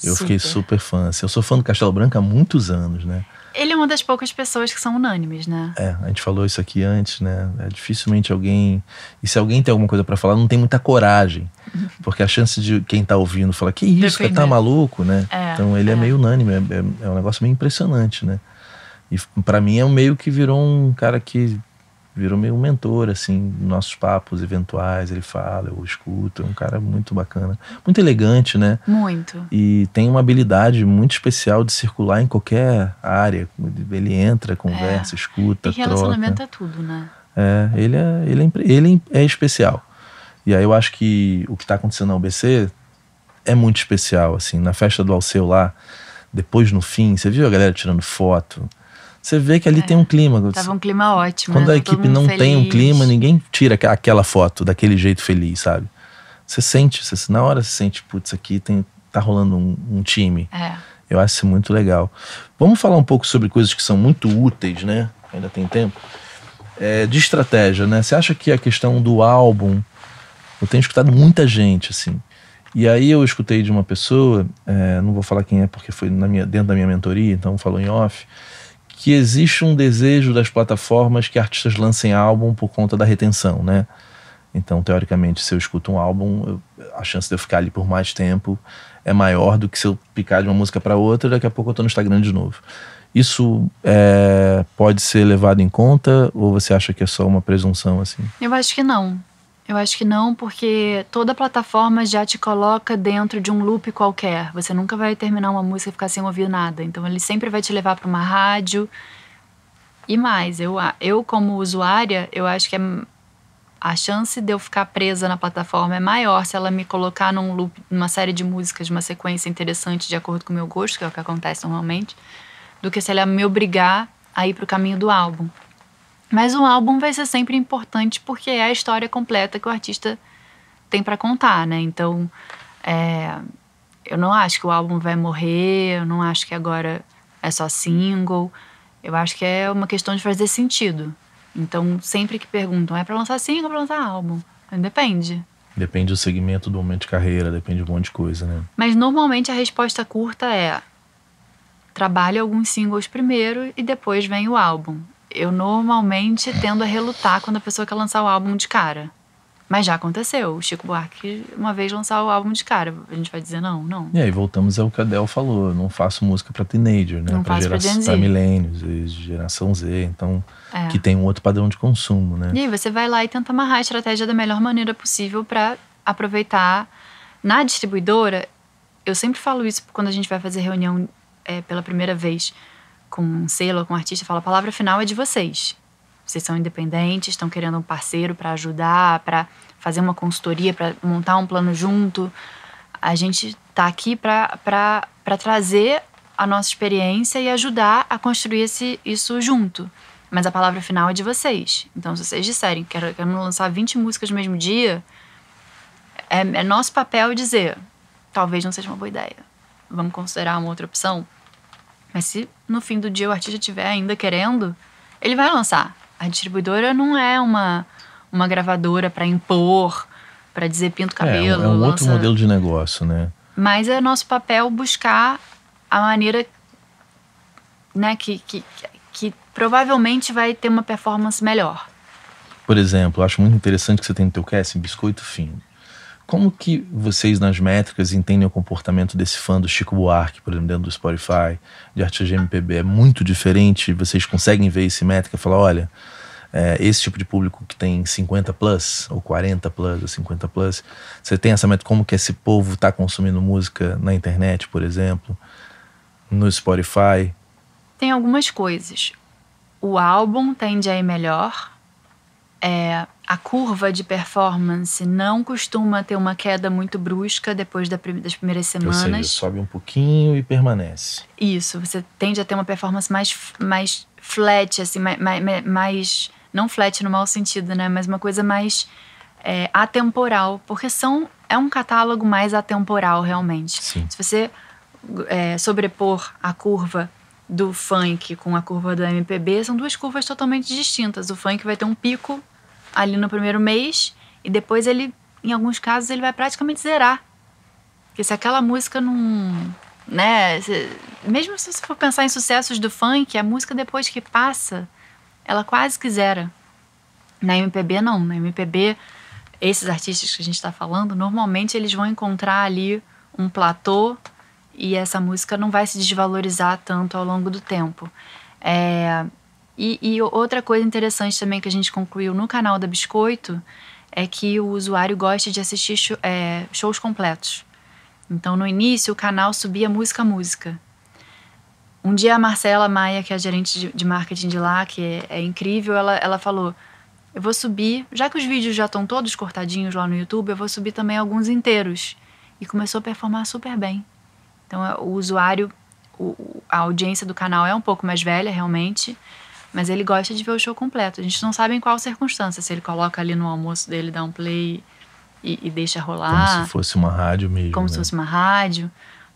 Eu super. fiquei super fã. Assim. eu sou fã do Castelo Branco há muitos anos, né? Ele é uma das poucas pessoas que são unânimes, né? É, a gente falou isso aqui antes, né? É, dificilmente alguém. E se alguém tem alguma coisa para falar, não tem muita coragem. [LAUGHS] Porque a chance de quem tá ouvindo falar, que isso, Depende. tá maluco, né? É, então ele é, é meio unânime, é, é, é um negócio meio impressionante, né? E para mim é meio que virou um cara que virou meio mentor, assim, nossos papos eventuais, ele fala, eu escuto, é um cara muito bacana, muito elegante, né? Muito. E tem uma habilidade muito especial de circular em qualquer área, ele entra, conversa, é. escuta, e relacionamento troca. é tudo, né? É, ele é, ele é, ele é, é especial. E aí eu acho que o que está acontecendo na UBC é muito especial, assim, na festa do Alceu lá, depois no fim, você viu a galera tirando foto? você vê que ali é, tem um clima. Tava um clima ótimo. Quando né? a equipe não feliz. tem um clima, ninguém tira aquela foto daquele jeito feliz, sabe? Você sente, você, na hora você sente, putz, aqui tem, tá rolando um, um time. É. Eu acho isso muito legal. Vamos falar um pouco sobre coisas que são muito úteis, né? Ainda tem tempo. É, de estratégia, né? Você acha que a questão do álbum. Eu tenho escutado muita gente, assim. E aí eu escutei de uma pessoa, é, não vou falar quem é porque foi na minha, dentro da minha mentoria, então falou em off que existe um desejo das plataformas que artistas lancem álbum por conta da retenção, né? Então, teoricamente, se eu escuto um álbum, eu, a chance de eu ficar ali por mais tempo é maior do que se eu picar de uma música para outra daqui a pouco eu estou no Instagram de novo. Isso é, pode ser levado em conta ou você acha que é só uma presunção assim? Eu acho que não. Eu acho que não, porque toda plataforma já te coloca dentro de um loop qualquer. Você nunca vai terminar uma música e ficar sem ouvir nada. Então ele sempre vai te levar para uma rádio. E mais, eu, eu como usuária, eu acho que é, a chance de eu ficar presa na plataforma é maior se ela me colocar num loop, numa série de músicas, uma sequência interessante de acordo com o meu gosto, que é o que acontece normalmente, do que se ela me obrigar a ir para o caminho do álbum. Mas um álbum vai ser sempre importante porque é a história completa que o artista tem para contar, né? Então, é, eu não acho que o álbum vai morrer, eu não acho que agora é só single. Eu acho que é uma questão de fazer sentido. Então, sempre que perguntam, é para lançar single ou é pra lançar álbum? Depende. Depende do segmento do momento de carreira, depende de um monte de coisa, né? Mas normalmente a resposta curta é: trabalhe alguns singles primeiro e depois vem o álbum eu normalmente tendo a relutar quando a pessoa quer lançar o álbum de cara. Mas já aconteceu. O Chico Buarque uma vez lançar o álbum de cara. A gente vai dizer não, não. E aí voltamos ao que a Del falou. Eu não faço música para teenager, né? Não pra geração para milênios e geração Z, então é. que tem um outro padrão de consumo, né? E aí você vai lá e tenta amarrar a estratégia da melhor maneira possível para aproveitar na distribuidora. Eu sempre falo isso quando a gente vai fazer reunião é, pela primeira vez com um selo, com um artista, fala: a palavra final é de vocês. Vocês são independentes, estão querendo um parceiro para ajudar, para fazer uma consultoria, para montar um plano junto. A gente está aqui para trazer a nossa experiência e ajudar a construir esse, isso junto. Mas a palavra final é de vocês. Então, se vocês disserem que queremos lançar 20 músicas no mesmo dia, é, é nosso papel dizer: talvez não seja uma boa ideia. Vamos considerar uma outra opção? Mas se no fim do dia o artista tiver ainda querendo, ele vai lançar. A distribuidora não é uma, uma gravadora para impor, para dizer pinto cabelo. É, é um, é lança... outro modelo de negócio, né? Mas é nosso papel buscar a maneira né, que, que, que provavelmente vai ter uma performance melhor. Por exemplo, acho muito interessante que você tem no teu cast biscoito fino. Como que vocês nas métricas entendem o comportamento desse fã do Chico Buarque, por exemplo, dentro do Spotify, de artista de MPB? É muito diferente? Vocês conseguem ver esse métrica e falar, olha, é, esse tipo de público que tem 50 plus, ou 40 plus, ou 50 plus, você tem essa métrica como que esse povo está consumindo música na internet, por exemplo, no Spotify? Tem algumas coisas. O álbum tende a ir melhor, é, a curva de performance não costuma ter uma queda muito brusca depois das primeiras semanas. Ou seja, sobe um pouquinho e permanece. Isso, você tende a ter uma performance mais, mais flat, assim, mais, mais Não flat no mau sentido, né? Mas uma coisa mais é, atemporal. Porque são, é um catálogo mais atemporal, realmente. Sim. Se você é, sobrepor a curva do funk com a curva do MPB, são duas curvas totalmente distintas. O funk vai ter um pico ali no primeiro mês e depois ele, em alguns casos, ele vai praticamente zerar. Porque se aquela música não. Né, se, mesmo se você for pensar em sucessos do funk, a música depois que passa, ela quase que zera. Na MPB, não. Na MPB, esses artistas que a gente está falando, normalmente eles vão encontrar ali um platô e essa música não vai se desvalorizar tanto ao longo do tempo. É, e, e, outra coisa interessante também que a gente concluiu no canal da Biscoito é que o usuário gosta de assistir show, é, shows completos. Então, no início, o canal subia música a música. Um dia, a Marcela Maia, que é a gerente de, de marketing de lá, que é, é incrível, ela, ela falou: Eu vou subir, já que os vídeos já estão todos cortadinhos lá no YouTube, eu vou subir também alguns inteiros. E começou a performar super bem. Então, é, o usuário, o, a audiência do canal é um pouco mais velha, realmente mas ele gosta de ver o show completo. A gente não sabe em qual circunstância, se ele coloca ali no almoço dele, dá um play e, e deixa rolar. Como se fosse uma rádio mesmo. Como né? se fosse uma rádio.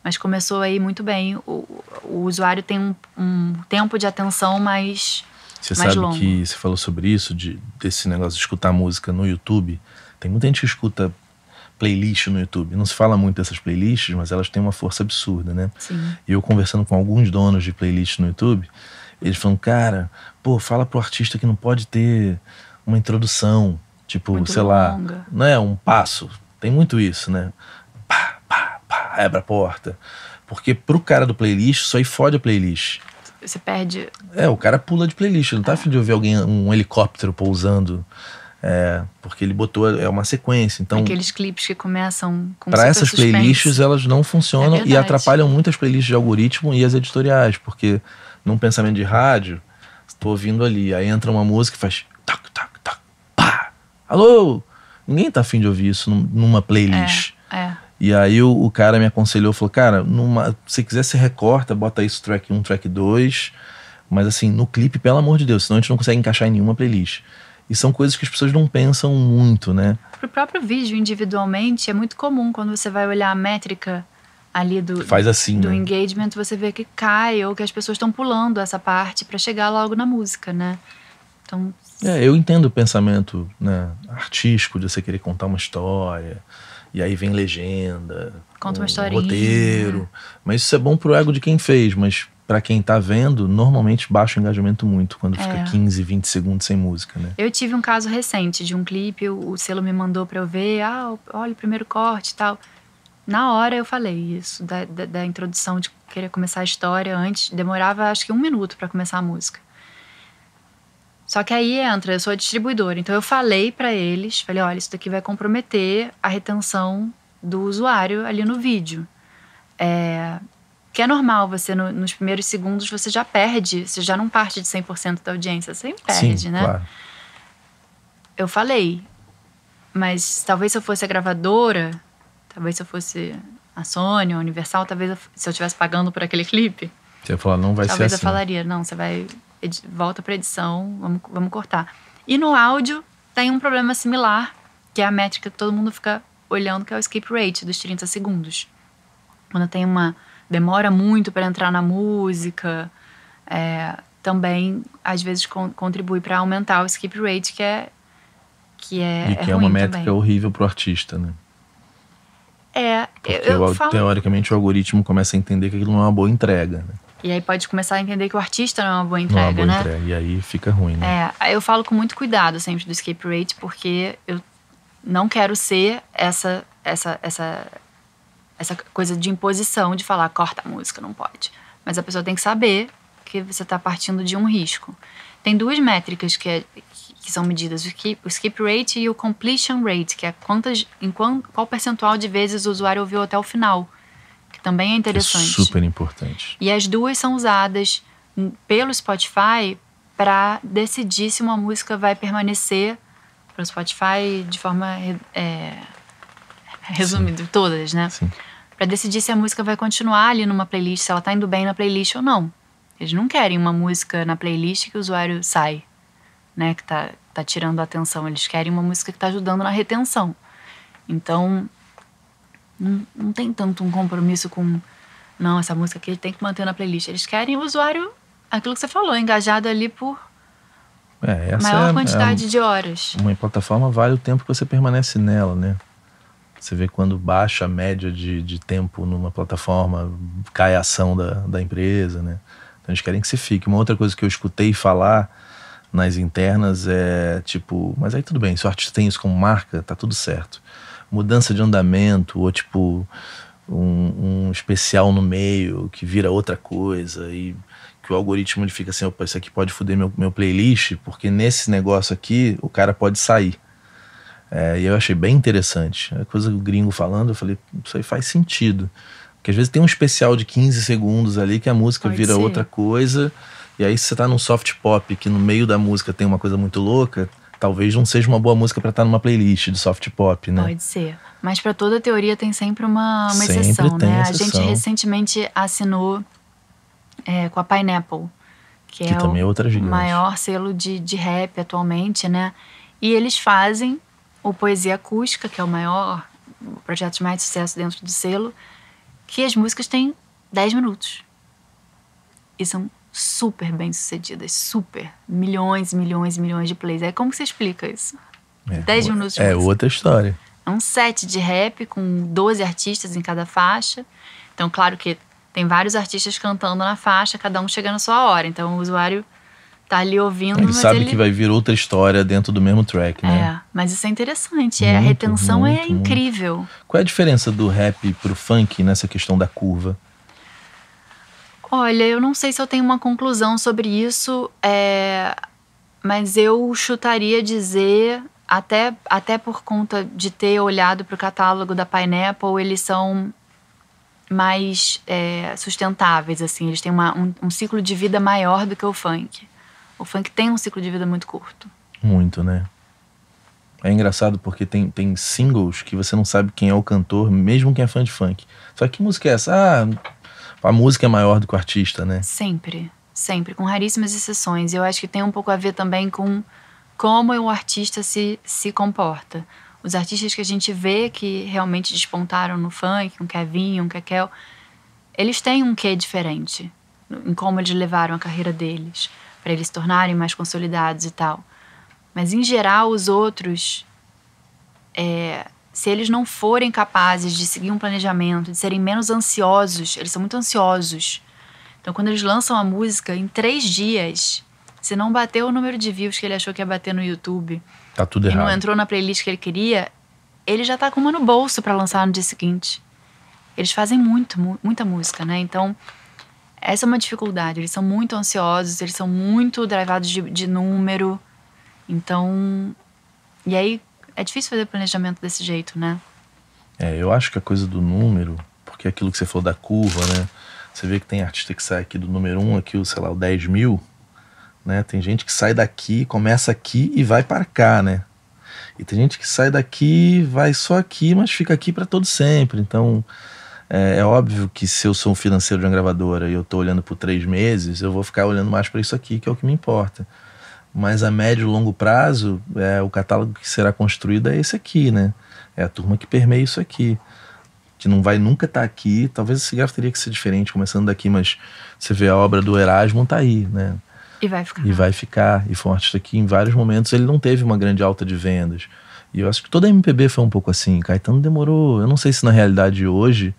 Mas começou aí muito bem. O, o usuário tem um, um tempo de atenção mais. Você mais sabe longo. que você falou sobre isso, de, desse negócio de escutar música no YouTube. Tem muita gente que escuta playlist no YouTube. Não se fala muito dessas playlists, mas elas têm uma força absurda, né? Sim. E eu conversando com alguns donos de playlist no YouTube, eles falam, cara, pô, fala pro artista que não pode ter uma introdução, tipo, muito sei longa. lá, não é um passo. Tem muito isso, né? Pá, pá, pá, abre a porta. Porque pro cara do playlist, só aí fode a playlist. Você perde. É, o cara pula de playlist, não tá é. afim de ouvir alguém, um helicóptero pousando. É, porque ele botou, é uma sequência. Então, Aqueles clipes que começam com Para essas suspense. playlists, elas não funcionam é e atrapalham muito as playlists de algoritmo e as editoriais, porque num pensamento de rádio, estou ouvindo ali, aí entra uma música e faz tac, tac, tac, pá, alô! Ninguém tá afim de ouvir isso numa playlist. É, é. E aí o, o, cara me aconselhou, falou, cara, numa, se quiser se recorta, bota isso track 1, track 2, mas assim, no clipe, pelo amor de Deus, senão a gente não consegue encaixar em nenhuma playlist. E são coisas que as pessoas não pensam muito, né? Pro próprio vídeo, individualmente, é muito comum quando você vai olhar a métrica ali do faz assim do né? engagement você vê que cai ou que as pessoas estão pulando essa parte para chegar logo na música né então é, eu entendo o pensamento né, artístico de você querer contar uma história e aí vem legenda conta um uma historinha roteiro né? mas isso é bom pro ego de quem fez mas para quem tá vendo, normalmente baixa o engajamento muito quando é. fica 15, 20 segundos sem música, né? Eu tive um caso recente de um clipe, o, selo me mandou para eu ver, ah, olha o primeiro corte e tal. Na hora eu falei isso, da, da, da, introdução de querer começar a história antes. Demorava acho que um minuto para começar a música. Só que aí entra, eu sou a distribuidora, então eu falei para eles, falei, olha, isso daqui vai comprometer a retenção do usuário ali no vídeo. É, que é normal, você no, nos primeiros segundos você já perde, você já não parte de 100% da audiência, você perde, Sim, né? Claro. Eu falei, mas talvez se eu fosse a gravadora, Talvez se eu fosse a Sony a Universal, talvez eu, se eu estivesse pagando por aquele [LAUGHS] clipe. Você ia falar, não vai ser assim. Talvez eu assim. falaria, não, você vai. Volta pra edição, vamos, vamos cortar. E no áudio tem um problema similar, que é a métrica que todo mundo fica olhando, que é o escape rate dos 30 segundos. Quando tem uma. demora muito para entrar na música. É, também às vezes contribui para aumentar o skip rate, que é que é, e é que é, é uma métrica também. horrível pro artista, né? É, Porque eu, eu falo... teoricamente o algoritmo começa a entender que aquilo não é uma boa entrega. Né? E aí pode começar a entender que o artista não é uma boa entrega, não é uma boa né? Entrega, e aí fica ruim, né? É, eu falo com muito cuidado sempre do escape rate, porque eu não quero ser essa essa essa essa coisa de imposição de falar corta a música, não pode. Mas a pessoa tem que saber que você está partindo de um risco. Tem duas métricas que, é, que são medidas o skip, o skip rate e o completion rate, que é quantas, em qual, qual percentual de vezes o usuário ouviu até o final, que também é, é interessante. É super importante. E as duas são usadas hum, pelo Spotify para decidir se uma música vai permanecer para o Spotify de forma é, resumida, Sim. todas, né? Sim. Para decidir se a música vai continuar ali numa playlist, se ela está indo bem na playlist ou não. Eles não querem uma música na playlist que o usuário sai né, que está tá tirando a atenção. Eles querem uma música que está ajudando na retenção. Então, não, não tem tanto um compromisso com, não, essa música aqui tem que manter na playlist. Eles querem o usuário, aquilo que você falou, engajado ali por é, é maior é, quantidade é um, de horas. Uma plataforma vale o tempo que você permanece nela, né? Você vê quando baixa a média de, de tempo numa plataforma, cai a ação da, da empresa, né? Então eles querem que você fique. Uma outra coisa que eu escutei falar nas internas é tipo, mas aí tudo bem, se o artista tem isso como marca, tá tudo certo. Mudança de andamento, ou tipo, um, um especial no meio que vira outra coisa e que o algoritmo fica assim, opa, isso aqui pode foder meu, meu playlist, porque nesse negócio aqui o cara pode sair. É, e eu achei bem interessante. A é coisa do gringo falando, eu falei, isso aí faz sentido. Porque às vezes tem um especial de 15 segundos ali que a música pode vira ser. outra coisa. E aí, se você tá num soft pop que no meio da música tem uma coisa muito louca, talvez não seja uma boa música para estar tá numa playlist de soft pop, né? Pode ser. Mas para toda teoria tem sempre uma, uma sempre exceção, né? Exceção. A gente recentemente assinou é, com a Pineapple, que, que é também é o é maior selo de, de rap atualmente, né? E eles fazem o Poesia Acústica, que é o maior o projeto de mais sucesso dentro do selo, que as músicas têm 10 minutos. E são super bem sucedidas, super. Milhões, milhões, milhões de plays. Aí é, como que você explica isso? É, 10 minutos de É música. outra história. É um set de rap com 12 artistas em cada faixa. Então, claro que tem vários artistas cantando na faixa, cada um chegando à sua hora. Então, o usuário tá ali ouvindo. Ele sabe ele... que vai vir outra história dentro do mesmo track, né? É, mas isso é interessante. Muito, é, a retenção é muito, é incrível. Muito. Qual é a diferença do rap pro funk nessa questão da curva? Olha, eu não sei se eu tenho uma conclusão sobre isso, é, mas eu chutaria dizer, até, até por conta de ter olhado para o catálogo da Pineapple, eles são mais é, sustentáveis, assim, eles têm uma, um, um, ciclo de vida maior do que o funk. O funk tem um ciclo de vida muito curto. Muito, né? É engraçado porque tem, tem singles que você não sabe quem é o cantor, mesmo quem é fã de funk. Só que música é essa? Ah, a música é maior do que o artista, né? Sempre, sempre, com raríssimas exceções. Eu acho que tem um pouco a ver também com como o artista se, se comporta. Os artistas que a gente vê que realmente despontaram no funk, um Kevin, um Kekel, eles têm um quê diferente em como eles levaram a carreira deles, para eles se tornarem mais consolidados e tal. Mas, em geral, os outros. É, se eles não forem capazes de seguir um planejamento, de serem menos ansiosos, eles são muito ansiosos. Então, quando eles lançam a música, em três dias, se não bateu o número de views que ele achou que ia bater no YouTube, tá tudo errado. e não entrou na playlist que ele queria, ele já tá com uma no bolso para lançar no dia seguinte. Eles fazem muito, mu muita música, né? Então, essa é uma dificuldade. Eles são muito ansiosos, eles são muito drivados de, de número. Então, e aí é difícil fazer planejamento desse jeito, né? É, eu acho que a coisa do número, porque é aquilo que você falou da curva, né? Você vê que tem artista que sai aqui do número 1, um, aqui, sei lá, o 10 mil, né? Tem gente que sai daqui, começa aqui e vai para cá, né? E tem gente que sai daqui, vai só aqui, mas fica aqui para todo sempre. Então, é, é, óbvio que se eu sou um financeiro de uma gravadora e eu tô olhando por três meses, eu vou ficar olhando mais para isso aqui, que é o que me importa. Mas a médio e longo prazo, é, o catálogo que será construído é esse aqui, né? É a turma que permeia isso aqui. Que não vai nunca estar tá aqui. Talvez esse gráfico teria que ser diferente, começando daqui, mas você vê a obra do Erasmo, tá aí, né? E vai ficar. E vai ficar. E foi um artista que em vários momentos ele não teve uma grande alta de vendas. E eu acho que toda a MPB foi um pouco assim. Caetano demorou. Eu não sei se na realidade hoje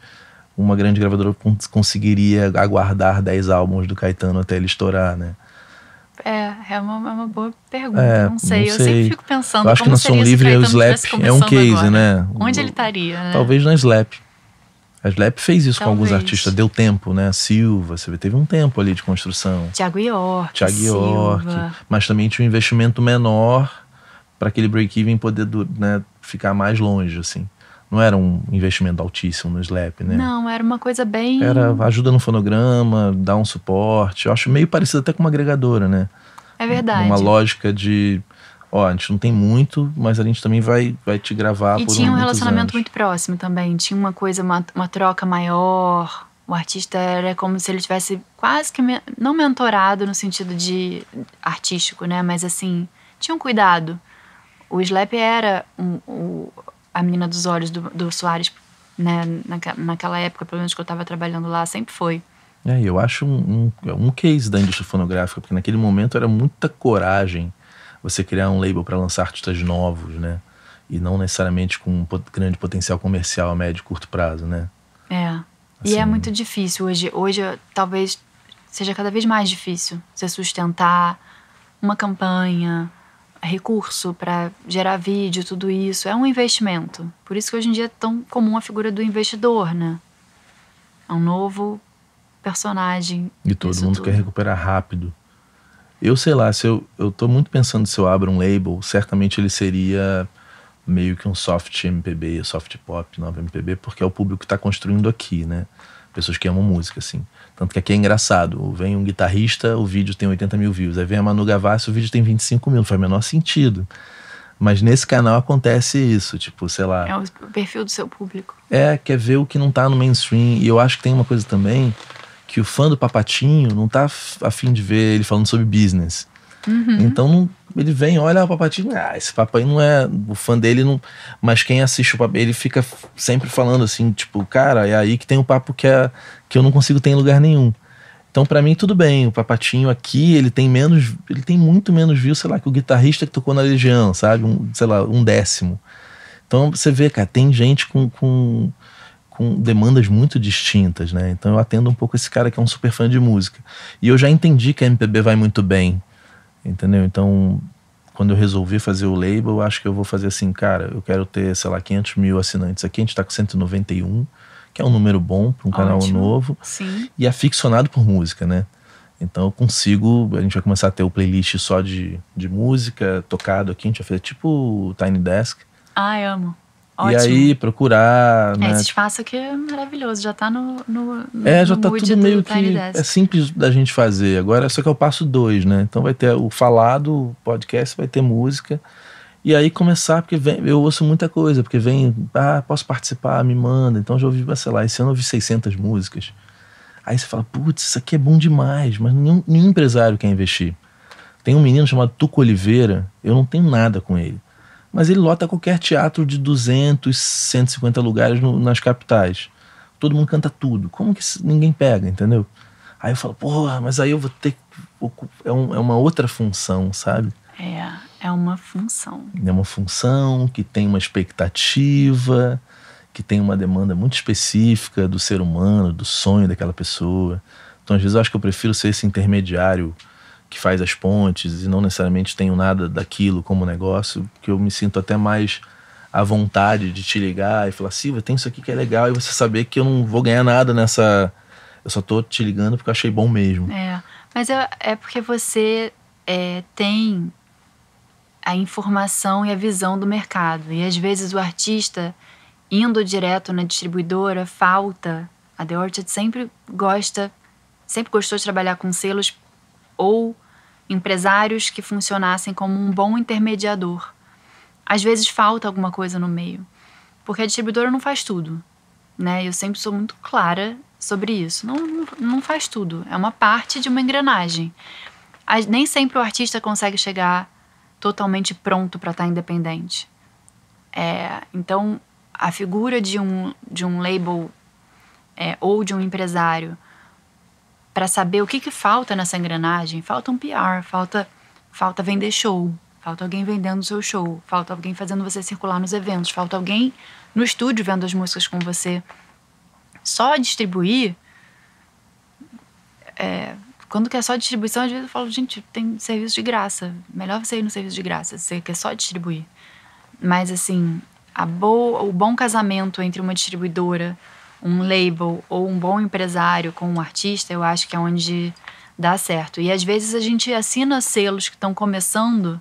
uma grande gravadora conseguiria aguardar 10 álbuns do Caetano até ele estourar, né? É, é uma, é uma boa pergunta. É, não, sei. não, sei. Eu sempre fico pensando. Eu acho que não são livre é o Slap. É um case, agora. né? Onde o, ele estaria? Né? Talvez na Slap. A Slap fez isso Talvez. com alguns artistas, deu tempo, né? Silva, você teve um tempo ali de construção. Tiago York. Tiago York. Mas também tinha um investimento menor para aquele break-even poder né, ficar mais longe, assim não era um investimento altíssimo no Slap, né? Não, era uma coisa bem. Era ajuda no fonograma, dar um suporte. Eu acho meio parecido até com uma agregadora, né? É verdade. Uma lógica de. Ó, a gente não tem muito, mas a gente também vai, vai te gravar. E por tinha um relacionamento anos. muito próximo também. Tinha uma coisa, uma, uma troca maior. O artista era como se ele tivesse quase que. Me... não mentorado no sentido de artístico, né? Mas assim, tinha um cuidado. O Slap era um, um a menina dos olhos do, do Soares, né, naquela, naquela época, pelo menos que eu estava trabalhando lá, sempre foi. É, eu acho um, um, um case da indústria fonográfica, porque naquele momento era muita coragem você criar um label para lançar artistas novos, né? E não necessariamente com um grande potencial comercial a médio e curto prazo, né? É. Assim, e é assim, muito difícil hoje. Hoje talvez seja cada vez mais difícil você sustentar uma campanha, recurso para gerar vídeo, tudo isso. É um investimento. Por isso que hoje em dia é tão comum a figura do investidor, né? É um novo personagem. E todo mundo tudo. quer recuperar rápido. Eu sei lá, se eu, eu tô muito pensando se eu abro um label, certamente ele seria meio que um soft MPB, soft pop, nova MPB, porque é o público que está construindo aqui, né? Pessoas que amam música, assim. Tanto que aqui é engraçado. Vem um guitarrista, o vídeo tem 80 mil views. Aí vem a Manu Gavassi, o vídeo tem 25 mil. Não faz o menor sentido. Mas nesse canal acontece isso, tipo, sei lá. É o perfil do seu público. É, quer ver o que não tá no mainstream. E eu acho que tem uma coisa também que o fã do Papatinho não tá afim de ver ele falando sobre business. Uhum. Então ele vem, olha o papatinho, ah, esse papai não é o fã dele, não, mas quem assiste o papo, ele fica sempre falando assim, tipo, cara, é aí que tem o um papo que, é, que eu não consigo ter em lugar nenhum. Então, para mim, tudo bem. O Papatinho aqui, ele tem menos. Ele tem muito menos view sei lá, que o guitarrista que tocou na Legião, sabe? Um, sei lá, um décimo. Então, você vê, cara, tem gente com, com, com demandas muito distintas, né? Então, eu atendo um pouco esse cara que é um super fã de música. E eu já entendi que a MPB vai muito bem Entendeu? Então, quando eu resolvi fazer o label, eu acho que eu vou fazer assim, cara, eu quero ter, sei lá, 500 mil assinantes aqui, a gente tá com 191, que é um número bom para um Ótimo. canal novo. Sim. E aficionado por música, né? Então eu consigo, a gente vai começar a ter o playlist só de, de música tocado aqui, a gente vai fazer tipo Tiny Desk. Ah, eu amo. Ótimo. E aí, procurar. É, né? É, esse espaço aqui é maravilhoso, já tá no. no, no é, já no tá tudo meio que. É simples da gente fazer. Agora, só que é o passo dois, né? Então vai ter o falado, o podcast, vai ter música. E aí começar, porque vem, eu ouço muita coisa, porque vem, ah, posso participar, me manda. Então já ouvi, sei lá, esse ano eu ouvi 600 músicas. Aí você fala, putz, isso aqui é bom demais, mas nenhum, nenhum empresário quer investir. Tem um menino chamado Tuco Oliveira, eu não tenho nada com ele mas ele lota qualquer teatro de 200, 150 lugares no, nas capitais. Todo mundo canta tudo. Como que ninguém pega, entendeu? Aí eu falo, porra, mas aí eu vou ter. É, um, é uma outra função, sabe? É, é uma função. É uma função que tem uma expectativa, que tem uma demanda muito específica do ser humano, do sonho daquela pessoa. Então, às vezes, eu acho que eu prefiro ser esse intermediário que faz as pontes e não necessariamente tenho nada daquilo como negócio, que eu me sinto até mais à vontade de te ligar e falar, Silvia, tem isso aqui que é legal, e você saber que eu não vou ganhar nada nessa. Eu só tô te ligando porque eu achei bom mesmo. É, mas é, é porque você é, tem a informação e a visão do mercado. E às vezes o artista, indo direto na distribuidora, falta. A The Orchard sempre gosta, sempre gostou de trabalhar com selos ou empresários que funcionassem como um bom intermediador. Às vezes falta alguma coisa no meio, porque a distribuidora não faz tudo, né? Eu sempre sou muito clara sobre isso. Não, não, não faz tudo, é uma parte de uma engrenagem. nem sempre o artista consegue chegar totalmente pronto para estar tá independente. É, então, a figura de um, de um label é, ou de um empresário para saber o que, que falta nessa engrenagem, falta um PR, falta, falta vender show, falta alguém vendendo o seu show, falta alguém fazendo você circular nos eventos, falta alguém no estúdio vendo as músicas com você. Só distribuir. É, quando quer só distribuição, às vezes eu falo, gente, tem serviço de graça. Melhor você ir no serviço de graça, você quer só distribuir. Mas, assim, boa, o bom casamento entre uma distribuidora um label ou um bom empresário com um artista, eu acho que é onde dá certo. E às vezes a gente assina selos que estão começando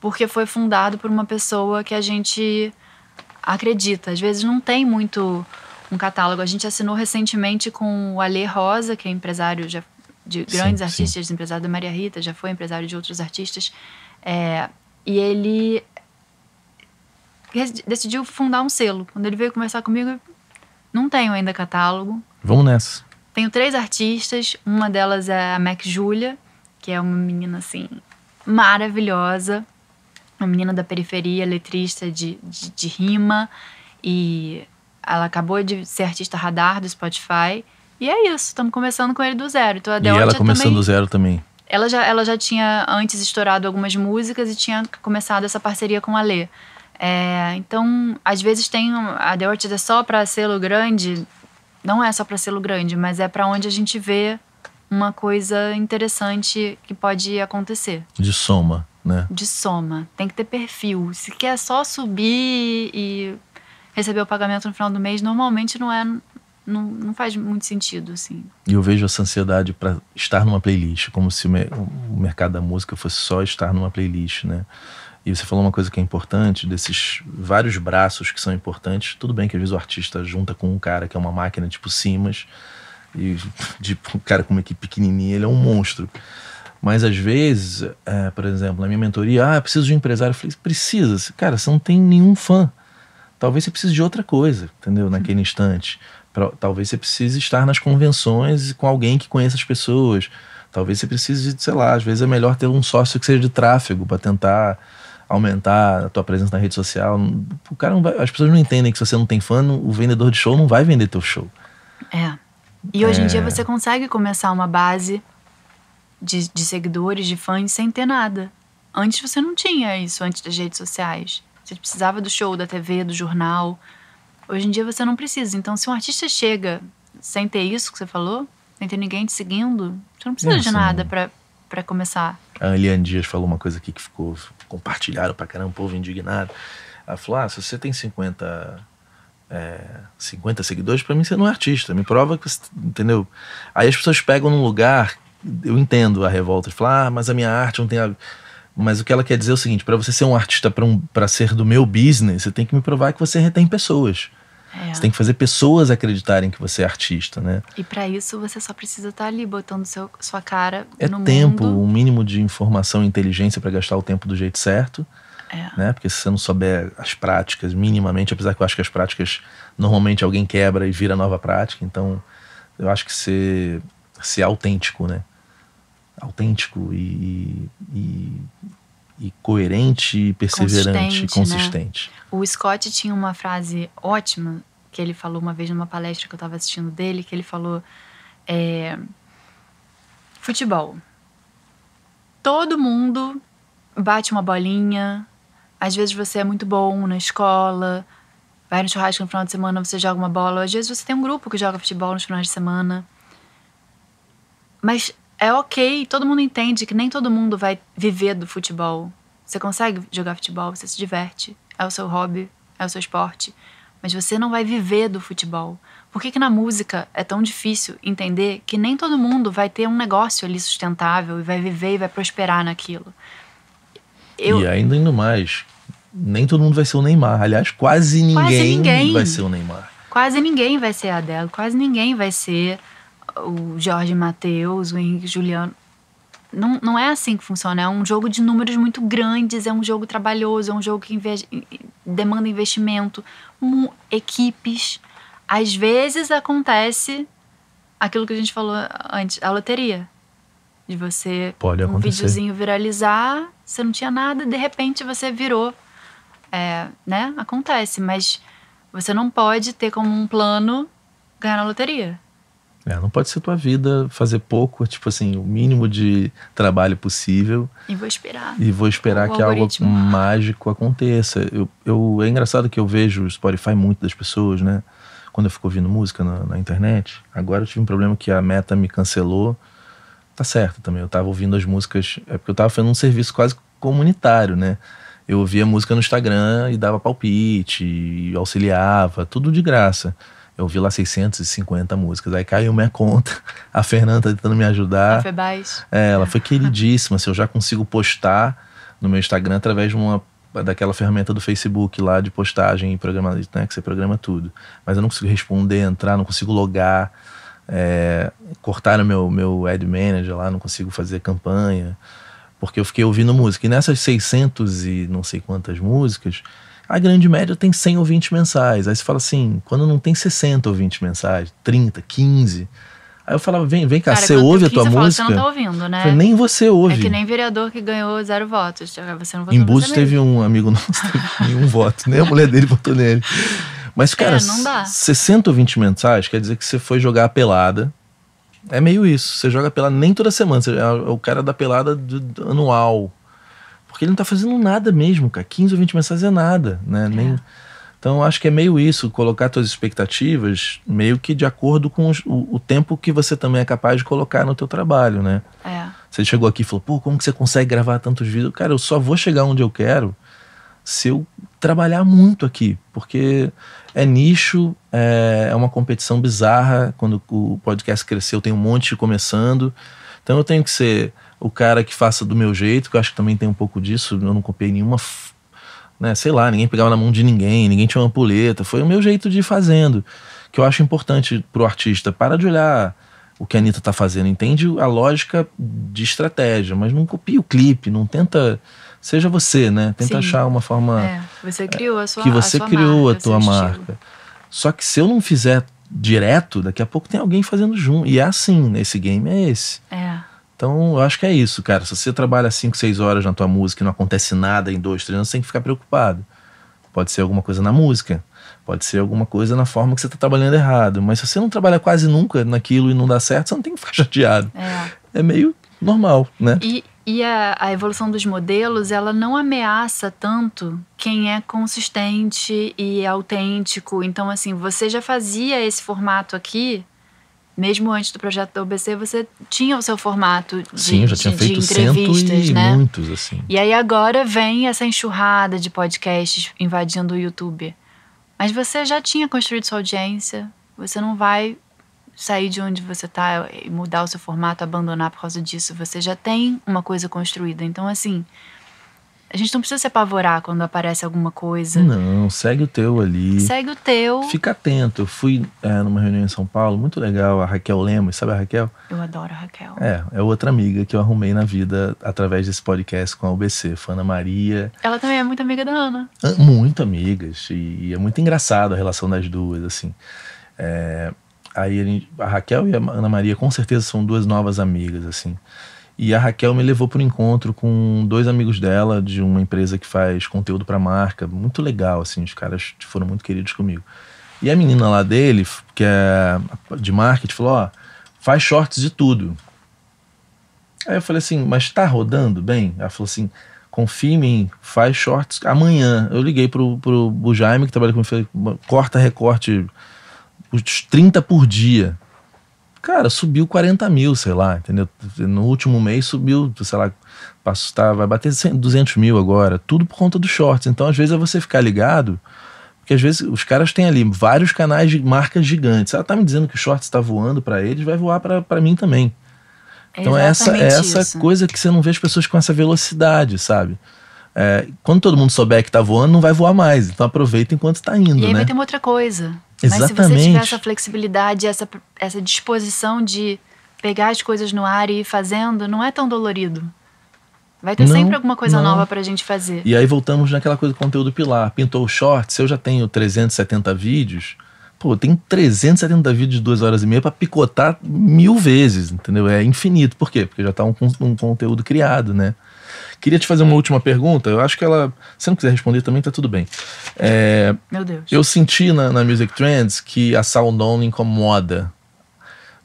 porque foi fundado por uma pessoa que a gente acredita. Às vezes não tem muito um catálogo. A gente assinou recentemente com o Alê Rosa, que é empresário já de grandes sim, artistas, sim. empresário da Maria Rita, já foi empresário de outros artistas. É, e ele decidiu fundar um selo. Quando ele veio conversar comigo, não tenho ainda catálogo. Vamos nessa. Tenho três artistas. Uma delas é a Mac Julia, que é uma menina assim maravilhosa, uma menina da periferia, letrista de, de, de rima e ela acabou de ser artista radar do Spotify. E é isso, estamos começando com ele do zero. Então, a e ela começando também, do zero também. Ela já, ela já tinha antes estourado algumas músicas e tinha começado essa parceria com a Lê. É, então, às vezes tem a The Orchard é só para selo grande, não é só para selo grande, mas é para onde a gente vê uma coisa interessante que pode acontecer. De soma, né? De soma. Tem que ter perfil. Se quer só subir e receber o pagamento no final do mês, normalmente não é não, não, faz muito sentido, assim. E eu vejo essa ansiedade para estar numa playlist, como se o mercado da música fosse só estar numa playlist, né? E você falou uma coisa que é importante, desses vários braços que são importantes. Tudo bem que às vezes o artista junta com um cara que é uma máquina tipo Simas, e tipo, um cara com uma equipe pequenininha, ele é um monstro. Mas às vezes, é, por exemplo, na minha mentoria, ah, preciso de um empresário. Eu falei, precisa. Cara, você não tem nenhum fã. Talvez você precise de outra coisa, entendeu? Naquele instante. Pra, talvez você precise estar nas convenções com alguém que conheça as pessoas. Talvez você precise, sei lá, às vezes é melhor ter um sócio que seja de tráfego para tentar aumentar a tua presença na rede social. O cara vai, as pessoas não entendem que se você não tem fã, o vendedor de show não vai vender teu show. É. E hoje é... em dia é. você consegue começar uma base de, de seguidores, de fãs, sem ter nada. Antes você não tinha isso, antes das redes sociais. Você precisava do show, da TV, do jornal. Hoje em dia você não precisa. Então, se um artista chega sem ter isso que você falou, sem ter ninguém te seguindo, você não precisa de nada para para começar. A Eliane Dias falou uma coisa aqui que ficou compartilhado para caramba, um povo indignado. Ela falou: ah, se você tem 50 é, 50 seguidores, para mim você não é artista. Me prova que você, entendeu? Aí as pessoas pegam num lugar, eu entendo a revolta, falar, ah, mas a minha arte não tem a... Mas o que ela quer dizer é o seguinte: para você ser um artista para um, ser do meu business, você tem que me provar que você retém pessoas. É. Você tem que fazer pessoas acreditarem que você é artista, né? E para isso você só precisa estar tá ali botando seu, sua cara é no tempo, mundo. um mínimo de informação e inteligência para gastar o tempo do jeito certo. É. Né? Porque se você não souber as práticas minimamente, apesar que eu acho que as práticas normalmente alguém quebra e vira nova prática, então eu acho que ser, ser autêntico, né? Autêntico e, e, e e coerente, e perseverante, consistente. Né? consistente. Né? O Scott tinha uma frase ótima que ele falou uma vez numa palestra que eu estava assistindo dele, que ele falou é, futebol. Todo mundo bate uma bolinha. Às vezes você é muito bom na escola, vai no churrasco no final de semana, você joga uma bola. Às vezes você tem um grupo que joga futebol nos finais de semana. Mas é ok, todo mundo entende que nem todo mundo vai viver do futebol. Você consegue jogar futebol, você se diverte, é o seu hobby, é o seu esporte, mas você não vai viver do futebol. Por que, que na música é tão difícil entender que nem todo mundo vai ter um negócio ali sustentável e vai viver e vai prosperar naquilo? Eu... E ainda indo mais, nem todo mundo vai ser o Neymar. Aliás, quase ninguém, quase ninguém. vai ser o Neymar. Quase ninguém vai ser a Adele, quase ninguém vai ser o Jorge Mateus, o Henrique Juliano. Não, não é assim que funciona. É um jogo de números muito grandes, é um jogo trabalhoso, é um jogo que inve demanda investimento, equipes. Às vezes acontece aquilo que a gente falou antes, a loteria. De você Pode um videozinho viralizar, você não tinha nada, de repente você virou. É, né? Acontece, mas você não pode ter como um plano ganhar na loteria. É, não pode ser tua vida fazer pouco, tipo assim, o mínimo de trabalho possível. E vou esperar. E vou esperar que algoritmo. algo mágico aconteça. Eu, eu, é engraçado que eu vejo o Spotify muito das pessoas, né? Quando eu fico ouvindo música na, na internet. Agora eu tive um problema que a meta me cancelou. Tá certo também. Eu tava ouvindo as músicas. É porque eu tava fazendo um serviço quase comunitário, né? Eu ouvia música no Instagram e dava palpite, e auxiliava, tudo de graça. Eu vi lá 650 músicas. Aí caiu minha conta. [LAUGHS] A Fernanda tá tentando me ajudar. É, ela foi queridíssima. Se assim, eu já consigo postar no meu Instagram através de uma daquela ferramenta do Facebook lá de postagem e programa, né, que você programa tudo. Mas eu não consigo responder, entrar, não consigo logar. É, cortaram meu, meu ad manager lá, não consigo fazer campanha, porque eu fiquei ouvindo música. E nessas 600 e não sei quantas músicas, a grande média tem 100 ouvintes mensais. Aí você fala assim, quando não tem 60 ouvintes mensais, 30, 15. Aí eu falava, vem, vem cá, Cara, você ouve a tua música? Fala, você não tá ouvindo, né? Falei, nem você ouve. É que nem vereador que ganhou zero votos. Você não votou em Búzios teve um amigo [LAUGHS] nosso, teve nenhum voto. Nem a mulher dele votou nele. Mas, é, cara, é, 60 ou 20 mensais quer dizer que você foi jogar a pelada. É meio isso. Você joga pelada nem toda semana. Você é o cara da pelada do, do anual. Porque ele não tá fazendo nada mesmo, cara. 15 ou 20 mensagens é nada, né? É. Nem... Então acho que é meio isso, colocar suas expectativas meio que de acordo com os, o, o, tempo que você também é capaz de colocar no teu trabalho, né? É. Você chegou aqui e falou, pô, como que você consegue gravar tantos vídeos? Cara, eu só vou chegar onde eu quero se eu trabalhar muito aqui, porque é nicho, é, é uma competição bizarra. Quando o podcast cresceu, tem um monte começando. Então eu tenho que ser o cara que faça do meu jeito, que eu acho que também tem um pouco disso. Eu não copiei nenhuma. Né, sei lá, ninguém pegava na mão de ninguém, ninguém tinha uma ampuleta, Foi o meu jeito de ir fazendo. Que eu acho importante pro artista. Para de olhar o que a Anitta tá fazendo. Entende a lógica de estratégia, mas não copia o clipe, não tenta. Seja você, né? Tenta Sim. achar uma forma. É, você criou a sua Que você sua criou marca, a tua marca. Só que se eu não fizer direto, daqui a pouco tem alguém fazendo junto. E é assim, né, esse game é esse. É. Então, eu acho que é isso, cara. Se você trabalha 5, 6 horas na tua música e não acontece nada em 2, 3 anos, você tem que ficar preocupado. Pode ser alguma coisa na música, pode ser alguma coisa na forma que você está trabalhando errado. Mas se você não trabalha quase nunca naquilo e não dá certo, você não tem que ficar [LAUGHS] chateado. É, é meio normal, né? E, e a, a, evolução dos modelos, ela não ameaça tanto quem é consistente e autêntico. Então, assim, você já fazia esse formato aqui mesmo antes do projeto da UBC, você tinha o seu formato de, Sim, eu já tinha de, feito de entrevistas, e né? muitos, assim. E aí agora vem essa enxurrada de podcasts invadindo o YouTube. Mas você já tinha construído sua audiência, você não vai sair de onde você está e mudar o seu formato, abandonar por causa disso. Você já tem uma coisa construída. Então, assim, a gente não precisa se apavorar quando aparece alguma coisa. Não, segue o teu ali. Segue o teu. Fica atento. Eu fui é, numa reunião em São Paulo, muito legal, a Raquel Lemos, sabe a Raquel? Eu adoro a Raquel. É, é outra amiga que eu arrumei na vida através desse podcast com a UBC, foi Ana Maria. Ela também é muito amiga da Ana. Ah, muito amigas. E, é muito engraçado a relação das duas, assim. É, aí a Raquel e a Ana Maria com certeza são duas novas amigas, assim. E a Raquel me levou para um encontro com dois amigos dela, de uma empresa que faz conteúdo para marca. Muito legal, assim, os caras foram muito queridos comigo. E a menina lá dele, que é de marketing, falou: ó, faz shorts de tudo. Aí eu falei assim: mas tá rodando bem? Ela falou assim: confia em mim, faz shorts amanhã. Eu liguei pro, pro Jaime que trabalha comigo, falei: corta recorte os 30 por dia. Cara, subiu 40 mil, sei lá, entendeu? No último mês subiu, sei lá, passou tá, vai bater 200 mil agora, tudo por conta dos shorts. Então, às vezes, é você ficar ligado, porque às vezes os caras têm ali vários canais de marcas gigantes. Ela ah, tá me dizendo que o shorts está voando para eles, vai voar para mim também. então, é essa, é essa coisa que você não vê as pessoas com essa velocidade, sabe? É, quando todo mundo souber que tá voando, não vai voar mais. Então aproveita enquanto tá indo. E aí né? vai ter uma outra coisa. Exatamente. Mas se você tiver essa flexibilidade, essa, essa disposição de pegar as coisas no ar e ir fazendo, não é tão dolorido. Vai ter não, sempre alguma coisa não. nova pra gente fazer. E aí voltamos naquela coisa do conteúdo pilar. Pintou o short, se eu já tenho 370 vídeos, pô, tem 370 vídeos de duas horas e meia para picotar mil vezes, entendeu? É infinito. Por quê? Porque já tá um, um conteúdo criado, né? Queria te fazer uma última pergunta. Eu acho que ela. Se não quiser responder também, tá tudo bem. É, Meu Deus. Eu senti na, na Music Trends que a Saldon incomoda.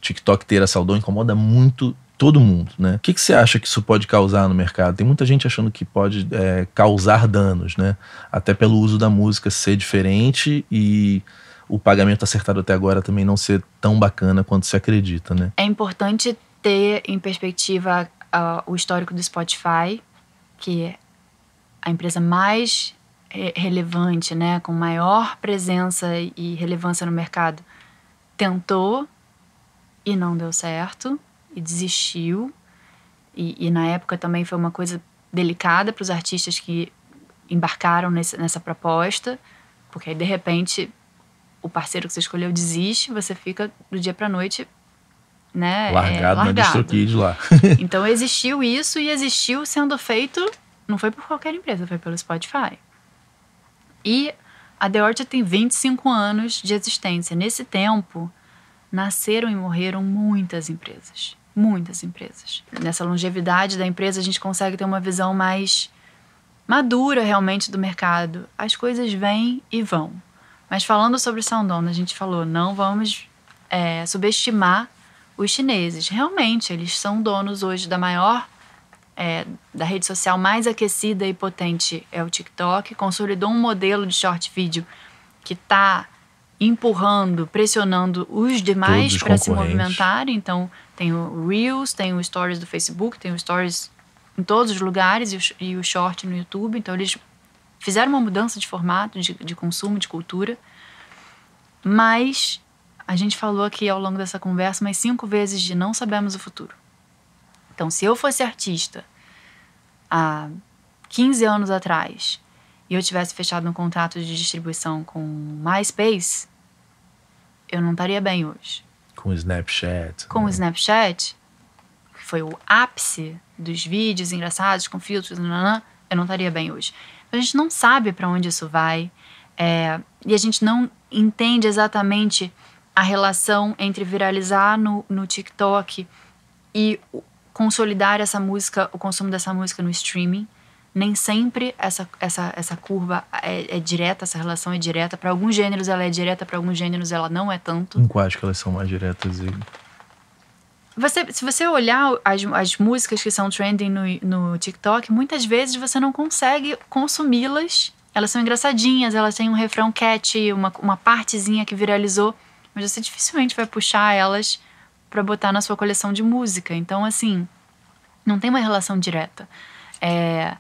TikTok ter a Soundon incomoda muito todo mundo, né? O que, que, você acha que isso pode causar no mercado? Tem muita gente achando que pode é, causar danos, né? Até pelo uso da música ser diferente e o pagamento acertado até agora também não ser tão bacana quanto se acredita, né? É importante ter em perspectiva uh, o histórico do Spotify que a empresa mais eh, relevante, né, com maior presença e relevância no mercado, tentou e não deu certo e desistiu. E, e na época também foi uma coisa delicada para os artistas que embarcaram nesse, nessa proposta, porque aí de repente o parceiro que você escolheu desiste, você fica do dia para noite né? Largado, é, largado. na DistroKids lá. [LAUGHS] então [LAUGHS] existiu isso e existiu sendo feito, não foi por qualquer empresa, foi pelo Spotify. E a The Orchard tem 25 anos de existência. Nesse tempo, nasceram e morreram muitas empresas. Muitas empresas. Nessa longevidade da empresa, a gente consegue ter uma visão mais madura realmente do mercado. As coisas vêm e vão. Mas falando sobre Soundon, a gente falou, não vamos é, subestimar os chineses. Realmente, eles são donos hoje da maior, é, da rede social mais aquecida e potente é o TikTok. Consolidou um modelo de short vídeo que está empurrando, pressionando os demais para se movimentar. Então, tem o Reels, tem o Stories do Facebook, tem o Stories em todos os lugares e o, e o Short no YouTube. Então, eles fizeram uma mudança de formato, de, de consumo, de cultura. Mas a gente falou aqui ao longo dessa conversa mais cinco vezes de não sabemos o futuro. Então, se eu fosse artista há 15 anos atrás e eu tivesse fechado um contrato de distribuição com MySpace, eu não estaria bem hoje. Com o Snapchat. Com né? o Snapchat, que foi o ápice dos vídeos engraçados, com filtros, eu não estaria bem hoje. A gente não sabe para onde isso vai é, e a gente não entende exatamente a relação entre viralizar no, no TikTok e consolidar essa música, o consumo dessa música no streaming. Nem sempre essa, essa, essa curva é, é direta, essa relação é direta. Para alguns gêneros ela é direta, para alguns gêneros ela não é tanto. Em quais que elas são mais diretas? E... Você, se você olhar as, as músicas que são trending no, no TikTok, muitas vezes você não consegue consumi-las. Elas são engraçadinhas, elas têm um refrão catchy, uma, uma partezinha que viralizou mas você dificilmente vai puxar elas para botar na sua coleção de música. Então, assim, não tem uma relação direta. É...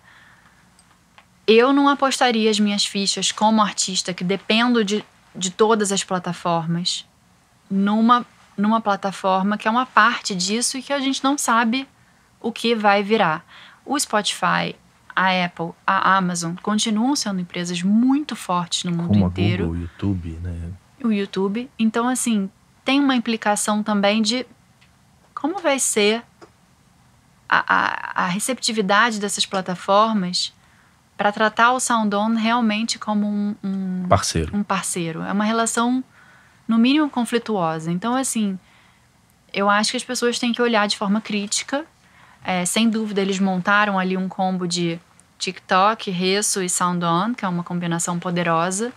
Eu não apostaria as minhas fichas como artista que dependo de, de todas as plataformas numa, numa plataforma que é uma parte disso e que a gente não sabe o que vai virar. O Spotify, a Apple, a Amazon continuam sendo empresas muito fortes no mundo como inteiro. Como Google, o YouTube, né? o YouTube. Então, assim, tem uma implicação também de como vai ser a, a, a receptividade dessas plataformas para tratar o Soundon realmente como um, um, parceiro. um parceiro. É uma relação, no mínimo, conflituosa. Então, assim, eu acho que as pessoas têm que olhar de forma crítica. É, sem dúvida, eles montaram ali um combo de TikTok, Resso e Soundon, que é uma combinação poderosa.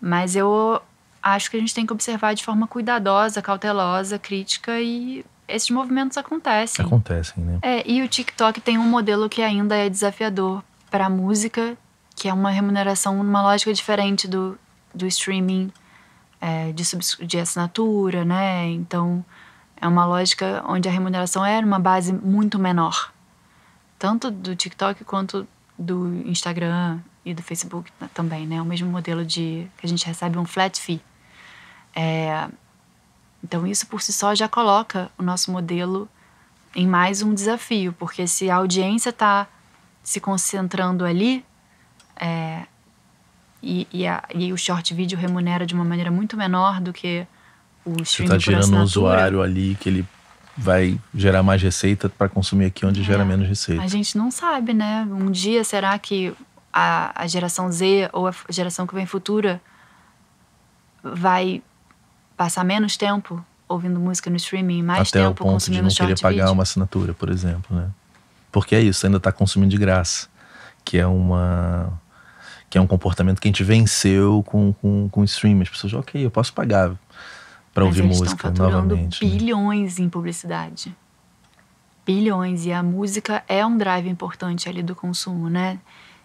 Mas eu acho que a gente tem que observar de forma cuidadosa, cautelosa, crítica e esses movimentos acontecem. Acontecem, né? É, e o TikTok tem um modelo que ainda é desafiador para a música, que é uma remuneração numa lógica diferente do, do streaming é, de, de assinatura, né? Então, é uma lógica onde a remuneração era é uma base muito menor, tanto do TikTok quanto do Instagram e do Facebook também, né? O mesmo modelo de que a gente recebe um flat fee. É, então, isso por si só já coloca o nosso modelo em mais um desafio, porque se a audiência está se concentrando ali é, e, e, a, e, o short vídeo remunera de uma maneira muito menor do que o streaming. Você está gerando um usuário ali que ele vai gerar mais receita para consumir aqui onde é, gera menos receita. A gente não sabe, né? Um dia será que a, a geração Z ou a geração que vem futura vai passar menos tempo ouvindo música no streaming, mais Até tempo consumindo Até o ponto de não querer pagar vídeo. uma assinatura, por exemplo, né? Porque é isso, ainda está consumindo de graça, que é uma que é um comportamento que a gente venceu com com, com streaming. As pessoas, ok, eu posso pagar para ouvir música novamente. Né? Bilhões né? em publicidade. Bilhões e a música é um drive importante ali do consumo, né?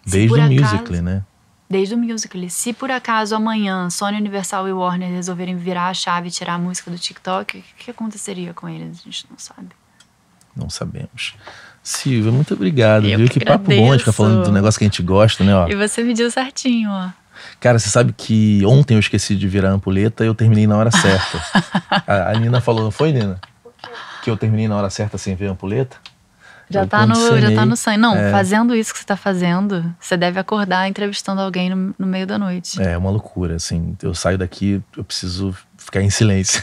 Desde o musical, né? desde o musical. Se por acaso amanhã Sony Universal e Warner resolverem virar a chave e tirar a música do TikTok, o que aconteceria com eles? A gente não sabe. Não sabemos. Silvia, muito obrigado, Eu viu? Que, que papo bom de ficar falando do negócio que a gente gosta, né? Ó. E você me deu certinho, ó. Cara, você sabe que ontem eu esqueci de virar a ampuleta e eu terminei na hora certa. [LAUGHS] a, a Nina falou, não foi, Nina? Que eu terminei na hora certa sem ver a ampuleta? Já está no, já tá no sangue. Não, é. fazendo isso que você está fazendo, você deve acordar entrevistando alguém no, no, meio da noite. É, é uma loucura, assim. Eu saio daqui, eu preciso ficar em silêncio.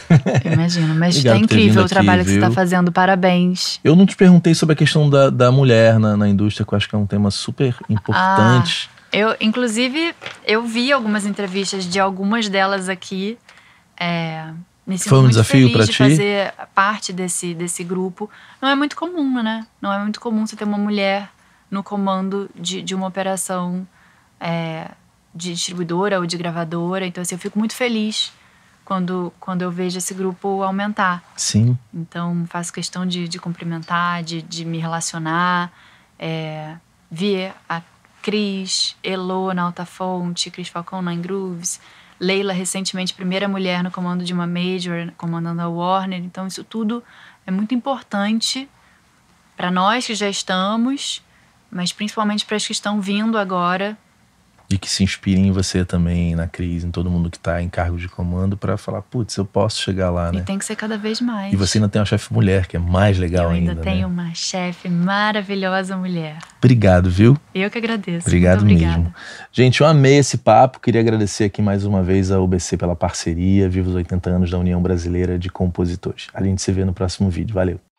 imagino, mas [LAUGHS] tá Obrigado tá incrível o trabalho aqui, que você está fazendo, parabéns. Eu não te perguntei sobre a questão da, da mulher na, na indústria, que eu acho que é um tema super ah, importante. Ah, eu, inclusive, eu vi algumas entrevistas de algumas delas aqui. É, me Foi um desafio para ti? Fazer parte desse, desse grupo. Não é muito comum, né? Não é muito comum você ter uma mulher no comando de, de uma operação é, de distribuidora ou de gravadora. Então, assim, eu fico muito feliz quando, quando eu vejo esse grupo aumentar. Sim. Então, faço questão de, de cumprimentar, de, de me relacionar. É, a Cris, Elo na Alta Fonte, Cris Falcão na Ingrooves. Grooves Leila, recentemente, primeira mulher no comando de uma major, comandando a Warner. Então, isso tudo é muito importante para nós que já estamos, mas principalmente para as que estão vindo agora e que se inspire em você também, na crise, em todo mundo que está em cargo de comando, para falar, putz, eu posso chegar lá, né? E tem que ser cada vez mais. E você ainda tem uma chefe mulher, que é mais legal eu ainda. ainda né? tenho né? uma chefe maravilhosa mulher. Obrigado, viu? Eu que agradeço. Obrigado mesmo. Gente, eu amei esse papo. Queria agradecer aqui mais uma vez a UBC pela parceria. Viva os 80 anos da União Brasileira de Compositores. A gente se vê no próximo vídeo. Valeu.